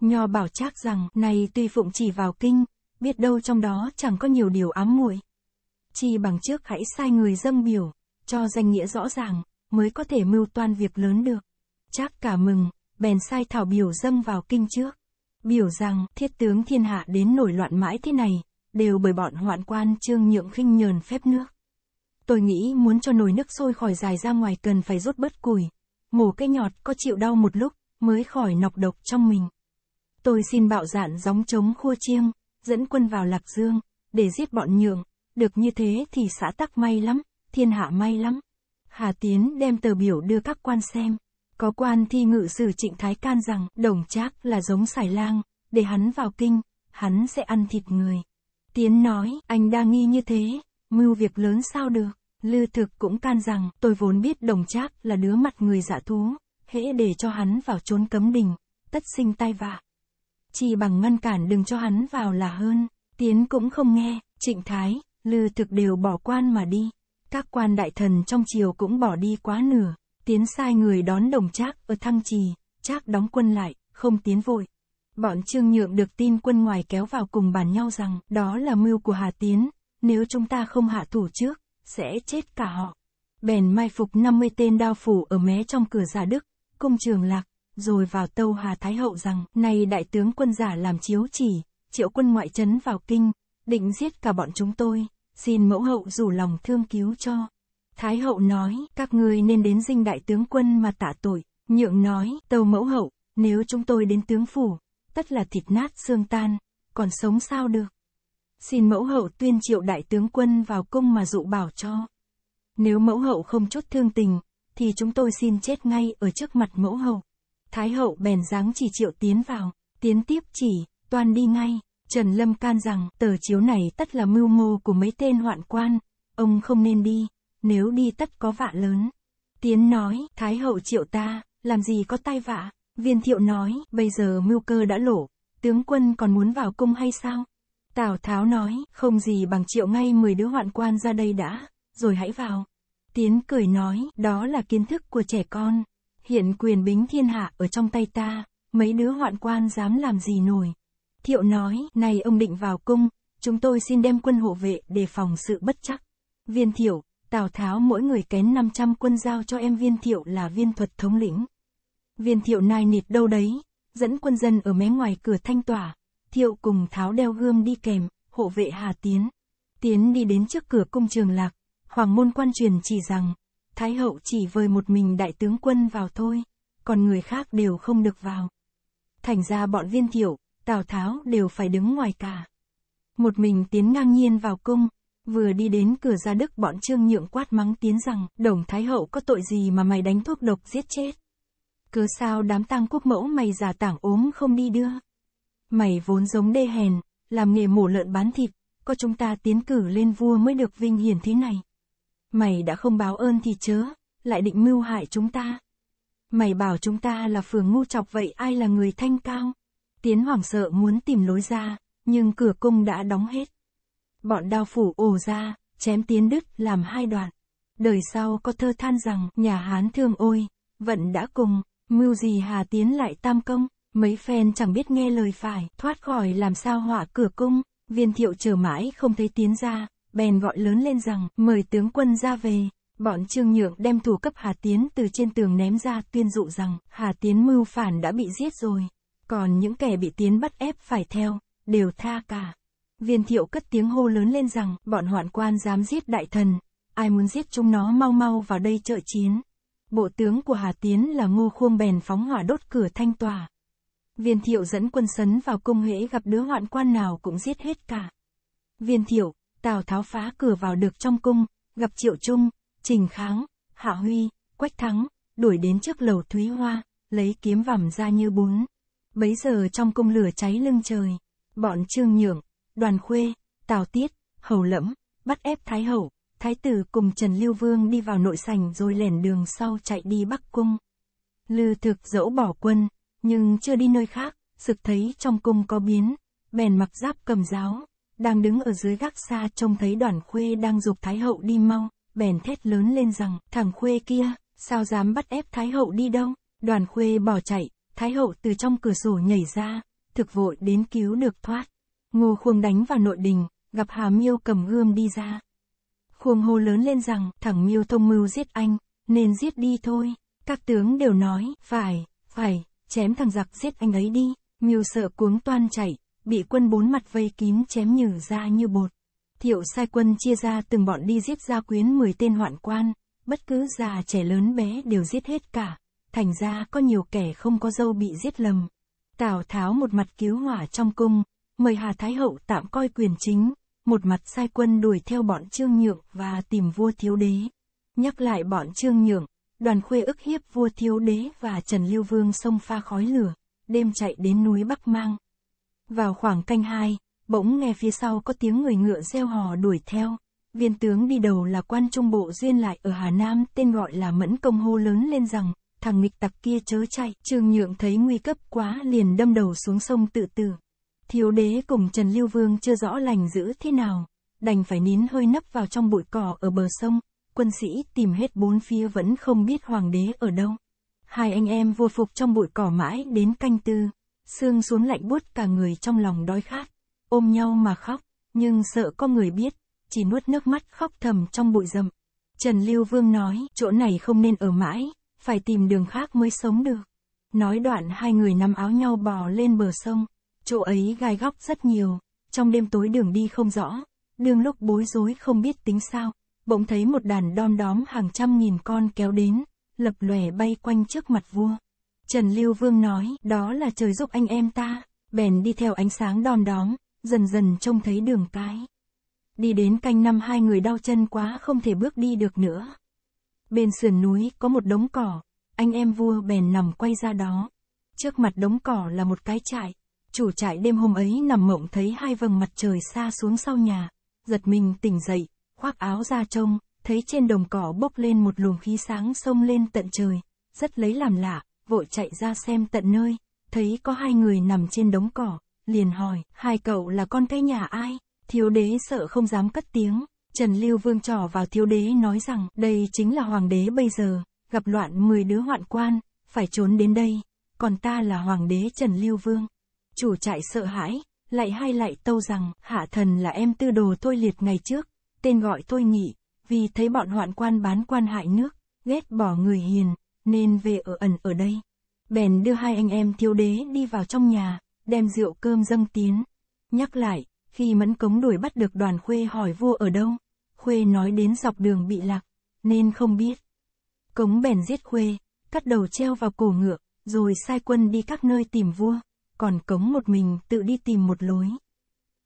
Nho bảo Trác rằng, này tuy phụng chỉ vào kinh, biết đâu trong đó chẳng có nhiều điều ám muội. Chỉ bằng trước hãy sai người dâng biểu, cho danh nghĩa rõ ràng, mới có thể mưu toan việc lớn được. Trác cả mừng, bèn sai thảo biểu dâng vào kinh trước. Biểu rằng, thiết tướng thiên hạ đến nổi loạn mãi thế này, đều bởi bọn hoạn quan trương nhượng khinh nhờn phép nước. Tôi nghĩ muốn cho nồi nước sôi khỏi dài ra ngoài cần phải rút bớt củi. Mổ cái nhọt có chịu đau một lúc, mới khỏi nọc độc trong mình. Tôi xin bạo dạn gióng chống khua chiêng, dẫn quân vào Lạc Dương, để giết bọn nhượng. Được như thế thì xã tắc may lắm, thiên hạ may lắm. Hà Tiến đem tờ biểu đưa các quan xem. Có quan thi ngự sử trịnh Thái Can rằng đồng trác là giống sải lang, để hắn vào kinh, hắn sẽ ăn thịt người. Tiến nói, anh đa nghi như thế, mưu việc lớn sao được. Lư thực cũng can rằng, tôi vốn biết đồng trác là đứa mặt người dạ thú, hễ để cho hắn vào trốn cấm đình, tất sinh tai vạ. Chỉ bằng ngăn cản đừng cho hắn vào là hơn, tiến cũng không nghe, trịnh thái, lư thực đều bỏ quan mà đi. Các quan đại thần trong triều cũng bỏ đi quá nửa, tiến sai người đón đồng trác ở thăng trì, trác đóng quân lại, không tiến vội. Bọn Trương Nhượng được tin quân ngoài kéo vào cùng bàn nhau rằng đó là mưu của Hà Tiến, nếu chúng ta không hạ thủ trước, sẽ chết cả họ. Bèn mai phục 50 tên đao phủ ở mé trong cửa giả Đức, công trường lạc, rồi vào tâu Hà Thái Hậu rằng, nay đại tướng quân giả làm chiếu chỉ, triệu quân ngoại trấn vào kinh, định giết cả bọn chúng tôi, xin mẫu hậu rủ lòng thương cứu cho. Thái hậu nói, các ngươi nên đến dinh đại tướng quân mà tạ tội, nhượng nói, tâu mẫu hậu, nếu chúng tôi đến tướng phủ, tất là thịt nát xương tan, còn sống sao được xin mẫu hậu tuyên triệu đại tướng quân vào cung mà dụ bảo cho. Nếu mẫu hậu không chốt thương tình, thì chúng tôi xin chết ngay ở trước mặt mẫu hậu. Thái hậu bèn dáng chỉ triệu tiến vào, tiến tiếp chỉ, toàn đi ngay. Trần Lâm can rằng tờ chiếu này tất là mưu mô của mấy tên hoạn quan, ông không nên đi, nếu đi tất có vạ lớn. Tiến nói, Thái hậu triệu ta, làm gì có tai vạ. Viên thiệu nói, bây giờ mưu cơ đã lỗ, tướng quân còn muốn vào cung hay sao? Tào Tháo nói, không gì bằng triệu ngay 10 đứa hoạn quan ra đây đã, rồi hãy vào. Tiến cười nói, đó là kiến thức của trẻ con. Hiện quyền bính thiên hạ ở trong tay ta, mấy đứa hoạn quan dám làm gì nổi. Thiệu nói, này ông định vào cung, chúng tôi xin đem quân hộ vệ để phòng sự bất chắc. Viên thiệu, Tào Tháo mỗi người kén 500 quân giao cho em viên thiệu là viên thuật thống lĩnh. Viên thiệu nai nịt đâu đấy, dẫn quân dân ở mé ngoài cửa thanh tỏa, thiệu cùng tháo đeo gươm đi kèm, hộ vệ Hà Tiến. Tiến đi đến trước cửa cung trường lạc, hoàng môn quan truyền chỉ rằng, Thái hậu chỉ vời một mình đại tướng quân vào thôi, còn người khác đều không được vào. Thành ra bọn viên thiệu, Tào Tháo đều phải đứng ngoài cả. Một mình Tiến ngang nhiên vào cung, vừa đi đến cửa ra đức bọn trương nhượng quát mắng Tiến rằng, đồng Thái hậu có tội gì mà mày đánh thuốc độc giết chết. Cứ sao đám tang quốc mẫu mày giả tảng ốm không đi đưa. Mày vốn giống đê hèn, làm nghề mổ lợn bán thịt, có chúng ta tiến cử lên vua mới được vinh hiển thế này. Mày đã không báo ơn thì chớ, lại định mưu hại chúng ta. Mày bảo chúng ta là phường ngu chọc vậy ai là người thanh cao? Tiến hoảng sợ muốn tìm lối ra, nhưng cửa cung đã đóng hết. Bọn đao phủ ồ ra, chém tiến đứt làm hai đoạn. Đời sau có thơ than rằng, nhà Hán thương ôi, vận đã cùng, mưu gì hà tiến lại tam công. Mấy phen chẳng biết nghe lời phải, thoát khỏi làm sao họa cửa cung, viên thiệu chờ mãi không thấy tiến ra, bèn gọi lớn lên rằng, mời tướng quân ra về. Bọn Trương Nhượng đem thủ cấp Hà Tiến từ trên tường ném ra tuyên dụ rằng, Hà Tiến mưu phản đã bị giết rồi, còn những kẻ bị Tiến bắt ép phải theo, đều tha cả. Viên thiệu cất tiếng hô lớn lên rằng, bọn hoạn quan dám giết đại thần, ai muốn giết chúng nó mau mau vào đây trợ chiến. Bộ tướng của Hà Tiến là Ngô Khuông bèn phóng hỏa đốt cửa thanh tòa, Viên thiệu dẫn quân sấn vào cung huế gặp đứa hoạn quan nào cũng giết hết cả. Viên thiệu, Tào Tháo phá cửa vào được trong cung, gặp Triệu Trung, Trình Kháng, Hạ Huy, Quách Thắng, đuổi đến trước lầu Thúy Hoa, lấy kiếm vằm ra như bún. Bấy giờ trong cung lửa cháy lưng trời, bọn Trương Nhượng, Đoàn Khuê, Tào Tiết, Hầu Lẫm, bắt ép Thái Hậu, Thái tử cùng Trần Lưu Vương đi vào nội sảnh rồi lẻn đường sau chạy đi Bắc Cung. Lư thực dẫu bỏ quân, nhưng chưa đi nơi khác, sực thấy trong cung có biến, bèn mặc giáp cầm giáo, đang đứng ở dưới gác xa trông thấy đoàn khuê đang dục Thái Hậu đi mau, bèn thét lớn lên rằng, thằng khuê kia, sao dám bắt ép Thái Hậu đi đâu, đoàn khuê bỏ chạy, Thái Hậu từ trong cửa sổ nhảy ra, thực vội đến cứu được thoát, ngô khuông đánh vào nội đình, gặp Hà Miêu cầm gươm đi ra. Khuông hô lớn lên rằng, thằng Miêu thông mưu giết anh, nên giết đi thôi, các tướng đều nói, phải, phải, chém thằng giặc giết anh ấy đi, miêu sợ cuống toan chạy, bị quân bốn mặt vây kín chém nhử ra như bột. Thiệu sai quân chia ra từng bọn đi giết gia quyến 10 tên hoạn quan, bất cứ già trẻ lớn bé đều giết hết cả, thành ra có nhiều kẻ không có dâu bị giết lầm. Tào Tháo một mặt cứu hỏa trong cung, mời Hà Thái Hậu tạm coi quyền chính, một mặt sai quân đuổi theo bọn Trương Nhượng và tìm vua thiếu đế. Nhắc lại bọn Trương Nhượng, đoàn khuê ức hiếp vua thiếu đế và Trần Lưu Vương xông pha khói lửa, đêm chạy đến núi Bắc Mang. Vào khoảng canh hai, bỗng nghe phía sau có tiếng người ngựa reo hò đuổi theo. Viên tướng đi đầu là quan trung bộ duyên lại ở Hà Nam tên gọi là Mẫn Công hô lớn lên rằng, thằng nghịch tặc kia chớ chạy, Trương Nhượng thấy nguy cấp quá liền đâm đầu xuống sông tự tử. Thiếu đế cùng Trần Lưu Vương chưa rõ lành giữ thế nào, đành phải nín hơi nấp vào trong bụi cỏ ở bờ sông, quân sĩ tìm hết bốn phía vẫn không biết hoàng đế ở đâu. Hai anh em vô phục trong bụi cỏ mãi đến canh tư, xương xuống lạnh buốt cả người trong lòng đói khát, ôm nhau mà khóc, nhưng sợ có người biết, chỉ nuốt nước mắt khóc thầm trong bụi rậm. Trần Lưu Vương nói, chỗ này không nên ở mãi, phải tìm đường khác mới sống được. Nói đoạn hai người nắm áo nhau bò lên bờ sông, chỗ ấy gai góc rất nhiều, trong đêm tối đường đi không rõ, đương lúc bối rối không biết tính sao bỗng thấy một đàn đom đóm hàng trăm nghìn con kéo đến, lập lòe bay quanh trước mặt vua. Trần Lưu Vương nói, đó là trời giúp anh em ta, bèn đi theo ánh sáng đom đóm, dần dần trông thấy đường cái. Đi đến canh năm hai người đau chân quá không thể bước đi được nữa. Bên sườn núi có một đống cỏ, anh em vua bèn nằm quay ra đó. Trước mặt đống cỏ là một cái trại, chủ trại đêm hôm ấy nằm mộng thấy hai vầng mặt trời xa xuống sau nhà, giật mình tỉnh dậy, khoác áo ra trông, thấy trên đồng cỏ bốc lên một luồng khí sáng sông lên tận trời, rất lấy làm lạ, vội chạy ra xem tận nơi, thấy có hai người nằm trên đống cỏ, liền hỏi, hai cậu là con cái nhà ai? Thiếu đế sợ không dám cất tiếng, Trần Lưu Vương trỏ vào thiếu đế nói rằng, đây chính là hoàng đế bây giờ, gặp loạn 10 đứa hoạn quan, phải trốn đến đây, còn ta là hoàng đế Trần Lưu Vương. Chủ trại sợ hãi, lại hai lại tâu rằng, hạ thần là em tư đồ tôi liệt ngày trước, tên gọi tôi nghị, vì thấy bọn hoạn quan bán quan hại nước, ghét bỏ người hiền, nên về ở ẩn ở đây. Bèn đưa hai anh em thiếu đế đi vào trong nhà, đem rượu cơm dâng tiến. Nhắc lại, khi mẫn cống đuổi bắt được đoàn khuê hỏi vua ở đâu, khuê nói đến dọc đường bị lạc, nên không biết. Cống bèn giết khuê, cắt đầu treo vào cổ ngựa, rồi sai quân đi các nơi tìm vua, còn cống một mình tự đi tìm một lối.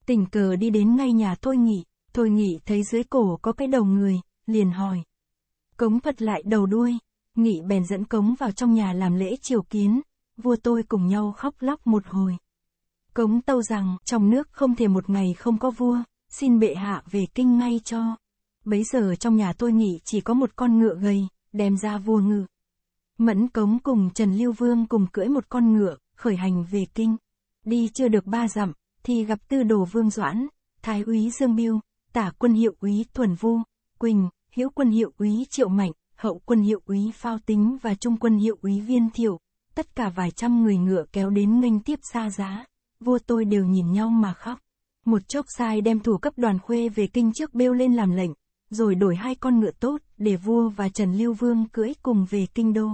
Tình cờ đi đến ngay nhà tôi nghỉ, Thôi nghị thấy dưới cổ có cái đầu người, liền hỏi. Cống Phật lại đầu đuôi, nghị bèn dẫn cống vào trong nhà làm lễ triều kiến, vua tôi cùng nhau khóc lóc một hồi. Cống tâu rằng trong nước không thể một ngày không có vua, xin bệ hạ về kinh ngay cho. Bấy giờ trong nhà tôi nghĩ chỉ có một con ngựa gầy, đem ra vua ngự. Mẫn cống cùng Trần Lưu Vương cùng cưỡi một con ngựa, khởi hành về kinh. Đi chưa được ba dặm, thì gặp tư đồ Vương Doãn, Thái úy Dương Biêu, tả quân hiệu úy Thuần Vu, Quỳnh, hữu quân hiệu úy Triệu Mạnh, hậu quân hiệu úy Phao Tính và trung quân hiệu úy Viên Thiệu, tất cả vài trăm người ngựa kéo đến nghênh tiếp xa giá, vua tôi đều nhìn nhau mà khóc. Một chốc sai đem thủ cấp đoàn khuê về kinh trước bêu lên làm lệnh, rồi đổi hai con ngựa tốt để vua và Trần Lưu Vương cưỡi cùng về kinh đô.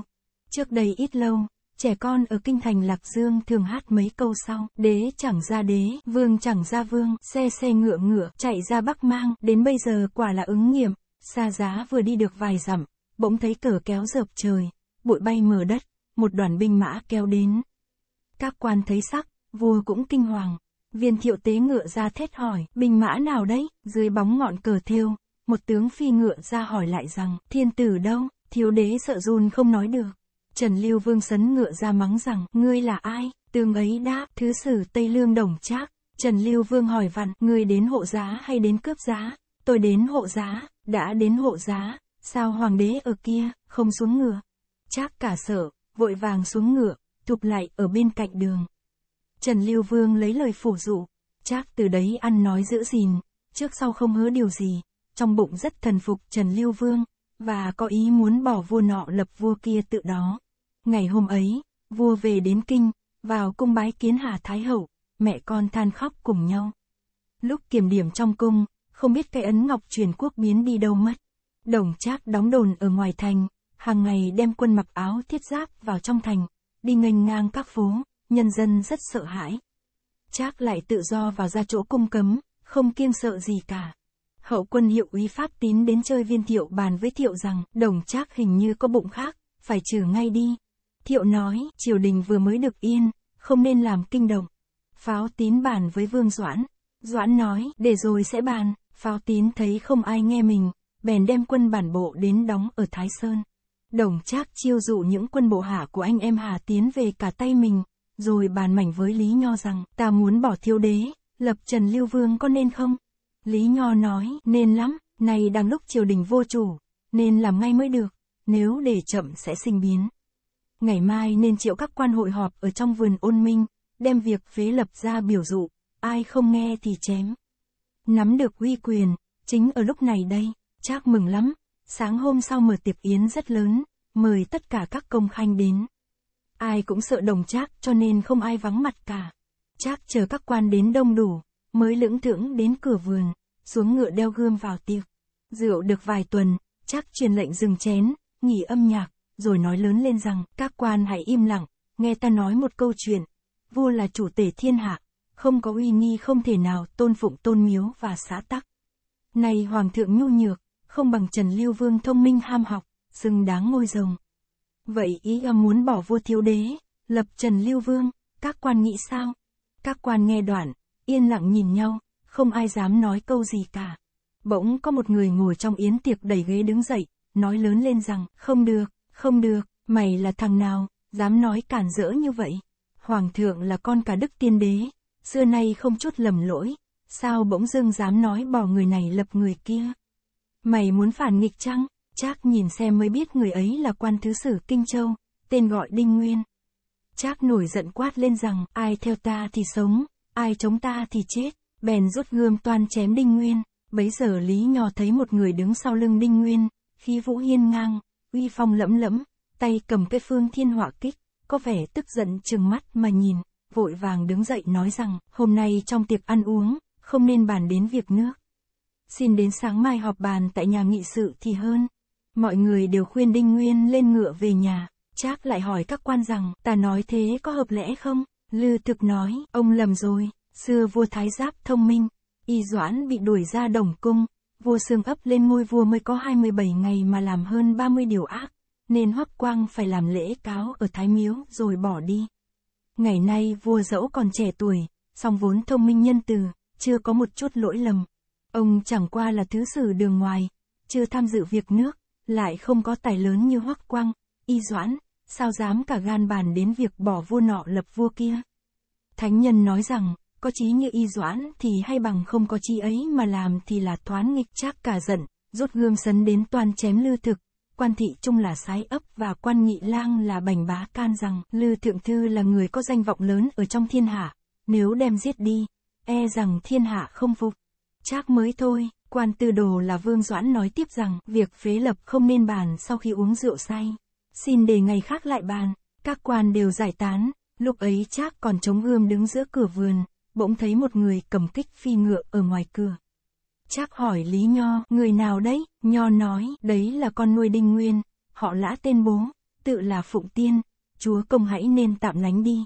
Trước đây ít lâu, trẻ con ở kinh thành Lạc Dương thường hát mấy câu sau, đế chẳng ra đế, vương chẳng ra vương, xe xe ngựa ngựa, chạy ra Bắc Mang, đến bây giờ quả là ứng nghiệm, xa giá vừa đi được vài dặm, bỗng thấy cờ kéo dợp trời, bụi bay mờ đất, một đoàn binh mã kéo đến. Các quan thấy sắc, vua cũng kinh hoàng, viên thiệu tế ngựa ra thét hỏi, binh mã nào đấy, dưới bóng ngọn cờ thiêu, một tướng phi ngựa ra hỏi lại rằng, thiên tử đâu, thiếu đế sợ run không nói được. Trần Lưu Vương sấn ngựa ra mắng rằng, ngươi là ai? Tương ấy đáp, thứ sử Tây Lương Đồng Trác. Trần Lưu Vương hỏi vặn, ngươi đến hộ giá hay đến cướp giá? Tôi đến hộ giá, đã đến hộ giá, sao hoàng đế ở kia, không xuống ngựa? Trác cả sợ, vội vàng xuống ngựa, thụp lại ở bên cạnh đường. Trần Lưu Vương lấy lời phủ dụ, Trác từ đấy ăn nói giữ gìn, trước sau không hứa điều gì, trong bụng rất thần phục Trần Lưu Vương, và có ý muốn bỏ vua nọ lập vua kia tự đó. Ngày hôm ấy, vua về đến kinh, vào cung bái kiến Hà Thái Hậu, mẹ con than khóc cùng nhau. Lúc kiểm điểm trong cung, không biết cái ấn ngọc truyền quốc biến đi đâu mất. Đồng trác đóng đồn ở ngoài thành, hàng ngày đem quân mặc áo thiết giáp vào trong thành, đi nghênh ngang các phố, nhân dân rất sợ hãi. Trác lại tự do vào ra chỗ cung cấm, không kiêng sợ gì cả. Hậu quân hiệu uy pháp tín đến chơi viên thiệu bàn với thiệu rằng đồng trác hình như có bụng khác, phải trừ ngay đi, Thiệu nói, triều đình vừa mới được yên, không nên làm kinh động. Pháo tín bàn với Vương Doãn. Doãn nói, để rồi sẽ bàn. Pháo tín thấy không ai nghe mình, bèn đem quân bản bộ đến đóng ở Thái Sơn. Đồng Trác chiêu dụ những quân bộ hạ của anh em Hà Tiến về cả tay mình, rồi bàn mảnh với Lý Nho rằng, ta muốn bỏ thiếu đế, lập Trần Lưu Vương có nên không? Lý Nho nói, nên lắm, nay đang lúc triều đình vô chủ, nên làm ngay mới được, nếu để chậm sẽ sinh biến ngày mai nên triệu các quan hội họp ở trong vườn ôn minh, đem việc phế lập ra biểu dụ, ai không nghe thì chém. Nắm được uy quyền, chính ở lúc này đây, Trác mừng lắm, sáng hôm sau mở tiệc yến rất lớn, mời tất cả các công khanh đến. Ai cũng sợ đồng chác, cho nên không ai vắng mặt cả. chác chờ các quan đến đông đủ, mới lưỡng thưởng đến cửa vườn, xuống ngựa đeo gươm vào tiệc. Rượu được vài tuần, Trác truyền lệnh dừng chén, nghỉ âm nhạc, rồi nói lớn lên rằng, các quan hãy im lặng, nghe ta nói một câu chuyện. Vua là chủ tể thiên hạ, không có uy nghi không thể nào tôn phụng tôn miếu và xã tắc. Nay hoàng thượng nhu nhược, không bằng Trần Lưu Vương thông minh ham học, xứng đáng ngôi rồng. Vậy ý ông muốn bỏ vua thiếu đế, lập Trần Lưu Vương, các quan nghĩ sao? Các quan nghe đoạn, yên lặng nhìn nhau, không ai dám nói câu gì cả. Bỗng có một người ngồi trong yến tiệc đẩy ghế đứng dậy, nói lớn lên rằng, không được, không được, mày là thằng nào, dám nói cản rỡ như vậy. Hoàng thượng là con cả đức tiên đế, xưa nay không chút lầm lỗi, sao bỗng dưng dám nói bỏ người này lập người kia. Mày muốn phản nghịch chăng, chắc nhìn xem mới biết người ấy là quan thứ sử Kinh Châu, tên gọi Đinh Nguyên. chắc nổi giận quát lên rằng, ai theo ta thì sống, ai chống ta thì chết, bèn rút gươm toan chém Đinh Nguyên. Bấy giờ Lý Nho thấy một người đứng sau lưng Đinh Nguyên, khí vũ hiên ngang, uy phong lẫm lẫm, tay cầm cái phương thiên hỏa kích, có vẻ tức giận chừng mắt mà nhìn, vội vàng đứng dậy nói rằng, hôm nay trong tiệc ăn uống, không nên bàn đến việc nước. Xin đến sáng mai họp bàn tại nhà nghị sự thì hơn. Mọi người đều khuyên Đinh Nguyên lên ngựa về nhà, Trác lại hỏi các quan rằng, ta nói thế có hợp lẽ không? Lư thực nói, ông lầm rồi, xưa vua Thái Giáp thông minh, y doãn bị đuổi ra đồng cung, vua xương ấp lên ngôi vua mới có 27 ngày mà làm hơn 30 điều ác, nên Hoắc Quang phải làm lễ cáo ở Thái Miếu rồi bỏ đi. Ngày nay vua dẫu còn trẻ tuổi, song vốn thông minh nhân từ, chưa có một chút lỗi lầm. Ông chẳng qua là thứ sử đường ngoài, chưa tham dự việc nước, lại không có tài lớn như Hoắc Quang, Y Doãn, sao dám cả gan bàn đến việc bỏ vua nọ lập vua kia. Thánh nhân nói rằng, có trí như y doãn thì hay bằng không có trí ấy mà làm thì là thoán nghịch chắc cả giận, rút gươm sấn đến toàn chém lư thực. Quan thị trung là sái ấp và quan nghị lang là bành bá can rằng lư thượng thư là người có danh vọng lớn ở trong thiên hạ, nếu đem giết đi, e rằng thiên hạ không phục. chắc mới thôi, quan tư đồ là vương doãn nói tiếp rằng việc phế lập không nên bàn sau khi uống rượu say. Xin để ngày khác lại bàn, các quan đều giải tán, lúc ấy chắc còn chống gươm đứng giữa cửa vườn, bỗng thấy một người cầm kích phi ngựa ở ngoài cửa. Trác hỏi Lý Nho, người nào đấy? Nho nói, đấy là con nuôi Đinh Nguyên, họ lã tên bố, tự là Phụng Tiên, chúa công hãy nên tạm lánh đi.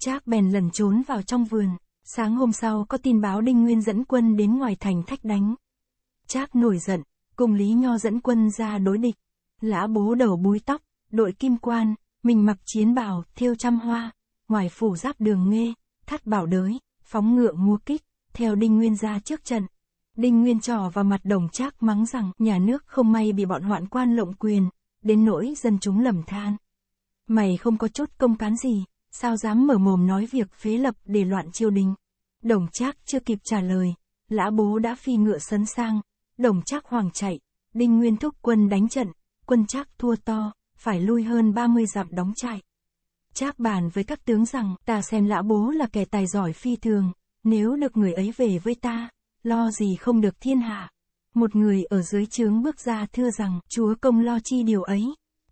Trác bèn lẩn trốn vào trong vườn, sáng hôm sau có tin báo Đinh Nguyên dẫn quân đến ngoài thành thách đánh. Trác nổi giận, cùng Lý Nho dẫn quân ra đối địch. Lã bố đầu búi tóc, đội kim quan, mình mặc chiến bào, thiêu trăm hoa, ngoài phủ giáp đường nghe, thắt bảo đới, phóng ngựa mua kích, theo Đinh Nguyên ra trước trận. Đinh Nguyên trò vào mặt đồng trác mắng rằng nhà nước không may bị bọn hoạn quan lộng quyền, đến nỗi dân chúng lầm than. Mày không có chốt công cán gì, sao dám mở mồm nói việc phế lập để loạn triều đình. Đồng trác chưa kịp trả lời, lã bố đã phi ngựa sấn sang, đồng trác hoàng chạy, Đinh Nguyên thúc quân đánh trận, quân trác thua to, phải lui hơn 30 dặm đóng trại. Trác bàn với các tướng rằng, ta xem lão bố là kẻ tài giỏi phi thường, nếu được người ấy về với ta, lo gì không được thiên hạ. Một người ở dưới trướng bước ra thưa rằng, chúa công lo chi điều ấy,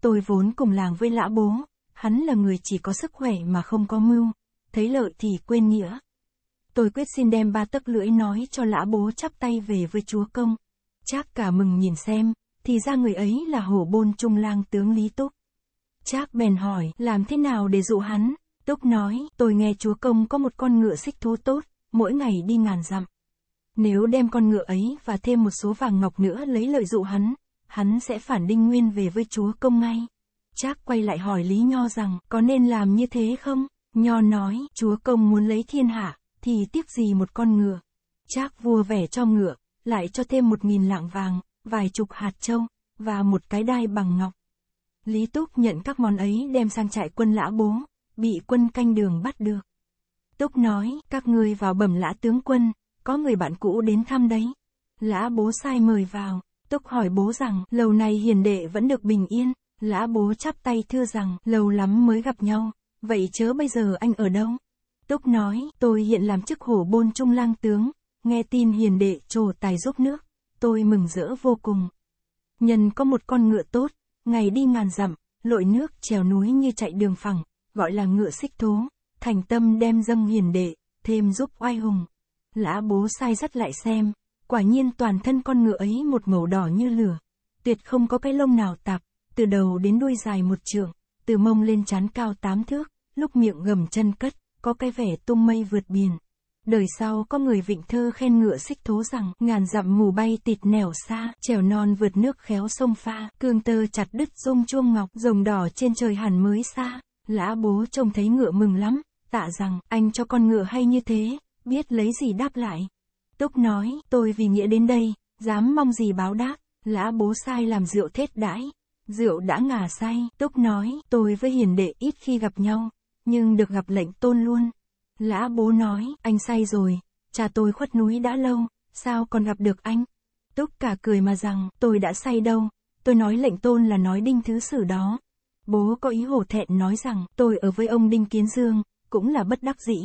tôi vốn cùng làng với lão bố, hắn là người chỉ có sức khỏe mà không có mưu, thấy lợi thì quên nghĩa. Tôi quyết xin đem ba tấc lưỡi nói cho lão bố chắp tay về với chúa công. Chắc cả mừng nhìn xem, thì ra người ấy là hổ bôn trung lang tướng Lý Túc. Trác bèn hỏi, làm thế nào để dụ hắn? Túc nói, tôi nghe chúa công có một con ngựa xích thú tốt, mỗi ngày đi ngàn dặm. Nếu đem con ngựa ấy và thêm một số vàng ngọc nữa lấy lợi dụ hắn, hắn sẽ phản đinh nguyên về với chúa công ngay. Trác quay lại hỏi Lý Nho rằng, có nên làm như thế không? Nho nói, chúa công muốn lấy thiên hạ, thì tiếc gì một con ngựa. Trác vua vẻ cho ngựa, lại cho thêm một nghìn lạng vàng, vài chục hạt trâu, và một cái đai bằng ngọc. Lý Túc nhận các món ấy đem sang trại quân lã bố, bị quân canh đường bắt được. Túc nói, các ngươi vào bẩm lã tướng quân, có người bạn cũ đến thăm đấy. Lã bố sai mời vào, Túc hỏi bố rằng, lâu nay hiền đệ vẫn được bình yên. Lã bố chắp tay thưa rằng, lâu lắm mới gặp nhau, vậy chớ bây giờ anh ở đâu? Túc nói, tôi hiện làm chức hổ bôn trung lang tướng, nghe tin hiền đệ trồ tài giúp nước, tôi mừng rỡ vô cùng. Nhân có một con ngựa tốt, ngày đi ngàn dặm, lội nước trèo núi như chạy đường phẳng, gọi là ngựa xích thố, thành tâm đem dâng hiền đệ, thêm giúp oai hùng. Lã bố sai dắt lại xem, quả nhiên toàn thân con ngựa ấy một màu đỏ như lửa, tuyệt không có cái lông nào tạp, từ đầu đến đuôi dài một trượng, từ mông lên chán cao tám thước, lúc miệng gầm chân cất, có cái vẻ tung mây vượt biển. Đời sau có người vịnh thơ khen ngựa xích thố rằng, ngàn dặm mù bay tịt nẻo xa, trèo non vượt nước khéo sông pha, cương tơ chặt đứt rung chuông ngọc, rồng đỏ trên trời hẳn mới xa. Lã bố trông thấy ngựa mừng lắm, tạ rằng, anh cho con ngựa hay như thế, biết lấy gì đáp lại. Túc nói, tôi vì nghĩa đến đây, dám mong gì báo đáp, lã bố sai làm rượu thết đãi. Rượu đã ngả say, Túc nói, tôi với hiền đệ ít khi gặp nhau, nhưng được gặp lệnh tôn luôn. Lã bố nói, anh say rồi, cha tôi khuất núi đã lâu, sao còn gặp được anh? Túc cả cười mà rằng, tôi đã say đâu, tôi nói lệnh tôn là nói đinh thứ sử đó. Bố có ý hổ thẹn nói rằng, tôi ở với ông Đinh Kiến Dương, cũng là bất đắc dĩ.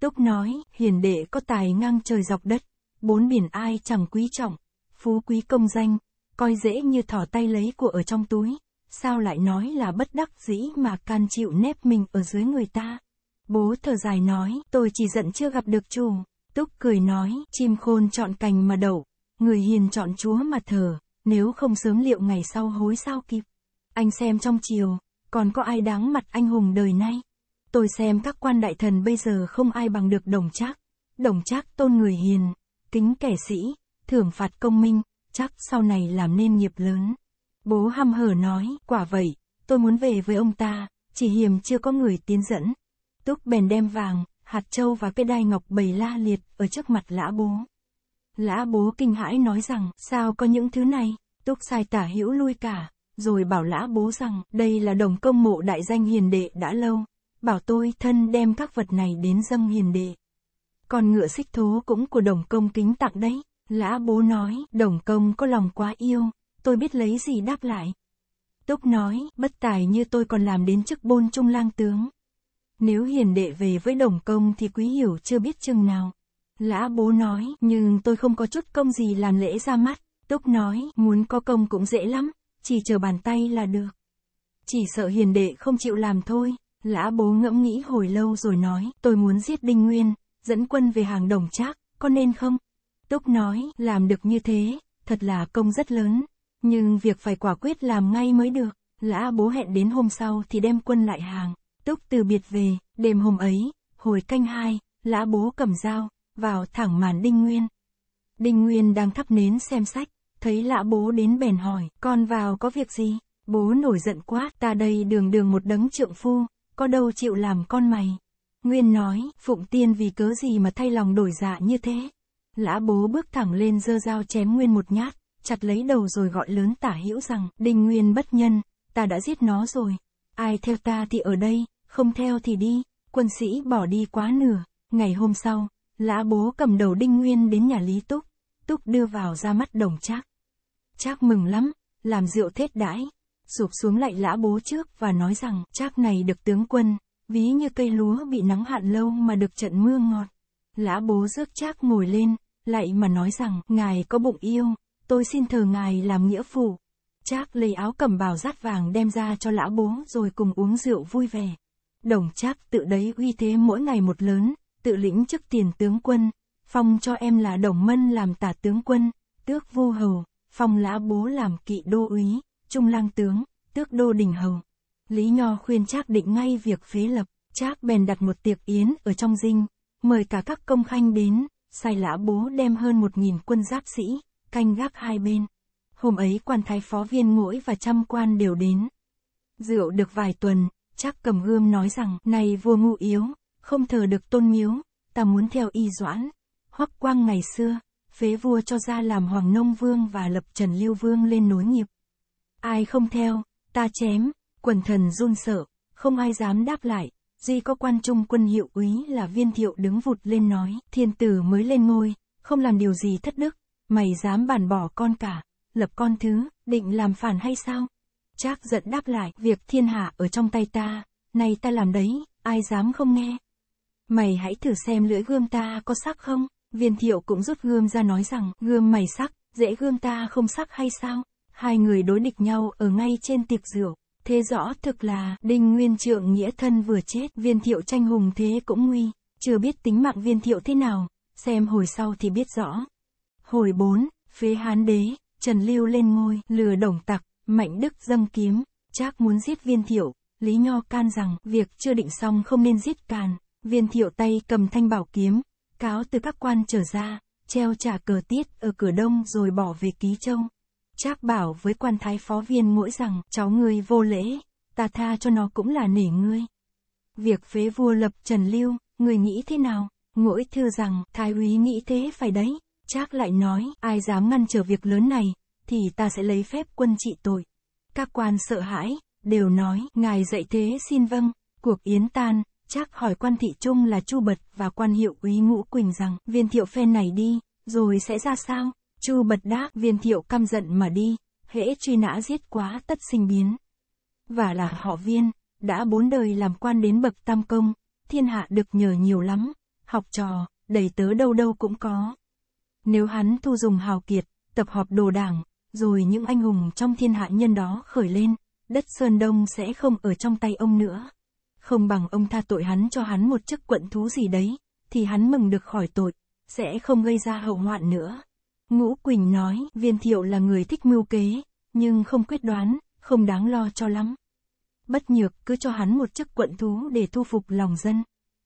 Túc nói, hiền đệ có tài ngang trời dọc đất, bốn biển ai chẳng quý trọng, phú quý công danh, coi dễ như thỏ tay lấy của ở trong túi, sao lại nói là bất đắc dĩ mà can chịu nép mình ở dưới người ta. Bố thở dài nói, tôi chỉ giận chưa gặp được chủ. Túc cười nói, chim khôn chọn cành mà đậu, người hiền chọn chúa mà thờ, nếu không sớm liệu ngày sau hối sao kịp. Anh xem trong chiều, còn có ai đáng mặt anh hùng đời nay? Tôi xem các quan đại thần bây giờ không ai bằng được đồng trác. Đồng trác tôn người hiền, kính kẻ sĩ, thưởng phạt công minh, chắc sau này làm nên nghiệp lớn. Bố hăm hở nói, quả vậy, tôi muốn về với ông ta, chỉ hiềm chưa có người tiến dẫn. Túc bèn đem vàng, hạt châu và cái đai ngọc bầy la liệt ở trước mặt lã bố. Lã bố kinh hãi nói rằng, sao có những thứ này, Túc sai tả hữu lui cả, rồi bảo lã bố rằng, đây là đồng công mộ đại danh hiền đệ đã lâu, bảo tôi thân đem các vật này đến dâng hiền đệ. Còn ngựa xích thú cũng của đồng công kính tặng đấy, lã bố nói, đồng công có lòng quá yêu, tôi biết lấy gì đáp lại. Túc nói, bất tài như tôi còn làm đến chức bôn trung lang tướng, nếu hiền đệ về với đồng công thì quý hiểu chưa biết chừng nào. Lã bố nói, nhưng tôi không có chút công gì làm lễ ra mắt. Túc nói, muốn có công cũng dễ lắm, chỉ chờ bàn tay là được. Chỉ sợ hiền đệ không chịu làm thôi. Lã bố ngẫm nghĩ hồi lâu rồi nói, tôi muốn giết Đinh Nguyên, dẫn quân về hàng đồng trác, có nên không? Túc nói, làm được như thế, thật là công rất lớn, nhưng việc phải quả quyết làm ngay mới được. Lã bố hẹn đến hôm sau thì đem quân lại hàng túc từ biệt về, đêm hôm ấy, hồi canh hai, lã bố cầm dao, vào thẳng màn Đinh Nguyên. Đinh Nguyên đang thắp nến xem sách, thấy lã bố đến bèn hỏi, con vào có việc gì? Bố nổi giận quá, ta đây đường đường một đấng trượng phu, có đâu chịu làm con mày. Nguyên nói, Phụng Tiên vì cớ gì mà thay lòng đổi dạ như thế. Lã bố bước thẳng lên dơ dao chém Nguyên một nhát, chặt lấy đầu rồi gọi lớn tả hữu rằng, Đinh Nguyên bất nhân, ta đã giết nó rồi. Ai theo ta thì ở đây, không theo thì đi, quân sĩ bỏ đi quá nửa. Ngày hôm sau, lã bố cầm đầu Đinh Nguyên đến nhà Lý Túc, Túc đưa vào ra mắt đồng Trác. Trác mừng lắm, làm rượu thết đãi, sụp xuống lại lã bố trước và nói rằng Trác này được tướng quân, ví như cây lúa bị nắng hạn lâu mà được trận mưa ngọt. Lã bố rước Trác ngồi lên, lại mà nói rằng ngài có bụng yêu, tôi xin thờ ngài làm nghĩa phụ. Trác lấy áo cầm bào rát vàng đem ra cho lã bố rồi cùng uống rượu vui vẻ. Đồng trác tự đấy uy thế mỗi ngày một lớn, tự lĩnh chức tiền tướng quân, phong cho em là đồng mân làm tả tướng quân, tước vu hầu, phong lã bố làm kỵ đô úy, trung lang tướng, tước đô đình hầu. Lý Nho khuyên Trác định ngay việc phế lập, Trác bèn đặt một tiệc yến ở trong dinh, mời cả các công khanh đến, sai lã bố đem hơn một nghìn quân giáp sĩ, canh gác hai bên. Hôm ấy quan thái phó viên ngũi và trăm quan đều đến. Rượu được vài tuần, chắc cầm gươm nói rằng, này vua ngu yếu, không thờ được tôn miếu, ta muốn theo y doãn. Hoắc quang ngày xưa, phế vua cho ra làm hoàng nông vương và lập trần lưu vương lên nối nghiệp. Ai không theo, ta chém, quần thần run sợ, không ai dám đáp lại, duy có quan trung quân hiệu úy là viên thiệu đứng vụt lên nói, thiên tử mới lên ngôi, không làm điều gì thất đức, mày dám bản bỏ con cả, lập con thứ, định làm phản hay sao? Trác giận đáp lại, việc thiên hạ ở trong tay ta, nay ta làm đấy, ai dám không nghe. Mày hãy thử xem lưỡi gươm ta có sắc không, viên thiệu cũng rút gươm ra nói rằng, gươm mày sắc, dễ gươm ta không sắc hay sao. Hai người đối địch nhau ở ngay trên tiệc rượu, thế rõ thực là, đinh nguyên trượng nghĩa thân vừa chết, viên thiệu tranh hùng thế cũng nguy, chưa biết tính mạng viên thiệu thế nào, xem hồi sau thì biết rõ. Hồi 4, phế hán đế, Trần Lưu lên ngôi, lừa đồng tặc, Mạnh Đức dâng kiếm, Trác muốn giết viên thiệu, Lý Nho can rằng việc chưa định xong không nên giết càn, viên thiệu tay cầm thanh bảo kiếm, cáo từ các quan trở ra, treo trả cờ tiết ở cửa đông rồi bỏ về ký châu. Trác bảo với quan thái phó viên mỗi rằng cháu ngươi vô lễ, ta tha cho nó cũng là nể ngươi. Việc phế vua lập Trần Lưu, người nghĩ thế nào? Ngỗi thư rằng, thái úy nghĩ thế phải đấy. Trác lại nói, ai dám ngăn trở việc lớn này, thì ta sẽ lấy phép quân trị tội. Các quan sợ hãi, đều nói, ngài dạy thế xin vâng, cuộc yến tan, chắc hỏi quan thị trung là chu bật và quan hiệu úy ngũ quỳnh rằng, viên thiệu phen này đi, rồi sẽ ra sao? Chu bật đáp, viên thiệu căm giận mà đi, hễ truy nã giết quá tất sinh biến. Và là họ viên, đã bốn đời làm quan đến bậc tam công, thiên hạ được nhờ nhiều lắm, học trò, đầy tớ đâu đâu cũng có. Nếu hắn thu dùng hào kiệt, tập họp đồ đảng, rồi những anh hùng trong thiên hạ nhân đó khởi lên, đất Sơn Đông sẽ không ở trong tay ông nữa. Không bằng ông tha tội hắn cho hắn một chức quận thú gì đấy, thì hắn mừng được khỏi tội, sẽ không gây ra hậu hoạn nữa. Ngũ Quỳnh nói, viên thiệu là người thích mưu kế, nhưng không quyết đoán, không đáng lo cho lắm. Bất nhược cứ cho hắn một chức quận thú để thu phục lòng dân.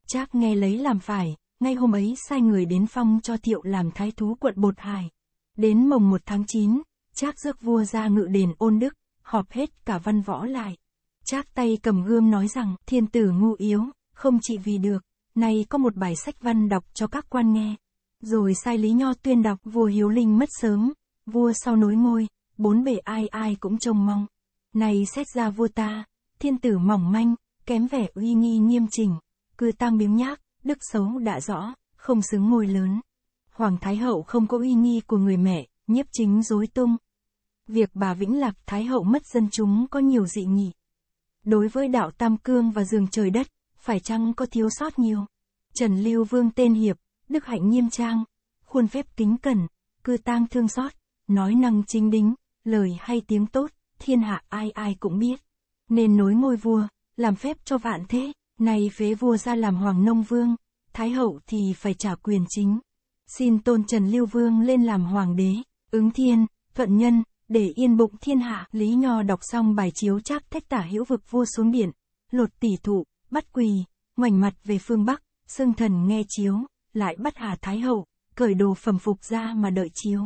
Trác nghe lấy làm phải, ngay hôm ấy sai người đến phong cho thiệu làm thái thú quận Bột Hải. Đến mồng 1 tháng 9, Trác rước vua ra ngự đền ôn đức, họp hết cả văn võ lại. Trác tay cầm gươm nói rằng, thiên tử ngu yếu, không trị vì được, nay có một bài sách văn đọc cho các quan nghe. Rồi sai Lý Nho tuyên đọc vua Hiếu Linh mất sớm, vua sau nối ngôi, bốn bề ai ai cũng trông mong. nay xét ra vua ta, thiên tử mỏng manh, kém vẻ uy nghi nghiêm chỉnh, cư tam biếng nhác, đức xấu đã rõ, không xứng ngôi lớn. Hoàng Thái Hậu không có uy nghi của người mẹ, nhiếp chính dối tung. Việc bà Vĩnh Lạc Thái Hậu mất dân chúng có nhiều dị nghị. Đối với đạo Tam Cương và giường trời đất, phải chăng có thiếu sót nhiều? Trần Lưu Vương tên hiệp, đức hạnh nghiêm trang, khuôn phép kính cẩn, cư tang thương xót, nói năng chính đính, lời hay tiếng tốt, thiên hạ ai ai cũng biết. Nên nối ngôi vua, làm phép cho vạn thế, nay phế vua ra làm hoàng nông vương, thái hậu thì phải trả quyền chính. Xin tôn Trần Lưu Vương lên làm hoàng đế. Ứng thiên, thuận nhân, để yên bụng thiên hạ. Lý Nho đọc xong bài chiếu trác thách tả hữu vực vua xuống biển, lột tỷ thụ, bắt quỳ, ngoảnh mặt về phương Bắc, sương thần nghe chiếu, lại bắt Hà Thái Hậu, cởi đồ phẩm phục ra mà đợi chiếu.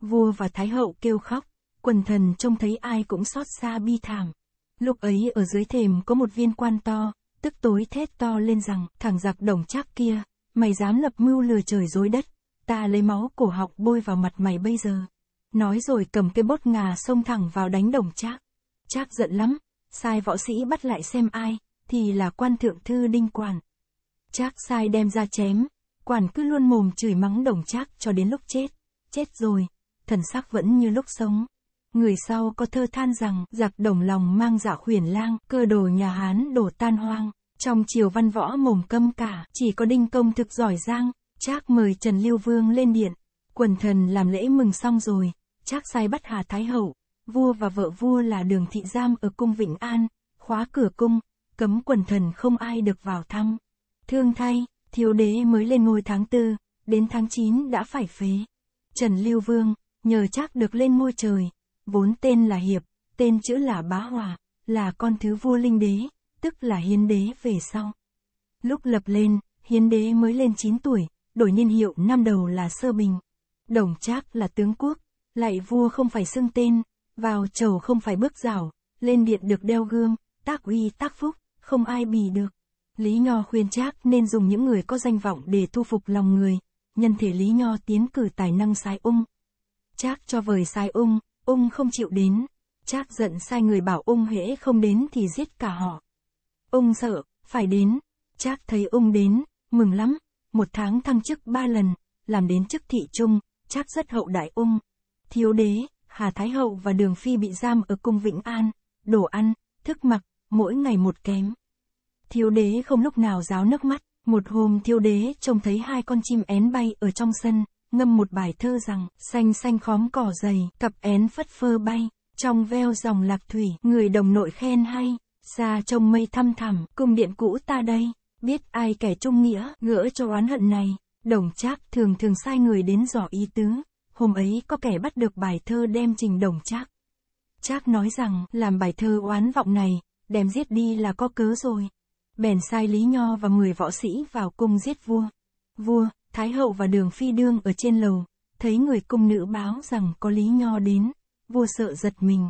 Vua và Thái Hậu kêu khóc, quần thần trông thấy ai cũng xót xa bi thảm. Lúc ấy ở dưới thềm có một viên quan to, tức tối thét to lên rằng, thằng giặc đồng trác kia, mày dám lập mưu lừa trời dối đất, ta lấy máu cổ học bôi vào mặt mày bây giờ. Nói rồi cầm cái bốt ngà xông thẳng vào đánh đồng Trác. Trác giận lắm, sai võ sĩ bắt lại xem ai, thì là quan thượng thư đinh quản. Trác sai đem ra chém, quản cứ luôn mồm chửi mắng đồng Trác cho đến lúc chết. Chết rồi, thần sắc vẫn như lúc sống. Người sau có thơ than rằng, giặc đồng lòng mang dạ huyền lang, cơ đồ nhà Hán đổ tan hoang. Trong triều văn võ mồm câm cả, chỉ có đinh công thực giỏi giang, Trác mời Trần Liêu Vương lên điện, quần thần làm lễ mừng xong rồi, Trác sai bắt Hà Thái Hậu, vua và vợ vua là đường thị giam ở cung Vĩnh An, khóa cửa cung, cấm quần thần không ai được vào thăm. Thương thay, thiếu đế mới lên ngôi tháng tư đến tháng 9 đã phải phế. Trần Lưu Vương, nhờ chắc được lên ngôi trời, vốn tên là Hiệp, tên chữ là Bá Hòa, là con thứ vua linh đế, tức là hiến đế về sau. Lúc lập lên, hiến đế mới lên 9 tuổi, đổi niên hiệu năm đầu là Sơ Bình. Đồng Trác là tướng quốc, lại vua không phải xưng tên, vào chầu không phải bước rào, lên điện được đeo gương, tác uy tác phúc, không ai bì được. Lý Nho khuyên Trác nên dùng những người có danh vọng để thu phục lòng người, nhân thể Lý Nho tiến cử tài năng sai ung. Trác cho vời sai ung, ung không chịu đến, Trác giận sai người bảo ung hễ không đến thì giết cả họ. Ung sợ, phải đến, Trác thấy ung đến, mừng lắm, một tháng thăng chức ba lần, làm đến chức thị trung, chắc rất hậu đại ung. Thiếu đế, Hà Thái Hậu và Đường Phi bị giam ở cung Vĩnh An, đồ ăn, thức mặc, mỗi ngày một kém. Thiếu đế không lúc nào ráo nước mắt, một hôm thiếu đế trông thấy hai con chim én bay ở trong sân, ngâm một bài thơ rằng, xanh xanh khóm cỏ dày, cặp én phất phơ bay, trong veo dòng lạc thủy, người đồng nội khen hay, xa trông mây thăm thẳm, cung điện cũ ta đây biết ai kẻ trung nghĩa, ngỡ cho oán hận này, đồng trác thường thường sai người đến dò ý tứ, hôm ấy có kẻ bắt được bài thơ đem trình đồng trác. Trác nói rằng, làm bài thơ oán vọng này, đem giết đi là có cớ rồi. Bèn sai Lý Nho và người võ sĩ vào cung giết vua. Vua, Thái hậu và đường phi đương ở trên lầu, thấy người cung nữ báo rằng có Lý Nho đến, vua sợ giật mình.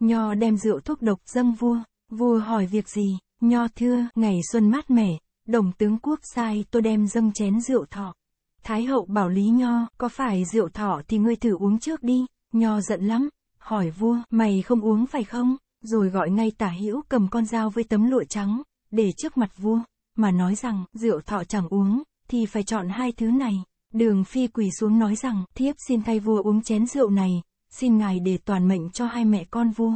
Nho đem rượu thuốc độc dâng vua, vua hỏi việc gì, Nho thưa, ngày xuân mát mẻ, Đồng tướng quốc sai tôi đem dâng chén rượu thọ. Thái hậu bảo Lý Nho, có phải rượu thọ thì ngươi thử uống trước đi. Nho giận lắm, hỏi vua, mày không uống phải không? Rồi gọi ngay tả hữu cầm con dao với tấm lụa trắng, để trước mặt vua, mà nói rằng, rượu thọ chẳng uống, thì phải chọn hai thứ này. Đường phi quỳ xuống nói rằng, thiếp xin thay vua uống chén rượu này, xin ngài để toàn mệnh cho hai mẹ con vua.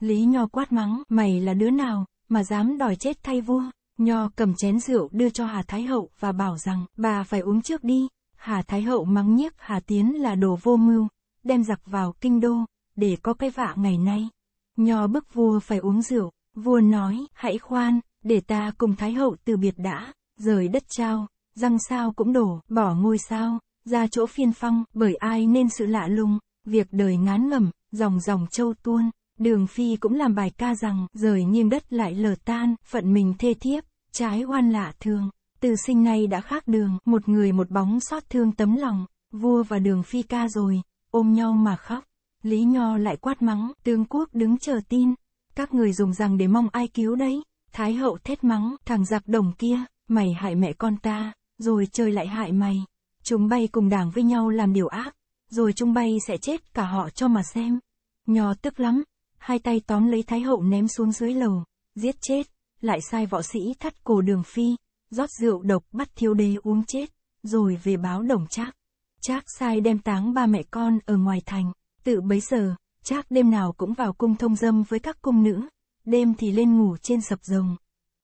Lý Nho quát mắng, mày là đứa nào, mà dám đòi chết thay vua. Nho cầm chén rượu đưa cho Hà Thái Hậu và bảo rằng bà phải uống trước đi. Hà Thái Hậu mắng nhiếc Hà Tiến là đồ vô mưu, đem giặc vào kinh đô, để có cái vạ ngày nay. Nho bức vua phải uống rượu, vua nói, hãy khoan, để ta cùng Thái Hậu từ biệt đã, rời đất trao, răng sao cũng đổ, bỏ ngôi sao, ra chỗ phiên phong, bởi ai nên sự lạ lùng, việc đời ngán ngẩm, dòng dòng châu tuôn. Đường Phi cũng làm bài ca rằng, rời nghiêm đất lại lờ tan, phận mình thê thiếp, trái oan lạ thương. Từ sinh nay đã khác đường, một người một bóng xót thương tấm lòng, vua và đường Phi ca rồi, ôm nhau mà khóc. Lý Nho lại quát mắng, tướng quốc đứng chờ tin, các người dùng rằng để mong ai cứu đấy. Thái hậu thét mắng, thằng giặc đồng kia, mày hại mẹ con ta, rồi trời lại hại mày. Chúng bay cùng đảng với nhau làm điều ác, rồi chúng bay sẽ chết cả họ cho mà xem. Nho tức lắm, hai tay tóm lấy Thái Hậu ném xuống dưới lầu, giết chết, lại sai võ sĩ thắt cổ đường phi, rót rượu độc bắt thiếu đế uống chết, rồi về báo đồng trác. Trác sai đem táng ba mẹ con ở ngoài thành, tự bấy giờ, trác đêm nào cũng vào cung thông dâm với các cung nữ, đêm thì lên ngủ trên sập rồng.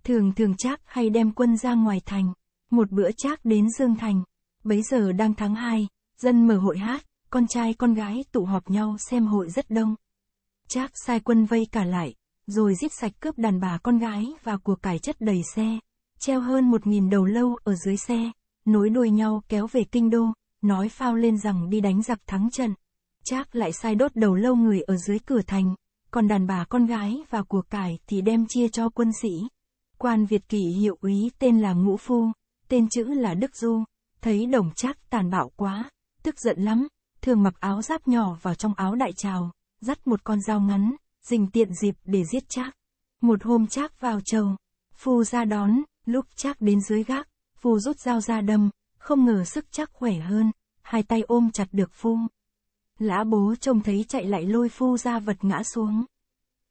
Thường thường trác hay đem quân ra ngoài thành, một bữa trác đến Dương Thành, bấy giờ đang tháng 2, dân mở hội hát, con trai con gái tụ họp nhau xem hội rất đông. Trác sai quân vây cả lại, rồi giết sạch cướp đàn bà con gái và của cải chất đầy xe, treo hơn một nghìn đầu lâu ở dưới xe, nối đuôi nhau kéo về kinh đô, nói phao lên rằng đi đánh giặc thắng trận. Trác lại sai đốt đầu lâu người ở dưới cửa thành, còn đàn bà con gái và của cải thì đem chia cho quân sĩ. Quan Việt kỳ hiệu úy tên là Ngũ Phu, tên chữ là Đức Du, thấy đồng Trác tàn bạo quá, tức giận lắm, thường mặc áo giáp nhỏ vào trong áo đại trào, dắt một con dao ngắn, dình tiện dịp để giết Trác. Một hôm Trác vào chầu, Phu ra đón, lúc Trác đến dưới gác, Phu rút dao ra đâm, không ngờ sức Trác khỏe hơn, hai tay ôm chặt được Phu. Lã bố trông thấy chạy lại lôi Phu ra vật ngã xuống.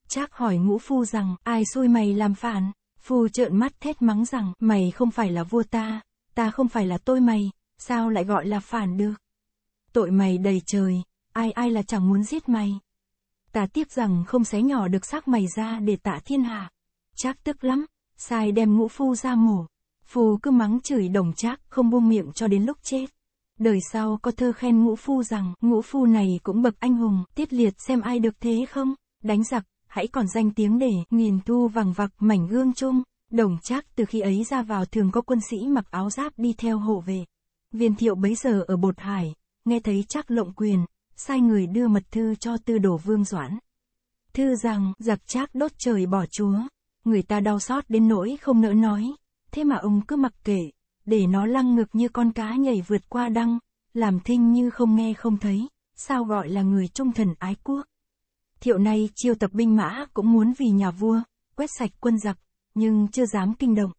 Trác hỏi ngũ Phu rằng, ai xui mày làm phản, Phu trợn mắt thét mắng rằng, mày không phải là vua ta, ta không phải là tôi mày, sao lại gọi là phản được. Tội mày đầy trời, ai ai là chẳng muốn giết mày ta tiếc rằng không xé nhỏ được xác mày ra để tạ thiên hạ. chắc tức lắm, sai đem ngũ phu ra mổ. Phu cứ mắng chửi đồng trác, không buông miệng cho đến lúc chết. Đời sau có thơ khen ngũ phu rằng, ngũ phu này cũng bậc anh hùng, tiết liệt xem ai được thế không, đánh giặc, hãy còn danh tiếng để, nghìn thu vàng vặc mảnh gương chung. Đồng trác từ khi ấy ra vào thường có quân sĩ mặc áo giáp đi theo hộ về. Viên thiệu bấy giờ ở bột hải, nghe thấy trác lộng quyền, sai người đưa mật thư cho tư đồ vương doãn. Thư rằng, giặc trác đốt trời bỏ chúa, người ta đau xót đến nỗi không nỡ nói, thế mà ông cứ mặc kệ, để nó lăng ngược như con cá nhảy vượt qua đăng, làm thinh như không nghe không thấy, sao gọi là người trung thần ái quốc. Thiệu nay chiêu tập binh mã cũng muốn vì nhà vua, quét sạch quân giặc, nhưng chưa dám kinh động.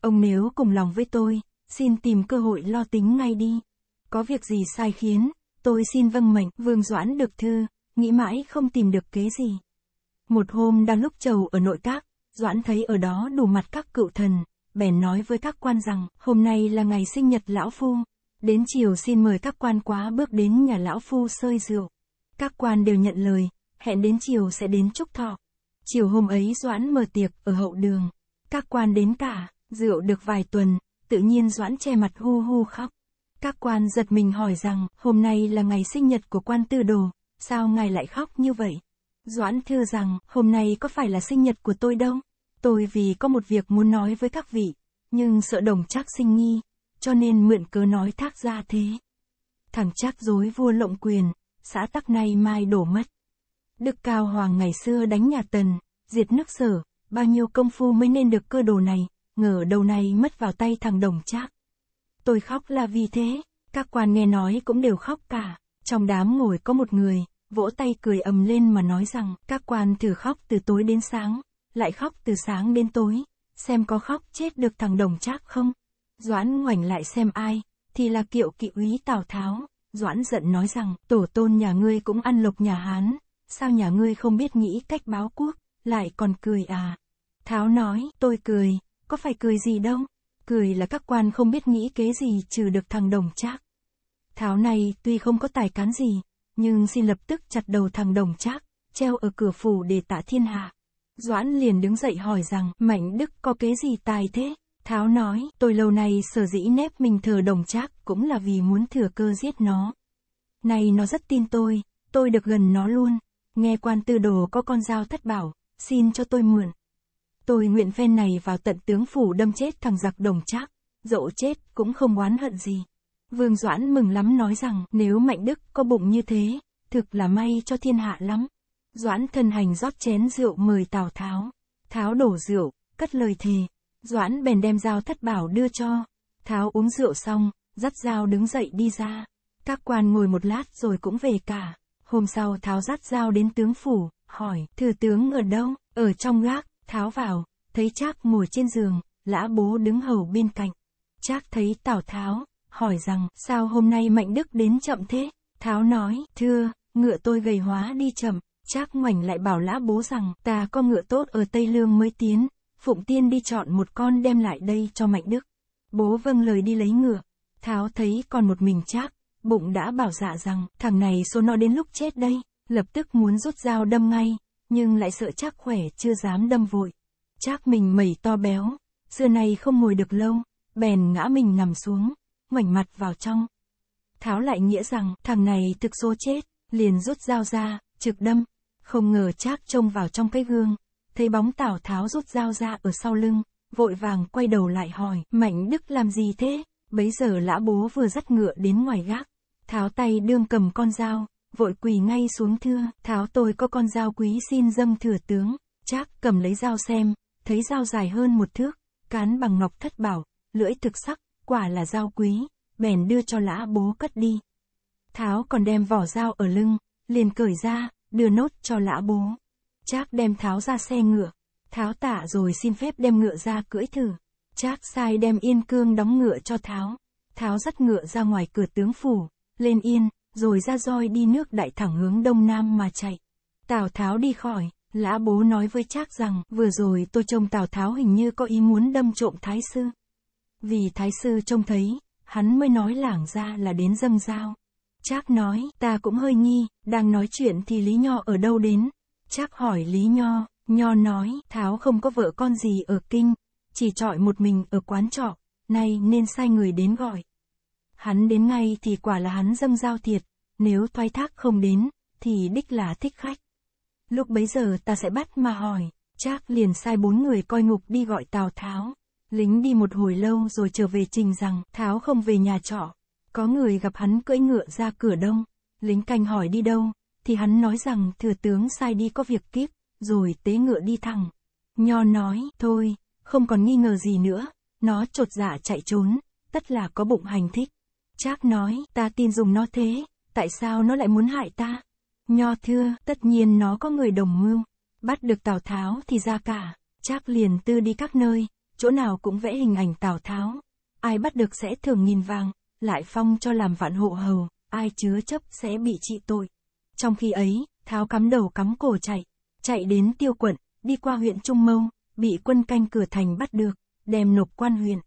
Ông nếu cùng lòng với tôi, xin tìm cơ hội lo tính ngay đi. Có việc gì sai khiến, tôi xin vâng mệnh, Vương Doãn được thư, nghĩ mãi không tìm được kế gì. Một hôm đang lúc trầu ở nội các, Doãn thấy ở đó đủ mặt các cựu thần, bèn nói với các quan rằng, hôm nay là ngày sinh nhật lão phu, đến chiều xin mời các quan quá bước đến nhà lão phu sơi rượu. Các quan đều nhận lời, hẹn đến chiều sẽ đến chúc thọ. Chiều hôm ấy Doãn mở tiệc ở hậu đường, các quan đến cả, rượu được vài tuần, tự nhiên Doãn che mặt hu hu khóc. Các quan giật mình hỏi rằng, hôm nay là ngày sinh nhật của quan tư đồ, sao ngài lại khóc như vậy? Doãn thư rằng, hôm nay có phải là sinh nhật của tôi đâu? Tôi vì có một việc muốn nói với các vị, nhưng sợ đồng trác sinh nghi, cho nên mượn cớ nói thác ra thế. Thằng trác dối vua lộng quyền, xã tắc nay mai đổ mất. Đức Cao Hoàng ngày xưa đánh nhà Tần, diệt nước sở, bao nhiêu công phu mới nên được cơ đồ này, ngờ đầu này mất vào tay thằng đồng trác. Tôi khóc là vì thế, các quan nghe nói cũng đều khóc cả. Trong đám ngồi có một người, vỗ tay cười ầm lên mà nói rằng, các quan thử khóc từ tối đến sáng, lại khóc từ sáng đến tối, xem có khóc chết được thằng đồng trác không. Doãn ngoảnh lại xem ai, thì là kiệu kỵ úy Tào Tháo. Doãn giận nói rằng, tổ tôn nhà ngươi cũng ăn lục nhà Hán, sao nhà ngươi không biết nghĩ cách báo quốc, lại còn cười à. Tháo nói, tôi cười, có phải cười gì đâu cười là các quan không biết nghĩ kế gì trừ được thằng đồng trác. Tháo này tuy không có tài cán gì, nhưng xin lập tức chặt đầu thằng đồng trác, treo ở cửa phủ để tạ thiên hạ. Doãn liền đứng dậy hỏi rằng, Mạnh Đức có kế gì tài thế? Tháo nói, tôi lâu nay sở dĩ nép mình thờ đồng trác cũng là vì muốn thừa cơ giết nó. nay nó rất tin tôi, tôi được gần nó luôn. Nghe quan tư đồ có con dao thất bảo, xin cho tôi mượn. Tôi nguyện phen này vào tận tướng phủ đâm chết thằng giặc đồng trác, dẫu chết cũng không oán hận gì. Vương Doãn mừng lắm nói rằng nếu Mạnh Đức có bụng như thế, thực là may cho thiên hạ lắm. Doãn thân hành rót chén rượu mời Tào Tháo. Tháo đổ rượu, cất lời thề. Doãn bèn đem dao thất bảo đưa cho. Tháo uống rượu xong, dắt dao đứng dậy đi ra. Các quan ngồi một lát rồi cũng về cả. Hôm sau Tháo dắt dao đến tướng phủ, hỏi, thừa tướng ở đâu? Ở trong gác, tháo vào, thấy Trác ngồi trên giường, lã bố đứng hầu bên cạnh. Trác thấy Tào Tháo, hỏi rằng, sao hôm nay Mạnh Đức đến chậm thế? Tháo nói, thưa, ngựa tôi gầy hóa đi chậm, Trác ngoảnh lại bảo lã bố rằng, ta có ngựa tốt ở Tây Lương mới tiến, Phụng Tiên đi chọn một con đem lại đây cho Mạnh Đức. Bố vâng lời đi lấy ngựa, Tháo thấy còn một mình Trác, bụng đã bảo dạ rằng, thằng này số nó đến lúc chết đây, lập tức muốn rút dao đâm ngay nhưng lại sợ chắc khỏe chưa dám đâm vội. Chắc mình mẩy to béo, xưa nay không ngồi được lâu, bèn ngã mình nằm xuống, ngoảnh mặt vào trong. Tháo lại nghĩa rằng thằng này thực số chết, liền rút dao ra, trực đâm. Không ngờ chắc trông vào trong cái gương, thấy bóng Tào Tháo rút dao ra ở sau lưng, vội vàng quay đầu lại hỏi, Mạnh Đức làm gì thế? Bấy giờ lã bố vừa dắt ngựa đến ngoài gác, tháo tay đương cầm con dao, vội quỳ ngay xuống thưa, tháo tôi có con dao quý xin dâng thừa tướng, trác cầm lấy dao xem, thấy dao dài hơn một thước, cán bằng ngọc thất bảo, lưỡi thực sắc, quả là dao quý, bèn đưa cho lã bố cất đi. Tháo còn đem vỏ dao ở lưng, liền cởi ra, đưa nốt cho lã bố. Trác đem tháo ra xe ngựa, tháo tả rồi xin phép đem ngựa ra cưỡi thử. Trác sai đem yên cương đóng ngựa cho tháo. Tháo dắt ngựa ra ngoài cửa tướng phủ, lên yên, rồi ra roi đi nước đại thẳng hướng đông nam mà chạy. Tào Tháo đi khỏi, lã bố nói với Trác rằng, vừa rồi tôi trông Tào Tháo hình như có ý muốn đâm trộm Thái Sư. Vì Thái Sư trông thấy, hắn mới nói lảng ra là đến dâng giao. Trác nói, ta cũng hơi nghi, đang nói chuyện thì Lý Nho ở đâu đến? Trác hỏi Lý Nho, Nho nói, Tháo không có vợ con gì ở kinh, chỉ trọi một mình ở quán trọ, nay nên sai người đến gọi hắn đến ngay thì quả là hắn dâng giao thiệt, nếu thoái thác không đến, thì đích là thích khách. Lúc bấy giờ ta sẽ bắt mà hỏi, chắc liền sai bốn người coi ngục đi gọi Tào Tháo. Lính đi một hồi lâu rồi trở về trình rằng Tháo không về nhà trọ. Có người gặp hắn cưỡi ngựa ra cửa đông. Lính canh hỏi đi đâu, thì hắn nói rằng thừa tướng sai đi có việc kiếp, rồi tế ngựa đi thẳng. Nho nói, thôi, không còn nghi ngờ gì nữa, nó trột dạ chạy trốn, tất là có bụng hành thích. Trác nói, ta tin dùng nó thế, tại sao nó lại muốn hại ta? Nho thưa, tất nhiên nó có người đồng mưu. Bắt được Tào Tháo thì ra cả. Trác liền tư đi các nơi, chỗ nào cũng vẽ hình ảnh Tào Tháo. Ai bắt được sẽ thưởng nghìn vàng, lại phong cho làm vạn hộ hầu, ai chứa chấp sẽ bị trị tội. Trong khi ấy, Tháo cắm đầu cắm cổ chạy, chạy đến tiêu quận, đi qua huyện Trung Mâu, bị quân canh cửa thành bắt được, đem nộp quan huyện.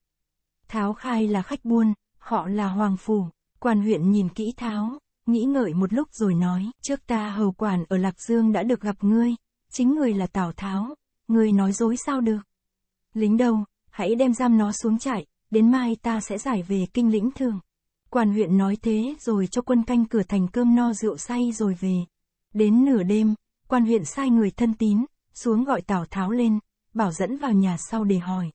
Tháo khai là khách buôn, họ là Hoàng Phủ. Quan huyện nhìn kỹ tháo, nghĩ ngợi một lúc rồi nói, trước ta hầu quản ở Lạc Dương đã được gặp ngươi, chính người là Tào Tháo, ngươi nói dối sao được. Lính đâu, hãy đem giam nó xuống trại, đến mai ta sẽ giải về kinh lĩnh thường. Quan huyện nói thế rồi cho quân canh cửa thành cơm no rượu say rồi về. Đến nửa đêm, quan huyện sai người thân tín, xuống gọi Tào Tháo lên, bảo dẫn vào nhà sau để hỏi.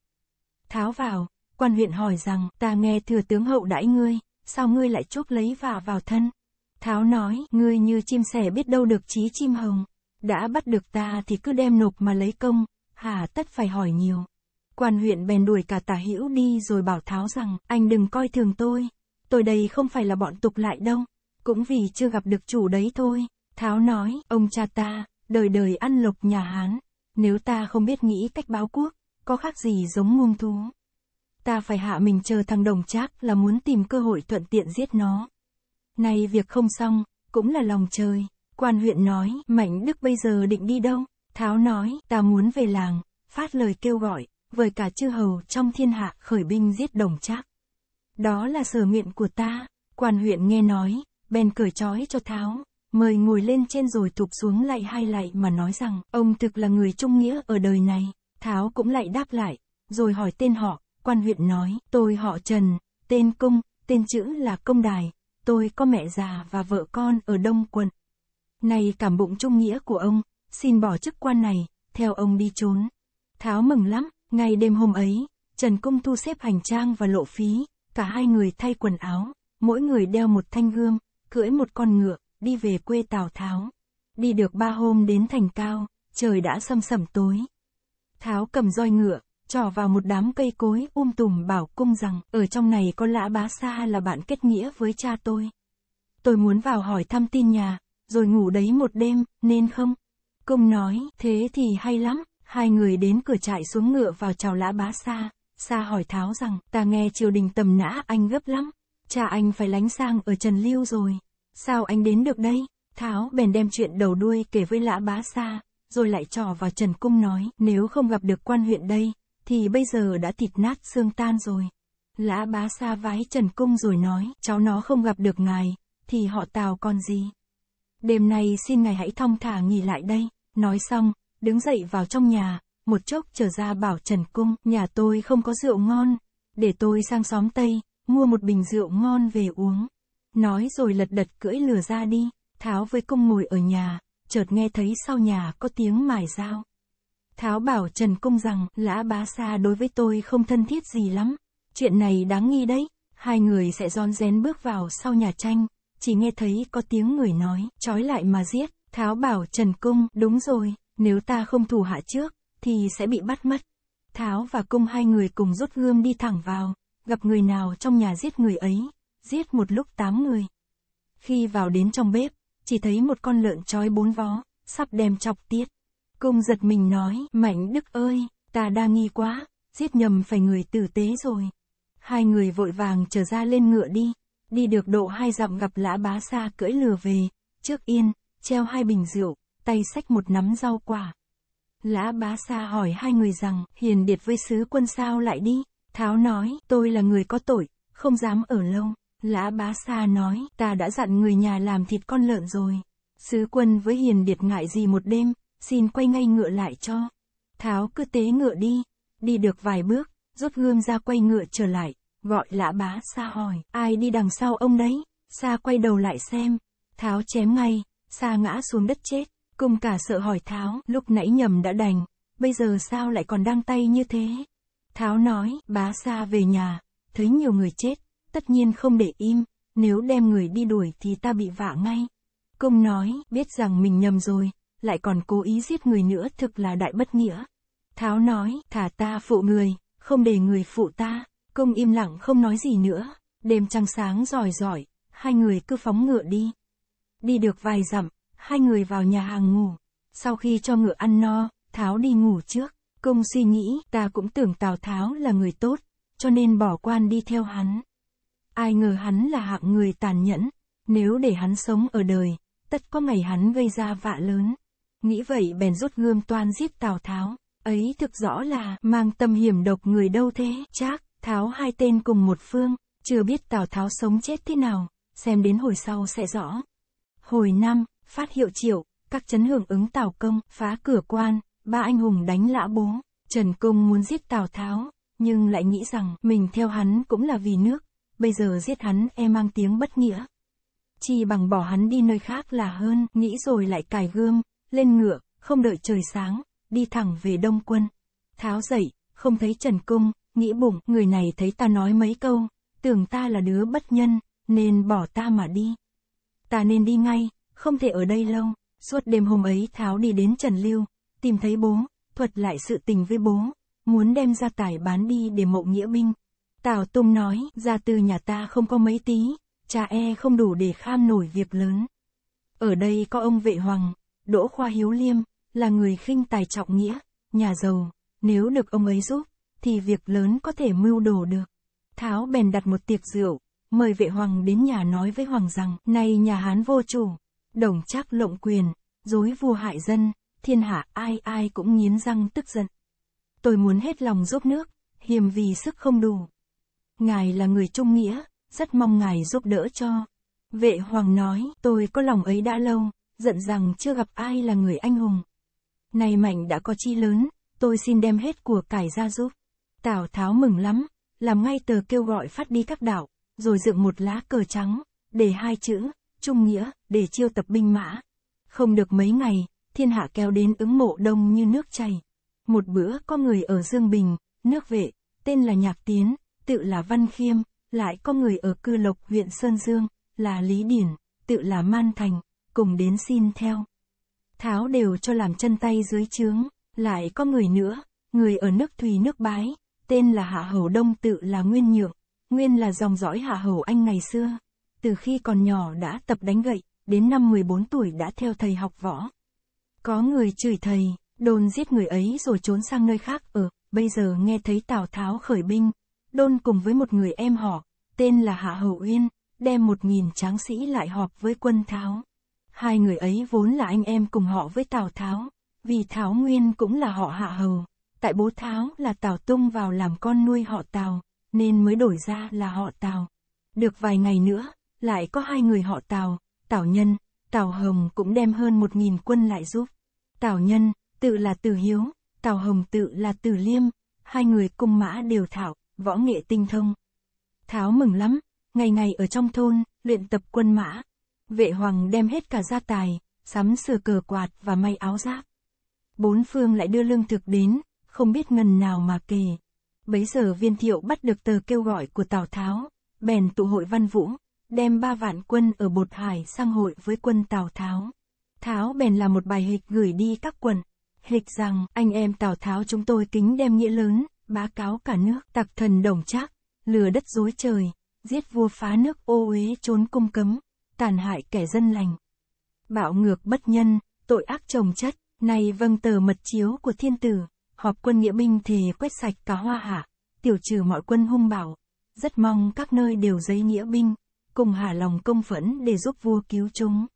Tháo vào, Quan huyện hỏi rằng, ta nghe thừa tướng hậu đãi ngươi, sao ngươi lại chốt lấy vả vào thân? Tháo nói, ngươi như chim sẻ biết đâu được trí chim hồng. Đã bắt được ta thì cứ đem nộp mà lấy công, hà tất phải hỏi nhiều. Quan huyện bèn đuổi cả tả hữu đi rồi bảo Tháo rằng, anh đừng coi thường tôi. Tôi đây không phải là bọn tục lại đâu, cũng vì chưa gặp được chủ đấy thôi. Tháo nói, ông cha ta, đời đời ăn lộc nhà Hán. Nếu ta không biết nghĩ cách báo quốc, có khác gì giống muông thú ta phải hạ mình chờ thằng đồng trác là muốn tìm cơ hội thuận tiện giết nó. Nay việc không xong, cũng là lòng trời. Quan huyện nói, Mạnh Đức bây giờ định đi đâu? Tháo nói, ta muốn về làng, phát lời kêu gọi, với cả chư hầu trong thiên hạ khởi binh giết đồng trác. Đó là sở nguyện của ta, quan huyện nghe nói, bèn cởi trói cho Tháo, mời ngồi lên trên rồi thụp xuống lại hai lạy mà nói rằng, ông thực là người trung nghĩa ở đời này, Tháo cũng lại đáp lại, rồi hỏi tên họ, quan huyện nói, tôi họ Trần, tên công, tên chữ là Công Đài, tôi có mẹ già và vợ con ở Đông Quận. Này cảm bụng trung nghĩa của ông, xin bỏ chức quan này, theo ông đi trốn. Tháo mừng lắm, ngay đêm hôm ấy, Trần Công thu xếp hành trang và lộ phí, cả hai người thay quần áo, mỗi người đeo một thanh gươm, cưỡi một con ngựa, đi về quê Tào Tháo. Đi được ba hôm đến thành cao, trời đã sâm sẩm tối. Tháo cầm roi ngựa, trỏ vào một đám cây cối, um tùm bảo cung rằng, ở trong này có lã bá xa là bạn kết nghĩa với cha tôi. Tôi muốn vào hỏi thăm tin nhà, rồi ngủ đấy một đêm, nên không? cung nói, thế thì hay lắm, hai người đến cửa trại xuống ngựa vào chào lã bá xa. Sa hỏi Tháo rằng, ta nghe triều đình tầm nã anh gấp lắm, cha anh phải lánh sang ở Trần Lưu rồi, sao anh đến được đây? Tháo bèn đem chuyện đầu đuôi kể với lã bá Sa, rồi lại trò vào Trần Cung nói, nếu không gặp được quan huyện đây, thì bây giờ đã thịt nát xương tan rồi. Lã bá xa vái Trần Cung rồi nói, cháu nó không gặp được ngài, thì họ tào còn gì. Đêm nay xin ngài hãy thong thả nghỉ lại đây, nói xong, đứng dậy vào trong nhà, một chốc trở ra bảo Trần Cung, nhà tôi không có rượu ngon, để tôi sang xóm Tây, mua một bình rượu ngon về uống. Nói rồi lật đật cưỡi lừa ra đi, Tháo với Cung ngồi ở nhà, chợt nghe thấy sau nhà có tiếng mài dao. Tháo bảo Trần Cung rằng, lã bá xa đối với tôi không thân thiết gì lắm. Chuyện này đáng nghi đấy. Hai người sẽ rón rén bước vào sau nhà tranh, chỉ nghe thấy có tiếng người nói, trói lại mà giết. Tháo bảo Trần Cung, đúng rồi, nếu ta không thủ hạ trước, thì sẽ bị bắt mất. Tháo và Cung hai người cùng rút gươm đi thẳng vào, gặp người nào trong nhà giết người ấy, giết một lúc tám người. Khi vào đến trong bếp, chỉ thấy một con lợn trói bốn vó, sắp đem chọc tiết. Công giật mình nói, Mạnh Đức ơi, ta đa nghi quá, giết nhầm phải người tử tế rồi. Hai người vội vàng trở ra lên ngựa đi, đi được độ hai dặm gặp lã bá xa cưỡi lừa về, trước yên, treo hai bình rượu, tay xách một nắm rau quả. Lã bá xa hỏi hai người rằng, hiền điệt với sứ quân sao lại đi, Tháo nói, tôi là người có tội, không dám ở lâu. Lã bá xa nói, ta đã dặn người nhà làm thịt con lợn rồi. Sứ quân với hiền điệt ngại gì một đêm, xin quay ngay ngựa lại cho. Tháo cứ tế ngựa đi, đi được vài bước, rút gươm ra quay ngựa trở lại, gọi lã bá xa hỏi, ai đi đằng sau ông đấy, xa quay đầu lại xem, tháo chém ngay, xa ngã xuống đất chết, cùng cả sợ hỏi tháo, lúc nãy nhầm đã đành, bây giờ sao lại còn đang tay như thế. Tháo nói, bá xa về nhà, thấy nhiều người chết, tất nhiên không để im, nếu đem người đi đuổi thì ta bị vạ ngay. Công nói, biết rằng mình nhầm rồi, lại còn cố ý giết người nữa thực là đại bất nghĩa. Tháo nói, thả ta phụ người, không để người phụ ta, công im lặng không nói gì nữa, đêm trăng sáng giỏi giỏi, hai người cứ phóng ngựa đi. Đi được vài dặm, hai người vào nhà hàng ngủ, sau khi cho ngựa ăn no, Tháo đi ngủ trước, công suy nghĩ ta cũng tưởng Tào Tháo là người tốt, cho nên bỏ quan đi theo hắn. Ai ngờ hắn là hạng người tàn nhẫn, nếu để hắn sống ở đời, tất có ngày hắn gây ra vạ lớn. Nghĩ vậy bèn rút gươm toan giết Tào Tháo. Ấy thực rõ là, mang tâm hiểm độc người đâu thế, chắc, Tháo hai tên cùng một phương, chưa biết Tào Tháo sống chết thế nào, xem đến hồi sau sẽ rõ. Hồi năm, phát hiệu triệu, các chấn hưởng ứng Tào Công, phá cửa quan, ba anh hùng đánh lã bố. Trần công muốn giết Tào Tháo, nhưng lại nghĩ rằng mình theo hắn cũng là vì nước, bây giờ giết hắn e mang tiếng bất nghĩa. Chỉ bằng bỏ hắn đi nơi khác là hơn, nghĩ rồi lại cài gươm, lên ngựa, không đợi trời sáng, đi thẳng về Đông Quân. Tháo dậy, không thấy Trần Cung, nghĩ bụng, người này thấy ta nói mấy câu, tưởng ta là đứa bất nhân, nên bỏ ta mà đi. Ta nên đi ngay, không thể ở đây lâu. Suốt đêm hôm ấy Tháo đi đến Trần Lưu, tìm thấy bố, thuật lại sự tình với bố, muốn đem ra tài bán đi để mộ nghĩa binh. Tào Tung nói, gia tư nhà ta không có mấy tí, cha e không đủ để kham nổi việc lớn. Ở đây có ông vệ hoàng, Đỗ Khoa Hiếu Liêm, là người khinh tài trọng nghĩa, nhà giàu, nếu được ông ấy giúp, thì việc lớn có thể mưu đồ được. Tháo bèn đặt một tiệc rượu, mời vệ hoàng đến nhà nói với hoàng rằng, nay nhà Hán vô chủ, đồng chắc lộng quyền, dối vua hại dân, thiên hạ ai ai cũng nghiến răng tức giận. Tôi muốn hết lòng giúp nước, hiềm vì sức không đủ. Ngài là người trung nghĩa, rất mong ngài giúp đỡ cho. Vệ hoàng nói, tôi có lòng ấy đã lâu, giận rằng chưa gặp ai là người anh hùng. Này mạnh đã có chi lớn, tôi xin đem hết của cải ra giúp. Tào Tháo mừng lắm, làm ngay tờ kêu gọi phát đi các đảo, rồi dựng một lá cờ trắng, để hai chữ, trung nghĩa, để chiêu tập binh mã. Không được mấy ngày, thiên hạ kéo đến ứng mộ đông như nước chảy. Một bữa có người ở Dương Bình, nước vệ, tên là Nhạc Tiến, tự là Văn Khiêm, lại có người ở Cư Lộc huyện Sơn Dương, là Lý Điển, tự là Man Thành, cùng đến xin theo. Tháo đều cho làm chân tay dưới trướng, lại có người nữa, người ở nước Thùy nước Bái, tên là Hạ Hầu Đông tự là Nguyên Nhượng, nguyên là dòng dõi Hạ Hầu Anh ngày xưa. Từ khi còn nhỏ đã tập đánh gậy, đến năm 14 tuổi đã theo thầy học võ. Có người chửi thầy, đồn giết người ấy rồi trốn sang nơi khác ở, bây giờ nghe thấy Tào Tháo khởi binh, đôn cùng với một người em họ, tên là Hạ Hầu Uyên, đem một nghìn tráng sĩ lại họp với quân Tháo. Hai người ấy vốn là anh em cùng họ với Tào Tháo, vì Tháo Nguyên cũng là họ Hạ Hầu. Tại bố Tháo là Tào Tung vào làm con nuôi họ Tào, nên mới đổi ra là họ Tào. Được vài ngày nữa, lại có hai người họ Tào, Tào Nhân, Tào Hồng cũng đem hơn một nghìn quân lại giúp. Tào Nhân, tự là Từ Hiếu, Tào Hồng tự là Từ Liêm, hai người cung mã đều thảo, võ nghệ tinh thông. Tháo mừng lắm, ngày ngày ở trong thôn, luyện tập quân mã, vệ hoàng đem hết cả gia tài, sắm sửa cờ quạt và may áo giáp. Bốn phương lại đưa lương thực đến, không biết ngần nào mà kề. Bấy giờ viên thiệu bắt được tờ kêu gọi của Tào Tháo, bèn tụ hội văn vũ, đem ba vạn quân ở Bột Hải sang hội với quân Tào Tháo. Tháo bèn là một bài hịch gửi đi các quận, Hịch rằng, anh em Tào Tháo chúng tôi kính đem nghĩa lớn, bá cáo cả nước, tặc thần đồng chắc, lừa đất dối trời, giết vua phá nước ô uế trốn cung cấm, tàn hại kẻ dân lành. Bạo ngược bất nhân, tội ác trồng chất, nay vâng tờ mật chiếu của thiên tử, họp quân nghĩa binh thì quét sạch cả hoa hạ, tiểu trừ mọi quân hung bảo. Rất mong các nơi đều giấy nghĩa binh, cùng hà lòng công phẫn để giúp vua cứu chúng.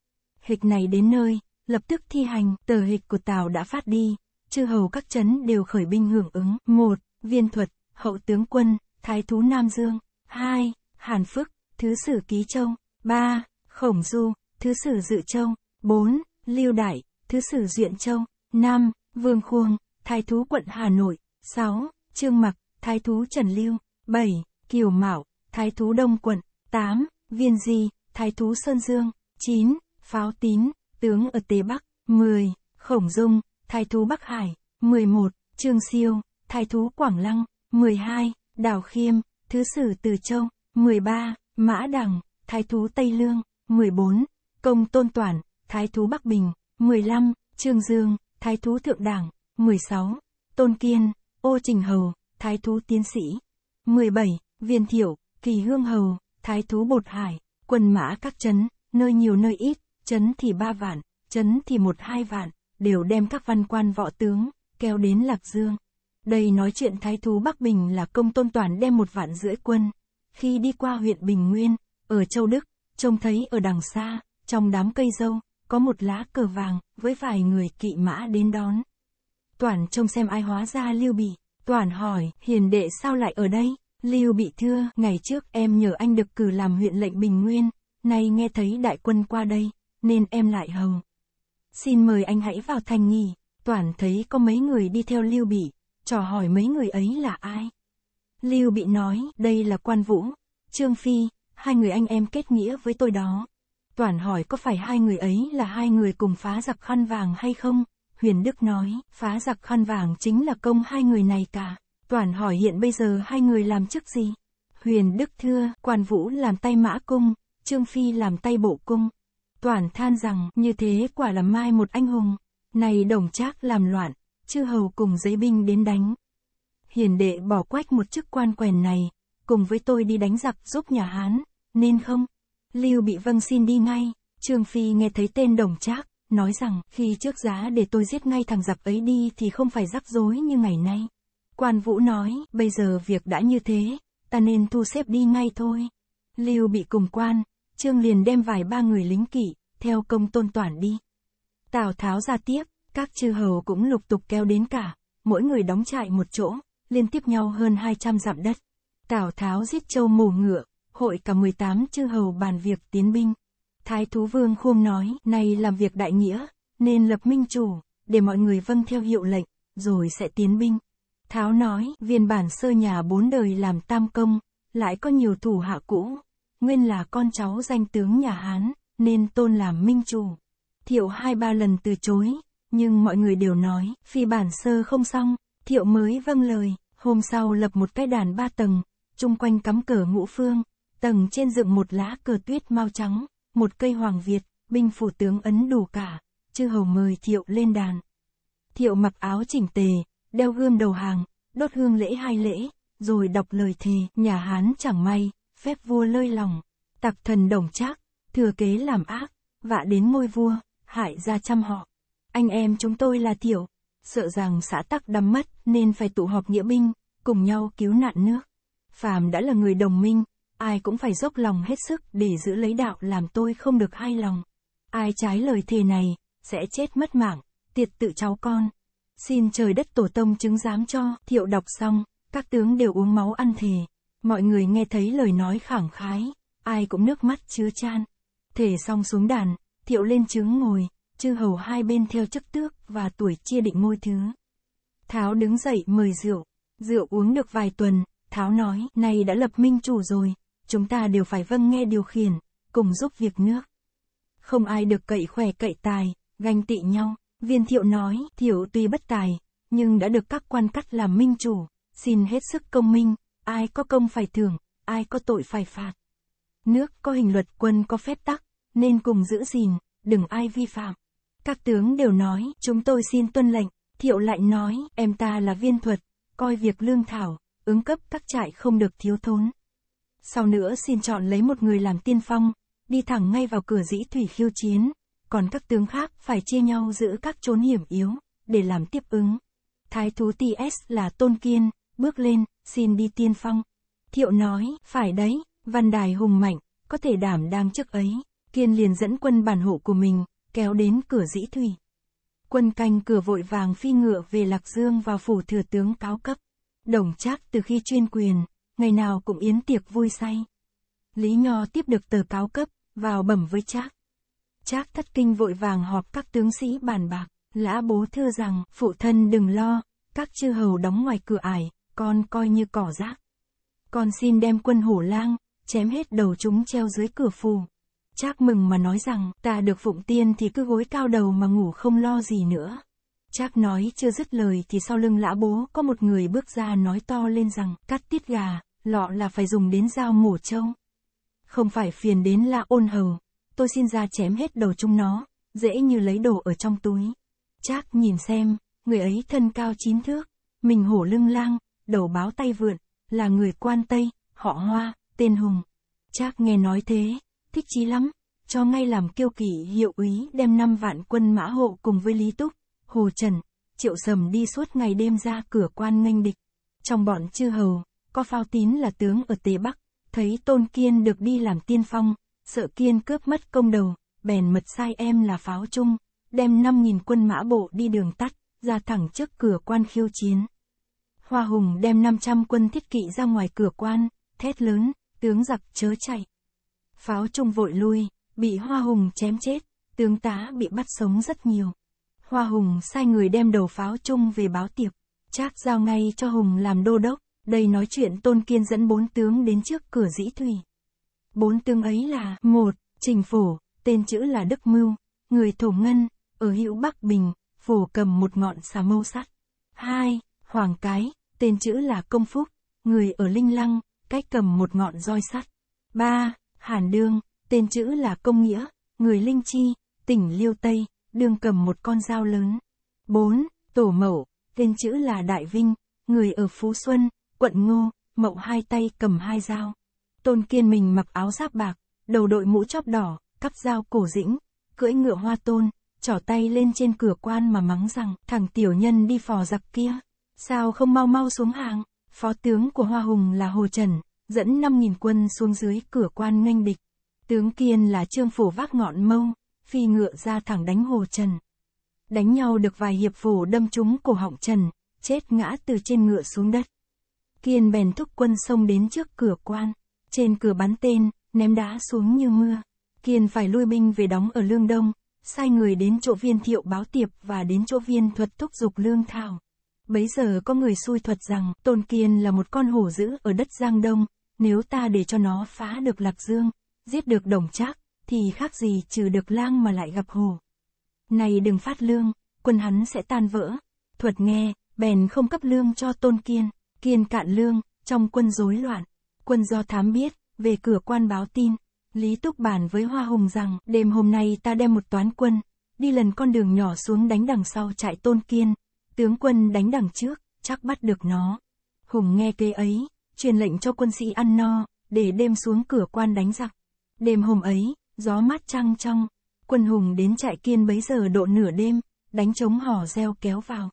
Hịch này đến nơi, lập tức thi hành, tờ hịch của Tào đã phát đi, chư hầu các chấn đều khởi binh hưởng ứng. một Viên thuật, hậu tướng quân, thái thú Nam Dương. hai Hàn Phức, thứ sử Ký Châu. ba Khổng Du, Thứ sử Dự Châu, 4, Lưu Đại, Thứ sử Duyện Châu, 5, Vương Khuông, Thái thú quận Hà Nội, 6, Trương Mặc, Thái thú Trần Lưu, 7, Kiều Mạo, Thái thú Đông quận, 8, Viên Di, Thái thú Sơn Dương, 9, Pháo Tín, tướng ở Tây Bắc, 10, Khổng Dung, Thái thú Bắc Hải, 11, Trương Siêu, Thái thú Quảng Lăng, 12, Đào Khiêm, Thứ sử Từ Châu, 13, Mã Đằng, Thái thú Tây Lương, 14. Công Tôn Toản, Thái Thú Bắc Bình, 15. Trương Dương, Thái Thú Thượng Đảng, 16. Tôn Kiên, Ô Trình Hầu, Thái Thú Tiến Sĩ, 17. Viên Thiệu, Kỳ Hương Hầu, Thái Thú Bột Hải, quần mã các chấn, nơi nhiều nơi ít, chấn thì ba vạn, chấn thì một hai vạn, đều đem các văn quan võ tướng, kéo đến Lạc Dương. Đây nói chuyện Thái Thú Bắc Bình là công tôn toàn đem một vạn rưỡi quân. Khi đi qua huyện Bình Nguyên, ở Châu Đức, trông thấy ở đằng xa, trong đám cây dâu, có một lá cờ vàng, với vài người kỵ mã đến đón. Toản trông xem ai hóa ra Lưu Bị, Toản hỏi, hiền đệ sao lại ở đây? Lưu Bị thưa, ngày trước em nhờ anh được cử làm huyện lệnh Bình Nguyên, nay nghe thấy đại quân qua đây, nên em lại hầu. Xin mời anh hãy vào thành nghỉ, Toản thấy có mấy người đi theo Lưu Bị, trò hỏi mấy người ấy là ai. Lưu Bị nói, đây là quan vũ, Trương Phi, hai người anh em kết nghĩa với tôi đó. Toản hỏi có phải hai người ấy là hai người cùng phá giặc khăn vàng hay không? Huyền Đức nói, phá giặc khăn vàng chính là công hai người này cả. Toản hỏi hiện bây giờ hai người làm chức gì? Huyền Đức thưa, Quan Vũ làm tay mã cung, Trương Phi làm tay bộ cung. Toản than rằng, như thế quả là mai một anh hùng. Này đồng trác làm loạn, chư hầu cùng giấy binh đến đánh. Hiền đệ bỏ quách một chức quan quèn này, cùng với tôi đi đánh giặc giúp nhà Hán, nên không? Lưu Bị Vâng xin đi ngay, Trương Phi nghe thấy tên đồng trác, nói rằng khi trước giá để tôi giết ngay thằng giặc ấy đi thì không phải rắc rối như ngày nay. Quan Vũ nói, bây giờ việc đã như thế, ta nên thu xếp đi ngay thôi. Lưu Bị cùng quan, Trương liền đem vài ba người lính kỵ, theo công tôn toàn đi. Tào Tháo ra tiếp, các chư hầu cũng lục tục kéo đến cả, mỗi người đóng trại một chỗ, liên tiếp nhau hơn 200 dặm đất. Tào Tháo giết châu mổ ngựa, hội cả 18 chư hầu bàn việc tiến binh. Thái Thú Vương Khuông nói, này làm việc đại nghĩa, nên lập minh chủ, để mọi người vâng theo hiệu lệnh, rồi sẽ tiến binh. Tháo nói, viên bản sơ nhà bốn đời làm tam công, lại có nhiều thủ hạ cũ, nguyên là con cháu danh tướng nhà Hán, nên tôn làm minh chủ. Thiệu hai ba lần từ chối, nhưng mọi người đều nói, phi bản sơ không xong, thiệu mới vâng lời, hôm sau lập một cái đàn ba tầng, chung quanh cắm cờ ngũ phương, tầng trên dựng một lá cờ tuyết mau trắng, một cây hoàng Việt, binh phủ tướng ấn đủ cả, chư hầu mời thiệu lên đàn. Thiệu mặc áo chỉnh tề, đeo gươm đầu hàng, đốt hương lễ hai lễ, rồi đọc lời thề, nhà Hán chẳng may, phép vua lơi lòng, tặc thần đồng trác, thừa kế làm ác, vạ đến ngôi vua, hại ra trăm họ. Anh em chúng tôi là thiểu, sợ rằng xã tắc đắm mất nên phải tụ họp nghĩa binh, cùng nhau cứu nạn nước phàm đã là người đồng minh, ai cũng phải dốc lòng hết sức để giữ lấy đạo làm tôi không được hai lòng. Ai trái lời thề này, sẽ chết mất mạng, tiệt tự cháu con. Xin trời đất tổ tông chứng giám cho, thiệu đọc xong, các tướng đều uống máu ăn thề. Mọi người nghe thấy lời nói khẳng khái, ai cũng nước mắt chứa chan. Thề xong xuống đàn, thiệu lên chứng ngồi, chư hầu hai bên theo chức tước và tuổi chia định ngôi thứ. Tháo đứng dậy mời rượu, rượu uống được vài tuần, Tháo nói, này đã lập minh chủ rồi, chúng ta đều phải vâng nghe điều khiển, cùng giúp việc nước. Không ai được cậy khỏe cậy tài, ganh tị nhau. Viên thiệu nói, thiệu tuy bất tài, nhưng đã được các quan cắt làm minh chủ, xin hết sức công minh, ai có công phải thưởng, ai có tội phải phạt. Nước có hình luật quân có phép tắc, nên cùng giữ gìn, đừng ai vi phạm. Các tướng đều nói, chúng tôi xin tuân lệnh, thiệu lại nói, em ta là viên thuật, coi việc lương thảo, ứng cấp các trại không được thiếu thốn. Sau nữa xin chọn lấy một người làm tiên phong, đi thẳng ngay vào cửa dĩ thủy khiêu chiến, còn các tướng khác phải chia nhau giữ các chốn hiểm yếu, để làm tiếp ứng. Thái thú TS là Tôn Kiên, bước lên, xin đi tiên phong. Thiệu nói, phải đấy, văn đài hùng mạnh, có thể đảm đang trước ấy. Kiên liền dẫn quân bản hộ của mình, kéo đến cửa dĩ thủy. Quân canh cửa vội vàng phi ngựa về Lạc Dương vào phủ thừa tướng cáo cấp. Đồng Trác từ khi chuyên quyền, ngày nào cũng yến tiệc vui say. Lý Nho tiếp được tờ cáo cấp, vào bẩm với Trác. Trác thất kinh vội vàng họp các tướng sĩ bàn bạc, lã bố thưa rằng, phụ thân đừng lo, các chư hầu đóng ngoài cửa ải, con coi như cỏ rác. Con xin đem quân hổ lang, chém hết đầu chúng treo dưới cửa phù. Trác mừng mà nói rằng, ta được phụng tiên thì cứ gối cao đầu mà ngủ không lo gì nữa. Trác nói chưa dứt lời thì sau lưng lã bố có một người bước ra nói to lên rằng, cắt tiết gà, lọ là phải dùng đến dao mổ trâu. Không phải phiền đến la ôn hầu, tôi xin ra chém hết đầu chúng nó, dễ như lấy đồ ở trong túi. Trác nhìn xem, người ấy thân cao chín thước, mình hổ lưng lang, đầu báo tay vượn, là người quan Tây, họ hoa, tên Hùng. Trác nghe nói thế, thích chí lắm, cho ngay làm kiêu kỷ hiệu úy đem 5 vạn quân mã hộ cùng với Lý Túc, Hồ Trần, Triệu Sầm đi suốt ngày đêm ra cửa quan nghênh địch. Trong bọn chư hầu, có phao tín là tướng ở tề Bắc, thấy Tôn Kiên được đi làm tiên phong, sợ Kiên cướp mất công đầu, bèn mật sai em là pháo trung, đem năm nghìn quân mã bộ đi đường tắt, ra thẳng trước cửa quan khiêu chiến. Hoa Hùng đem 500 quân thiết kỵ ra ngoài cửa quan, thét lớn, tướng giặc chớ chạy. Pháo trung vội lui, bị Hoa Hùng chém chết, tướng tá bị bắt sống rất nhiều. Hoa Hùng sai người đem đầu pháo chung về báo tiệp, trác giao ngay cho Hùng làm đô đốc, đây nói chuyện Tôn Kiên dẫn bốn tướng đến trước cửa dĩ thủy. Bốn tướng ấy là, một, Trình Phổ, tên chữ là Đức Mưu, người Thổ Ngân, ở hữu Bắc Bình, Phổ cầm một ngọn xà mâu sắt. Hai, Hoàng Cái, tên chữ là Công Phúc, người ở Linh Lăng, cách cầm một ngọn roi sắt. Ba, Hàn Đương, tên chữ là Công Nghĩa, người Linh Chi, tỉnh Liêu Tây, đương cầm một con dao lớn. 4. Tổ mẫu, tên chữ là Đại Vinh, người ở Phú Xuân, quận Ngô, mậu hai tay cầm hai dao. Tôn Kiên mình mặc áo giáp bạc, đầu đội mũ chóp đỏ, cắp dao cổ dĩnh, cưỡi ngựa hoa tôn, trỏ tay lên trên cửa quan mà mắng rằng thằng tiểu nhân đi phò giặc kia, sao không mau mau xuống hàng. Phó tướng của Hoa Hùng là Hồ Trần, dẫn 5.000 quân xuống dưới cửa quan nghênh địch. Tướng Kiên là Trương Phủ vác ngọn mâu, phi ngựa ra thẳng đánh Hồ Trần. Đánh nhau được vài hiệp phủ đâm trúng cổ họng Trần, chết ngã từ trên ngựa xuống đất. Kiên bèn thúc quân xông đến trước cửa quan, trên cửa bắn tên, ném đá xuống như mưa. Kiên phải lui binh về đóng ở Lương Đông, sai người đến chỗ viên thiệu báo tiệp và đến chỗ viên thuật thúc dục Lương Thảo. Bấy giờ có người xui thuật rằng Tôn Kiên là một con hổ dữ ở đất Giang Đông, nếu ta để cho nó phá được Lạc Dương, giết được Đồng Trác, thì khác gì trừ được lang mà lại gặp hồ. Này đừng phát lương, quân hắn sẽ tan vỡ. Thuật nghe, bèn không cấp lương cho tôn kiên, kiên cạn lương, trong quân rối loạn. Quân do thám biết, về cửa quan báo tin, Lý Túc bàn với Hoa Hùng rằng đêm hôm nay ta đem một toán quân, đi lần con đường nhỏ xuống đánh đằng sau trại tôn kiên, tướng quân đánh đằng trước, chắc bắt được nó. Hùng nghe kế ấy, truyền lệnh cho quân sĩ ăn no, để đêm xuống cửa quan đánh giặc. Đêm hôm ấy, gió mát trăng trong, quân hùng đến trại Kiên bấy giờ độ nửa đêm, đánh trống hò reo kéo vào.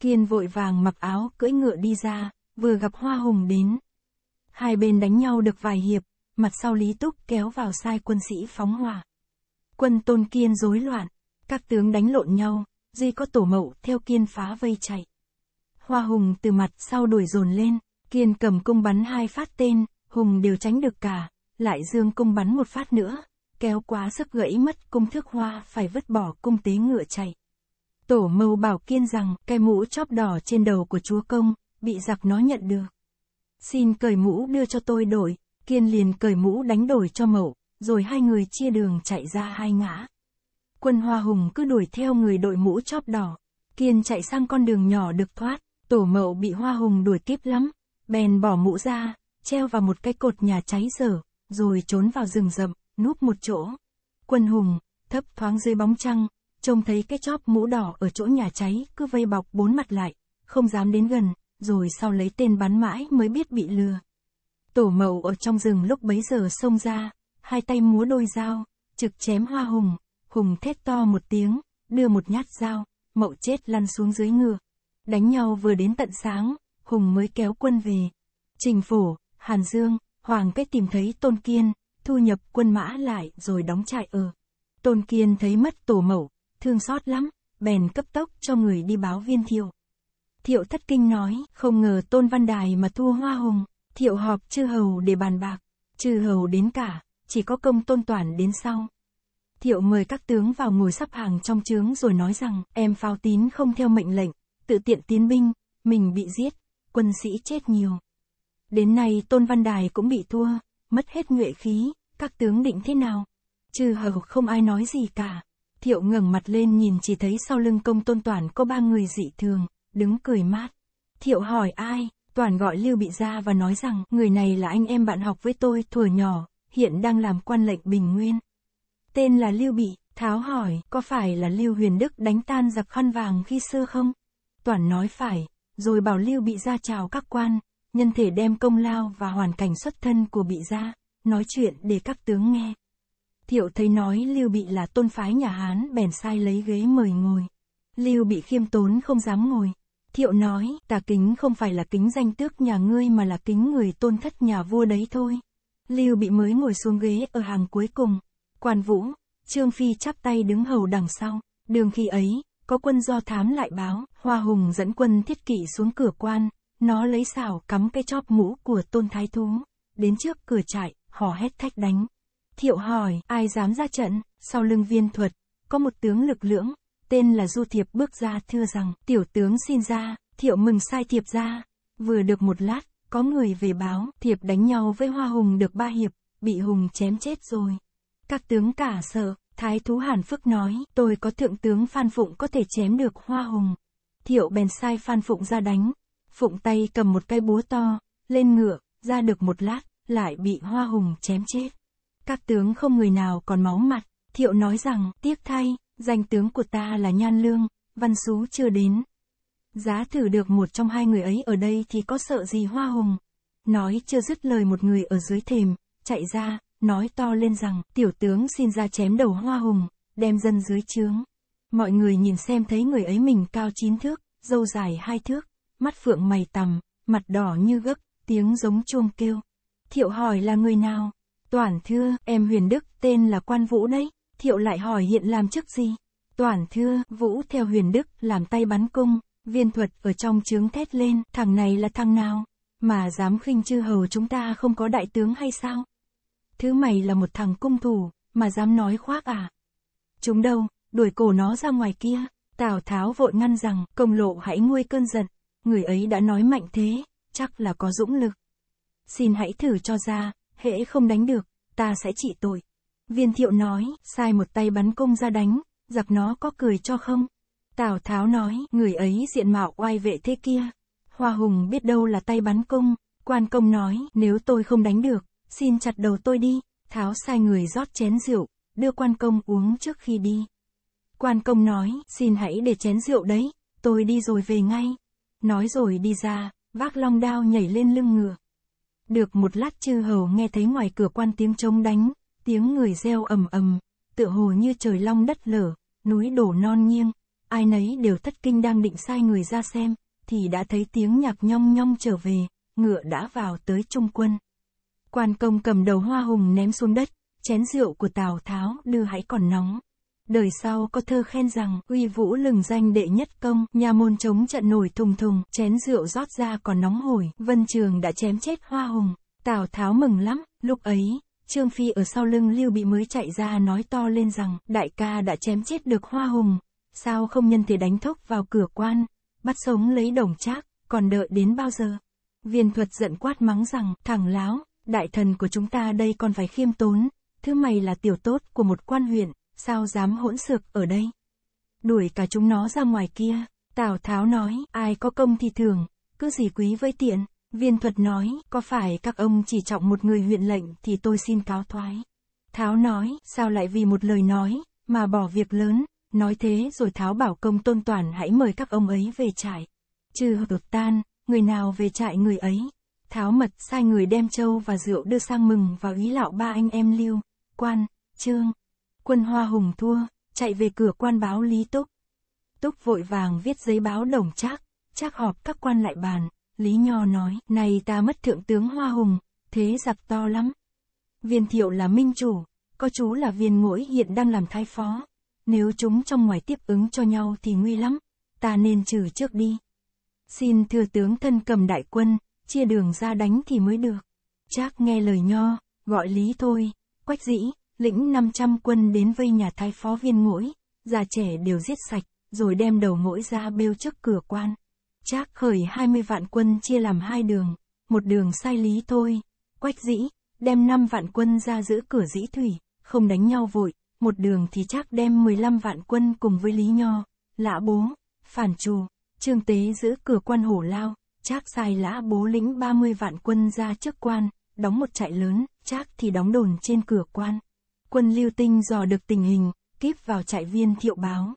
Kiên vội vàng mặc áo cưỡi ngựa đi ra, vừa gặp Hoa Hùng đến. Hai bên đánh nhau được vài hiệp, mặt sau Lý Túc kéo vào sai quân sĩ phóng hỏa. Quân Tôn Kiên rối loạn, các tướng đánh lộn nhau, duy có tổ mậu theo Kiên phá vây chạy. Hoa Hùng từ mặt sau đuổi dồn lên, Kiên cầm cung bắn hai phát tên, Hùng đều tránh được cả, lại dương cung bắn một phát nữa, kéo quá sức gãy mất cung thước hoa phải vứt bỏ cung tế ngựa chạy. Tổ mưu bảo kiên rằng cái mũ chóp đỏ trên đầu của chúa công, bị giặc nó nhận được. Xin cởi mũ đưa cho tôi đổi, kiên liền cởi mũ đánh đổi cho mậu, rồi hai người chia đường chạy ra hai ngã. Quân Hoa Hùng cứ đuổi theo người đội mũ chóp đỏ, kiên chạy sang con đường nhỏ được thoát, tổ mậu bị Hoa Hùng đuổi kịp lắm, bèn bỏ mũ ra, treo vào một cái cột nhà cháy dở, rồi trốn vào rừng rậm núp một chỗ. Quân hùng, thấp thoáng dưới bóng trăng, trông thấy cái chóp mũ đỏ ở chỗ nhà cháy cứ vây bọc bốn mặt lại, không dám đến gần, rồi sau lấy tên bắn mãi mới biết bị lừa. Tổ mậu ở trong rừng lúc bấy giờ xông ra, hai tay múa đôi dao, trực chém hoa hùng, hùng thét to một tiếng, đưa một nhát dao, mậu chết lăn xuống dưới ngựa. Đánh nhau vừa đến tận sáng, hùng mới kéo quân về. Trình phổ, Hàn Dương, Hoàng Kết tìm thấy Tôn Kiên, thu nhập quân mã lại rồi đóng trại ở. Tôn Kiên thấy mất tổ mẫu, thương xót lắm, bèn cấp tốc cho người đi báo viên thiệu. Thiệu thất kinh nói, không ngờ Tôn Văn Đài mà thua hoa hùng thiệu họp chư hầu để bàn bạc, chư hầu đến cả, chỉ có công Tôn Toàn đến sau. Thiệu mời các tướng vào ngồi sắp hàng trong trướng rồi nói rằng, em phao tín không theo mệnh lệnh, tự tiện tiến binh, mình bị giết, quân sĩ chết nhiều. Đến nay Tôn Văn Đài cũng bị thua, mất hết nhuệ khí, các tướng định thế nào? Trừ hầu không ai nói gì cả. Thiệu ngẩng mặt lên nhìn chỉ thấy sau lưng công tôn toàn có ba người dị thường, đứng cười mát. Thiệu hỏi ai, toàn gọi Lưu Bị ra và nói rằng người này là anh em bạn học với tôi thuở nhỏ, hiện đang làm quan lệnh Bình Nguyên. Tên là Lưu Bị, Tháo hỏi có phải là Lưu Huyền Đức đánh tan giặc khăn vàng khi xưa không? Toàn nói phải, rồi bảo Lưu Bị ra chào các quan, nhân thể đem công lao và hoàn cảnh xuất thân của Bị ra nói chuyện để các tướng nghe. Thiệu thấy nói Lưu Bị là tôn phái nhà Hán bèn sai lấy ghế mời ngồi. Lưu Bị khiêm tốn không dám ngồi. Thiệu nói, tà kính không phải là kính danh tước nhà ngươi mà là kính người tôn thất nhà vua đấy thôi. Lưu Bị mới ngồi xuống ghế ở hàng cuối cùng. Quan Vũ, Trương Phi chắp tay đứng hầu đằng sau. Đường khi ấy, có quân do thám lại báo, Hoa Hùng dẫn quân thiết kỵ xuống cửa quan, nó lấy xảo cắm cái chóp mũ của tôn thái thú, đến trước cửa trại, hò hét thách đánh. Thiệu hỏi, ai dám ra trận, sau lưng viên thuật, có một tướng lực lưỡng, tên là Du Thiệp bước ra thưa rằng, tiểu tướng xin ra, thiệu mừng sai Thiệp ra, vừa được một lát, có người về báo, Thiệp đánh nhau với Hoa Hùng được ba hiệp, bị Hùng chém chết rồi. Các tướng cả sợ, Thái Thú Hàn Phức nói, tôi có thượng tướng Phan Phụng có thể chém được Hoa Hùng. Thiệu bèn sai Phan Phụng ra đánh, Phụng tay cầm một cây búa to, lên ngựa, ra được một lát, lại bị Hoa Hùng chém chết. Các tướng không người nào còn máu mặt, thiệu nói rằng, tiếc thay, danh tướng của ta là Nhan Lương, văn xú chưa đến. Giá thử được một trong hai người ấy ở đây thì có sợ gì Hoa Hùng. Nói chưa dứt lời một người ở dưới thềm, chạy ra, nói to lên rằng, tiểu tướng xin ra chém đầu Hoa Hùng, đem dân dưới trướng. Mọi người nhìn xem thấy người ấy mình cao chín thước, dâu dài hai thước, mắt phượng mày tằm, mặt đỏ như gấc, tiếng giống chuông kêu. Thiệu hỏi là người nào? Toản thưa, em Huyền Đức, tên là Quan Vũ đấy. Thiệu lại hỏi hiện làm chức gì? Toản thưa, Vũ theo Huyền Đức, làm tay bắn cung. Viên thuật ở trong trướng thét lên, thằng này là thằng nào? Mà dám khinh chư hầu chúng ta không có đại tướng hay sao? Thứ mày là một thằng cung thủ, mà dám nói khoác à? Chúng đâu, đuổi cổ nó ra ngoài kia. Tào Tháo vội ngăn rằng, công lộ hãy nguôi cơn giận. Người ấy đã nói mạnh thế, chắc là có dũng lực xin hãy thử cho ra, hễ không đánh được, ta sẽ trị tội. Viên thiệu nói, sai một tay bắn cung ra đánh, giặc nó có cười cho không? Tào Tháo nói, người ấy diện mạo oai vệ thế kia. Hoa Hùng biết đâu là tay bắn cung, quan công nói, nếu tôi không đánh được, xin chặt đầu tôi đi. Tháo sai người rót chén rượu, đưa quan công uống trước khi đi. Quan công nói, xin hãy để chén rượu đấy, tôi đi rồi về ngay. Nói rồi đi ra, vác long đao nhảy lên lưng ngựa. Được một lát chư hầu nghe thấy ngoài cửa quan tiếng trống đánh, tiếng người reo ầm ầm, tựa hồ như trời long đất lở, núi đổ non nghiêng, ai nấy đều thất kinh đang định sai người ra xem, thì đã thấy tiếng nhạc nhong nhong trở về, ngựa đã vào tới trung quân. Quan công cầm đầu hoa hùng ném xuống đất, chén rượu của Tào Tháo đưa hãy còn nóng, Đời sau có thơ khen rằng, uy vũ lừng danh đệ nhất công, nhà môn chống trận nổi thùng thùng, chén rượu rót ra còn nóng hổi, vân trường đã chém chết hoa hùng. Tào Tháo mừng lắm, lúc ấy, Trương Phi ở sau lưng Lưu Bị mới chạy ra nói to lên rằng, đại ca đã chém chết được hoa hùng, sao không nhân thể đánh thốc vào cửa quan, bắt sống lấy đồng trác, còn đợi đến bao giờ? Viên thuật giận quát mắng rằng, thằng láo, đại thần của chúng ta đây còn phải khiêm tốn, thứ mày là tiểu tốt của một quan huyện, sao dám hỗn xược ở đây. Đuổi cả chúng nó ra ngoài kia, Tào Tháo nói, ai có công thì thường, cứ gì quý với tiện. Viên thuật nói, có phải các ông chỉ trọng một người huyện lệnh thì tôi xin cáo thoái. Tháo nói, sao lại vì một lời nói, mà bỏ việc lớn, nói thế rồi Tháo bảo công tôn toàn hãy mời các ông ấy về trại. Trừ hợp tan, người nào về trại người ấy. Tháo mật sai người đem châu và rượu đưa sang mừng và ý lạo ba anh em lưu, quan, trương, quân Hoa Hùng thua, chạy về cửa quan báo Lý Túc. Túc vội vàng viết giấy báo đồng chắc chắc họp các quan lại bàn, Lý Nho nói, này ta mất thượng tướng Hoa Hùng, thế giặc to lắm. Viên thiệu là minh chủ, có chú là viên ngỗi hiện đang làm thái phó. Nếu chúng trong ngoài tiếp ứng cho nhau thì nguy lắm, ta nên trừ trước đi. Xin thưa tướng thân cầm đại quân, chia đường ra đánh thì mới được. chắc nghe lời nho, gọi Lý thôi, quách dĩ, lĩnh 500 quân đến vây nhà thái phó viên mỗi, già trẻ đều giết sạch, rồi đem đầu mỗi ra bêu trước cửa quan. Trác khởi 20 vạn quân chia làm hai đường, một đường sai lý thôi, quách dĩ, đem 5 vạn quân ra giữ cửa dĩ thủy, không đánh nhau vội, một đường thì trác đem 15 vạn quân cùng với Lý Nho, Lã Bố, Phản Trù, Trương Tế giữ cửa quan hổ lao, trác sai Lã Bố lĩnh 30 vạn quân ra trước quan, đóng một trại lớn, trác thì đóng đồn trên cửa quan quân lưu tinh dò được tình hình, kíp vào trại viên thiệu báo.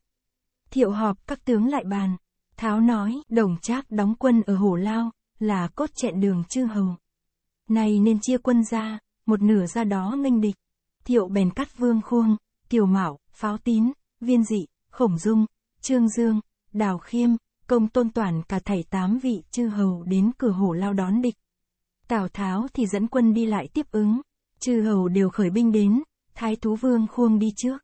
Thiệu họp các tướng lại bàn. Tháo nói, đồng trác đóng quân ở Hồ Lao, là cốt chẹn đường chư hầu. Này nên chia quân ra, một nửa ra đó nghênh địch. Thiệu bèn cắt vương khuông, kiều mạo, pháo tín, viên dị, khổng dung, trương dương, đào khiêm, công tôn toàn cả thảy tám vị chư hầu đến cửa hồ lao đón địch. Tào Tháo thì dẫn quân đi lại tiếp ứng, chư hầu đều khởi binh đến, Thái thú vương khuông đi trước.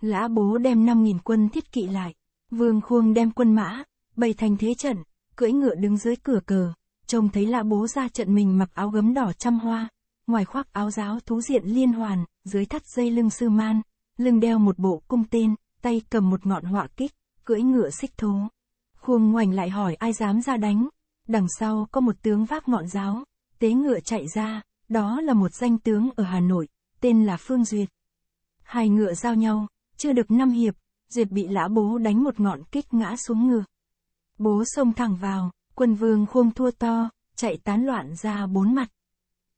Lã bố đem 5.000 quân thiết kỵ lại. Vương khuông đem quân mã, bày thành thế trận, cưỡi ngựa đứng dưới cửa cờ. Trông thấy lã bố ra trận mình mặc áo gấm đỏ trăm hoa. Ngoài khoác áo giáo thú diện liên hoàn, dưới thắt dây lưng sư man. Lưng đeo một bộ cung tên, tay cầm một ngọn họa kích, cưỡi ngựa xích thú. Khuông ngoảnh lại hỏi ai dám ra đánh. Đằng sau có một tướng vác ngọn giáo, tế ngựa chạy ra, đó là một danh tướng ở Hà Nội, tên là Phương Duyệt. Hai ngựa giao nhau, chưa được năm hiệp, Duyệt bị lã bố đánh một ngọn kích ngã xuống ngựa. Bố xông thẳng vào, quân vương khuông thua to, chạy tán loạn ra bốn mặt.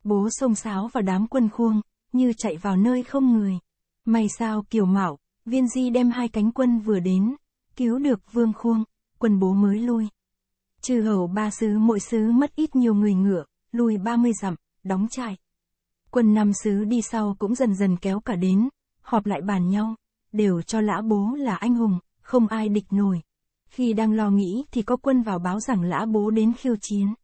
Bố xông sáo vào đám quân khuông, như chạy vào nơi không người. May sao kiểu mạo, viên di đem hai cánh quân vừa đến, cứu được vương khuông, quân bố mới lui. Trừ hầu ba sứ mỗi sứ mất ít nhiều người ngựa, lùi mươi dặm, đóng trại quân năm Sứ đi sau cũng dần dần kéo cả đến, họp lại bàn nhau, đều cho lã bố là anh hùng, không ai địch nổi. Khi đang lo nghĩ thì có quân vào báo rằng lã bố đến khiêu chiến.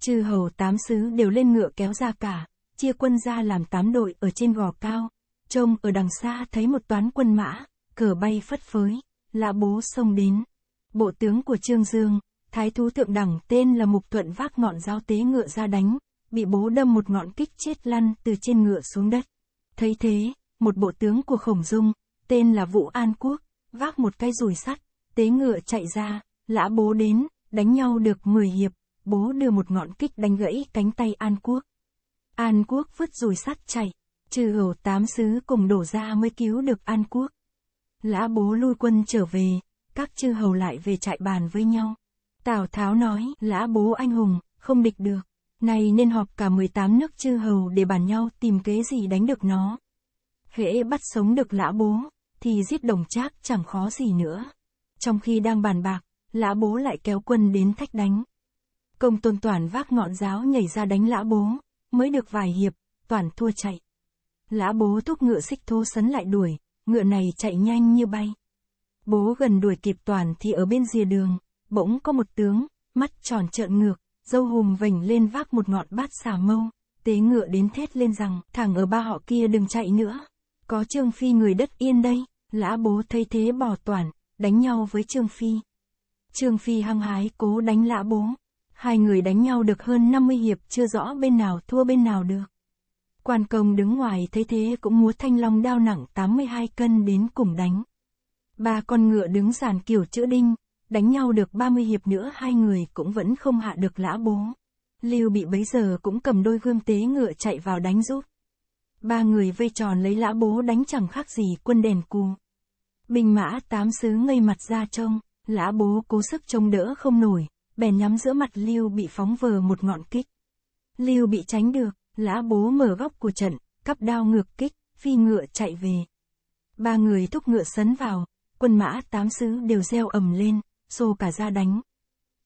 Chư hầu tám sứ đều lên ngựa kéo ra cả, chia quân ra làm tám đội ở trên gò cao. Trông ở đằng xa thấy một toán quân mã, cờ bay phất phới, lã bố xông đến. Bộ tướng của Trương Dương, Thái thú thượng đẳng tên là Mục Thuận vác ngọn dao tế ngựa ra đánh, bị bố đâm một ngọn kích chết lăn từ trên ngựa xuống đất. Thấy thế, một bộ tướng của Khổng Dung, tên là Vũ An Quốc, vác một cái rùi sắt, tế ngựa chạy ra, lã bố đến, đánh nhau được 10 hiệp, bố đưa một ngọn kích đánh gãy cánh tay An Quốc. An Quốc vứt rùi sắt chạy, trừ hầu tám sứ cùng đổ ra mới cứu được An Quốc. Lã bố lui quân trở về, các chư hầu lại về trại bàn với nhau. Tào Tháo nói, lã bố anh hùng, không địch được. Này nên họp cả 18 nước chư hầu để bàn nhau tìm kế gì đánh được nó. Hễ bắt sống được lã bố, thì giết đồng trác chẳng khó gì nữa. Trong khi đang bàn bạc, lã bố lại kéo quân đến thách đánh. Công tôn toàn vác ngọn giáo nhảy ra đánh lã bố, mới được vài hiệp, toàn thua chạy. Lã bố thúc ngựa xích thô sấn lại đuổi, ngựa này chạy nhanh như bay. Bố gần đuổi kịp toàn thì ở bên rìa đường, bỗng có một tướng, mắt tròn trợn ngược, dâu hùm vểnh lên vác một ngọn bát xà mâu, tế ngựa đến thét lên rằng, thẳng ở ba họ kia đừng chạy nữa. Có Trương Phi người đất yên đây, lã bố thấy thế bỏ toàn, đánh nhau với Trương Phi. Trương Phi hăng hái cố đánh lã bố. Hai người đánh nhau được hơn 50 hiệp chưa rõ bên nào thua bên nào được. Quan công đứng ngoài thấy thế cũng múa thanh long đao nặng 82 cân đến cùng đánh. Ba con ngựa đứng giàn kiểu chữ đinh, đánh nhau được 30 hiệp nữa hai người cũng vẫn không hạ được lã bố. Lưu bị bấy giờ cũng cầm đôi gươm tế ngựa chạy vào đánh giúp. Ba người vây tròn lấy lã bố đánh chẳng khác gì quân đèn cù. Binh mã tám xứ ngây mặt ra trông, lã bố cố sức trông đỡ không nổi, bèn nhắm giữa mặt Lưu bị phóng vờ một ngọn kích. Lưu bị tránh được, lã bố mở góc của trận, cắp đao ngược kích, phi ngựa chạy về. Ba người thúc ngựa sấn vào, quân mã tám xứ đều reo ầm lên, xô cả ra đánh.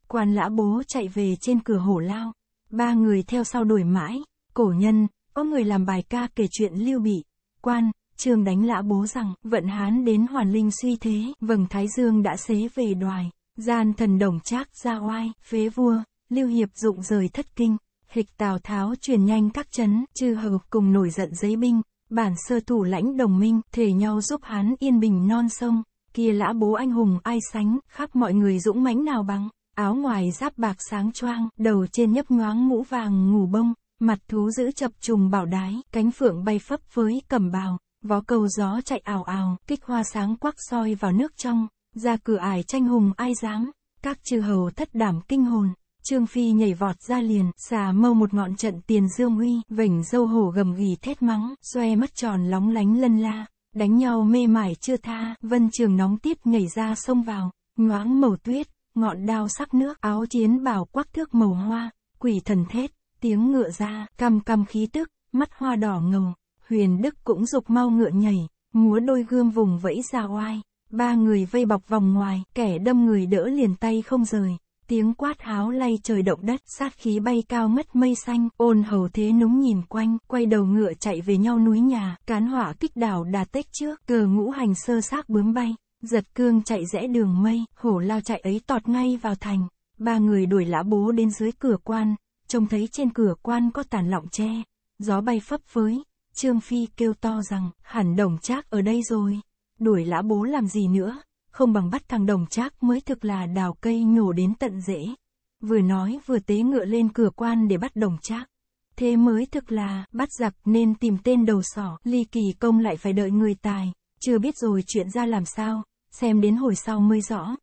Quan lã bố chạy về trên cửa hổ lao, ba người theo sau đuổi mãi, cổ nhân, có người làm bài ca kể chuyện lưu bị, quan, trường đánh lã bố rằng, vận hán đến hoàn linh suy thế, vầng thái dương đã xế về đoài, gian thần đồng trác ra oai, phế vua, lưu hiệp dụng rời thất kinh, hịch tào tháo truyền nhanh các chấn, chư hợp cùng nổi giận giấy binh, bản sơ thủ lãnh đồng minh, thể nhau giúp hán yên bình non sông kia lã bố anh hùng ai sánh, khắp mọi người dũng mãnh nào bằng, áo ngoài giáp bạc sáng choang, đầu trên nhấp nhoáng mũ vàng ngủ bông, mặt thú giữ chập trùng bảo đái, cánh phượng bay phấp với cẩm bào, vó cầu gió chạy ảo ảo, kích hoa sáng quắc soi vào nước trong, ra cửa ải tranh hùng ai dám, các chư hầu thất đảm kinh hồn. Trương Phi nhảy vọt ra liền, xà mâu một ngọn trận tiền dương huy vỉnh dâu hổ gầm gì thét mắng, xoe mất tròn lóng lánh lân la đánh nhau mê mải chưa tha, vân trường nóng tiết nhảy ra sông vào, nhoáng màu tuyết, ngọn đao sắc nước, áo chiến bào quắc thước màu hoa, quỷ thần thét, tiếng ngựa ra, cằm cằm khí tức, mắt hoa đỏ ngầu, huyền đức cũng dục mau ngựa nhảy, múa đôi gươm vùng vẫy ra oai, ba người vây bọc vòng ngoài, kẻ đâm người đỡ liền tay không rời, Tiếng quát háo lay trời động đất, sát khí bay cao mất mây xanh, ôn hầu thế núng nhìn quanh, quay đầu ngựa chạy về nhau núi nhà, cán hỏa kích đảo đà tết trước, cờ ngũ hành sơ xác bướm bay, giật cương chạy rẽ đường mây, hổ lao chạy ấy tọt ngay vào thành, ba người đuổi lã bố đến dưới cửa quan, trông thấy trên cửa quan có tàn lọng tre, gió bay phấp phới, Trương Phi kêu to rằng, hẳn đồng trác ở đây rồi, đuổi lã bố làm gì nữa không bằng bắt thằng đồng trác mới thực là đào cây nhổ đến tận rễ. Vừa nói vừa tế ngựa lên cửa quan để bắt đồng trác. Thế mới thực là, bắt giặc nên tìm tên đầu sỏ, ly kỳ công lại phải đợi người tài, chưa biết rồi chuyện ra làm sao, xem đến hồi sau mới rõ.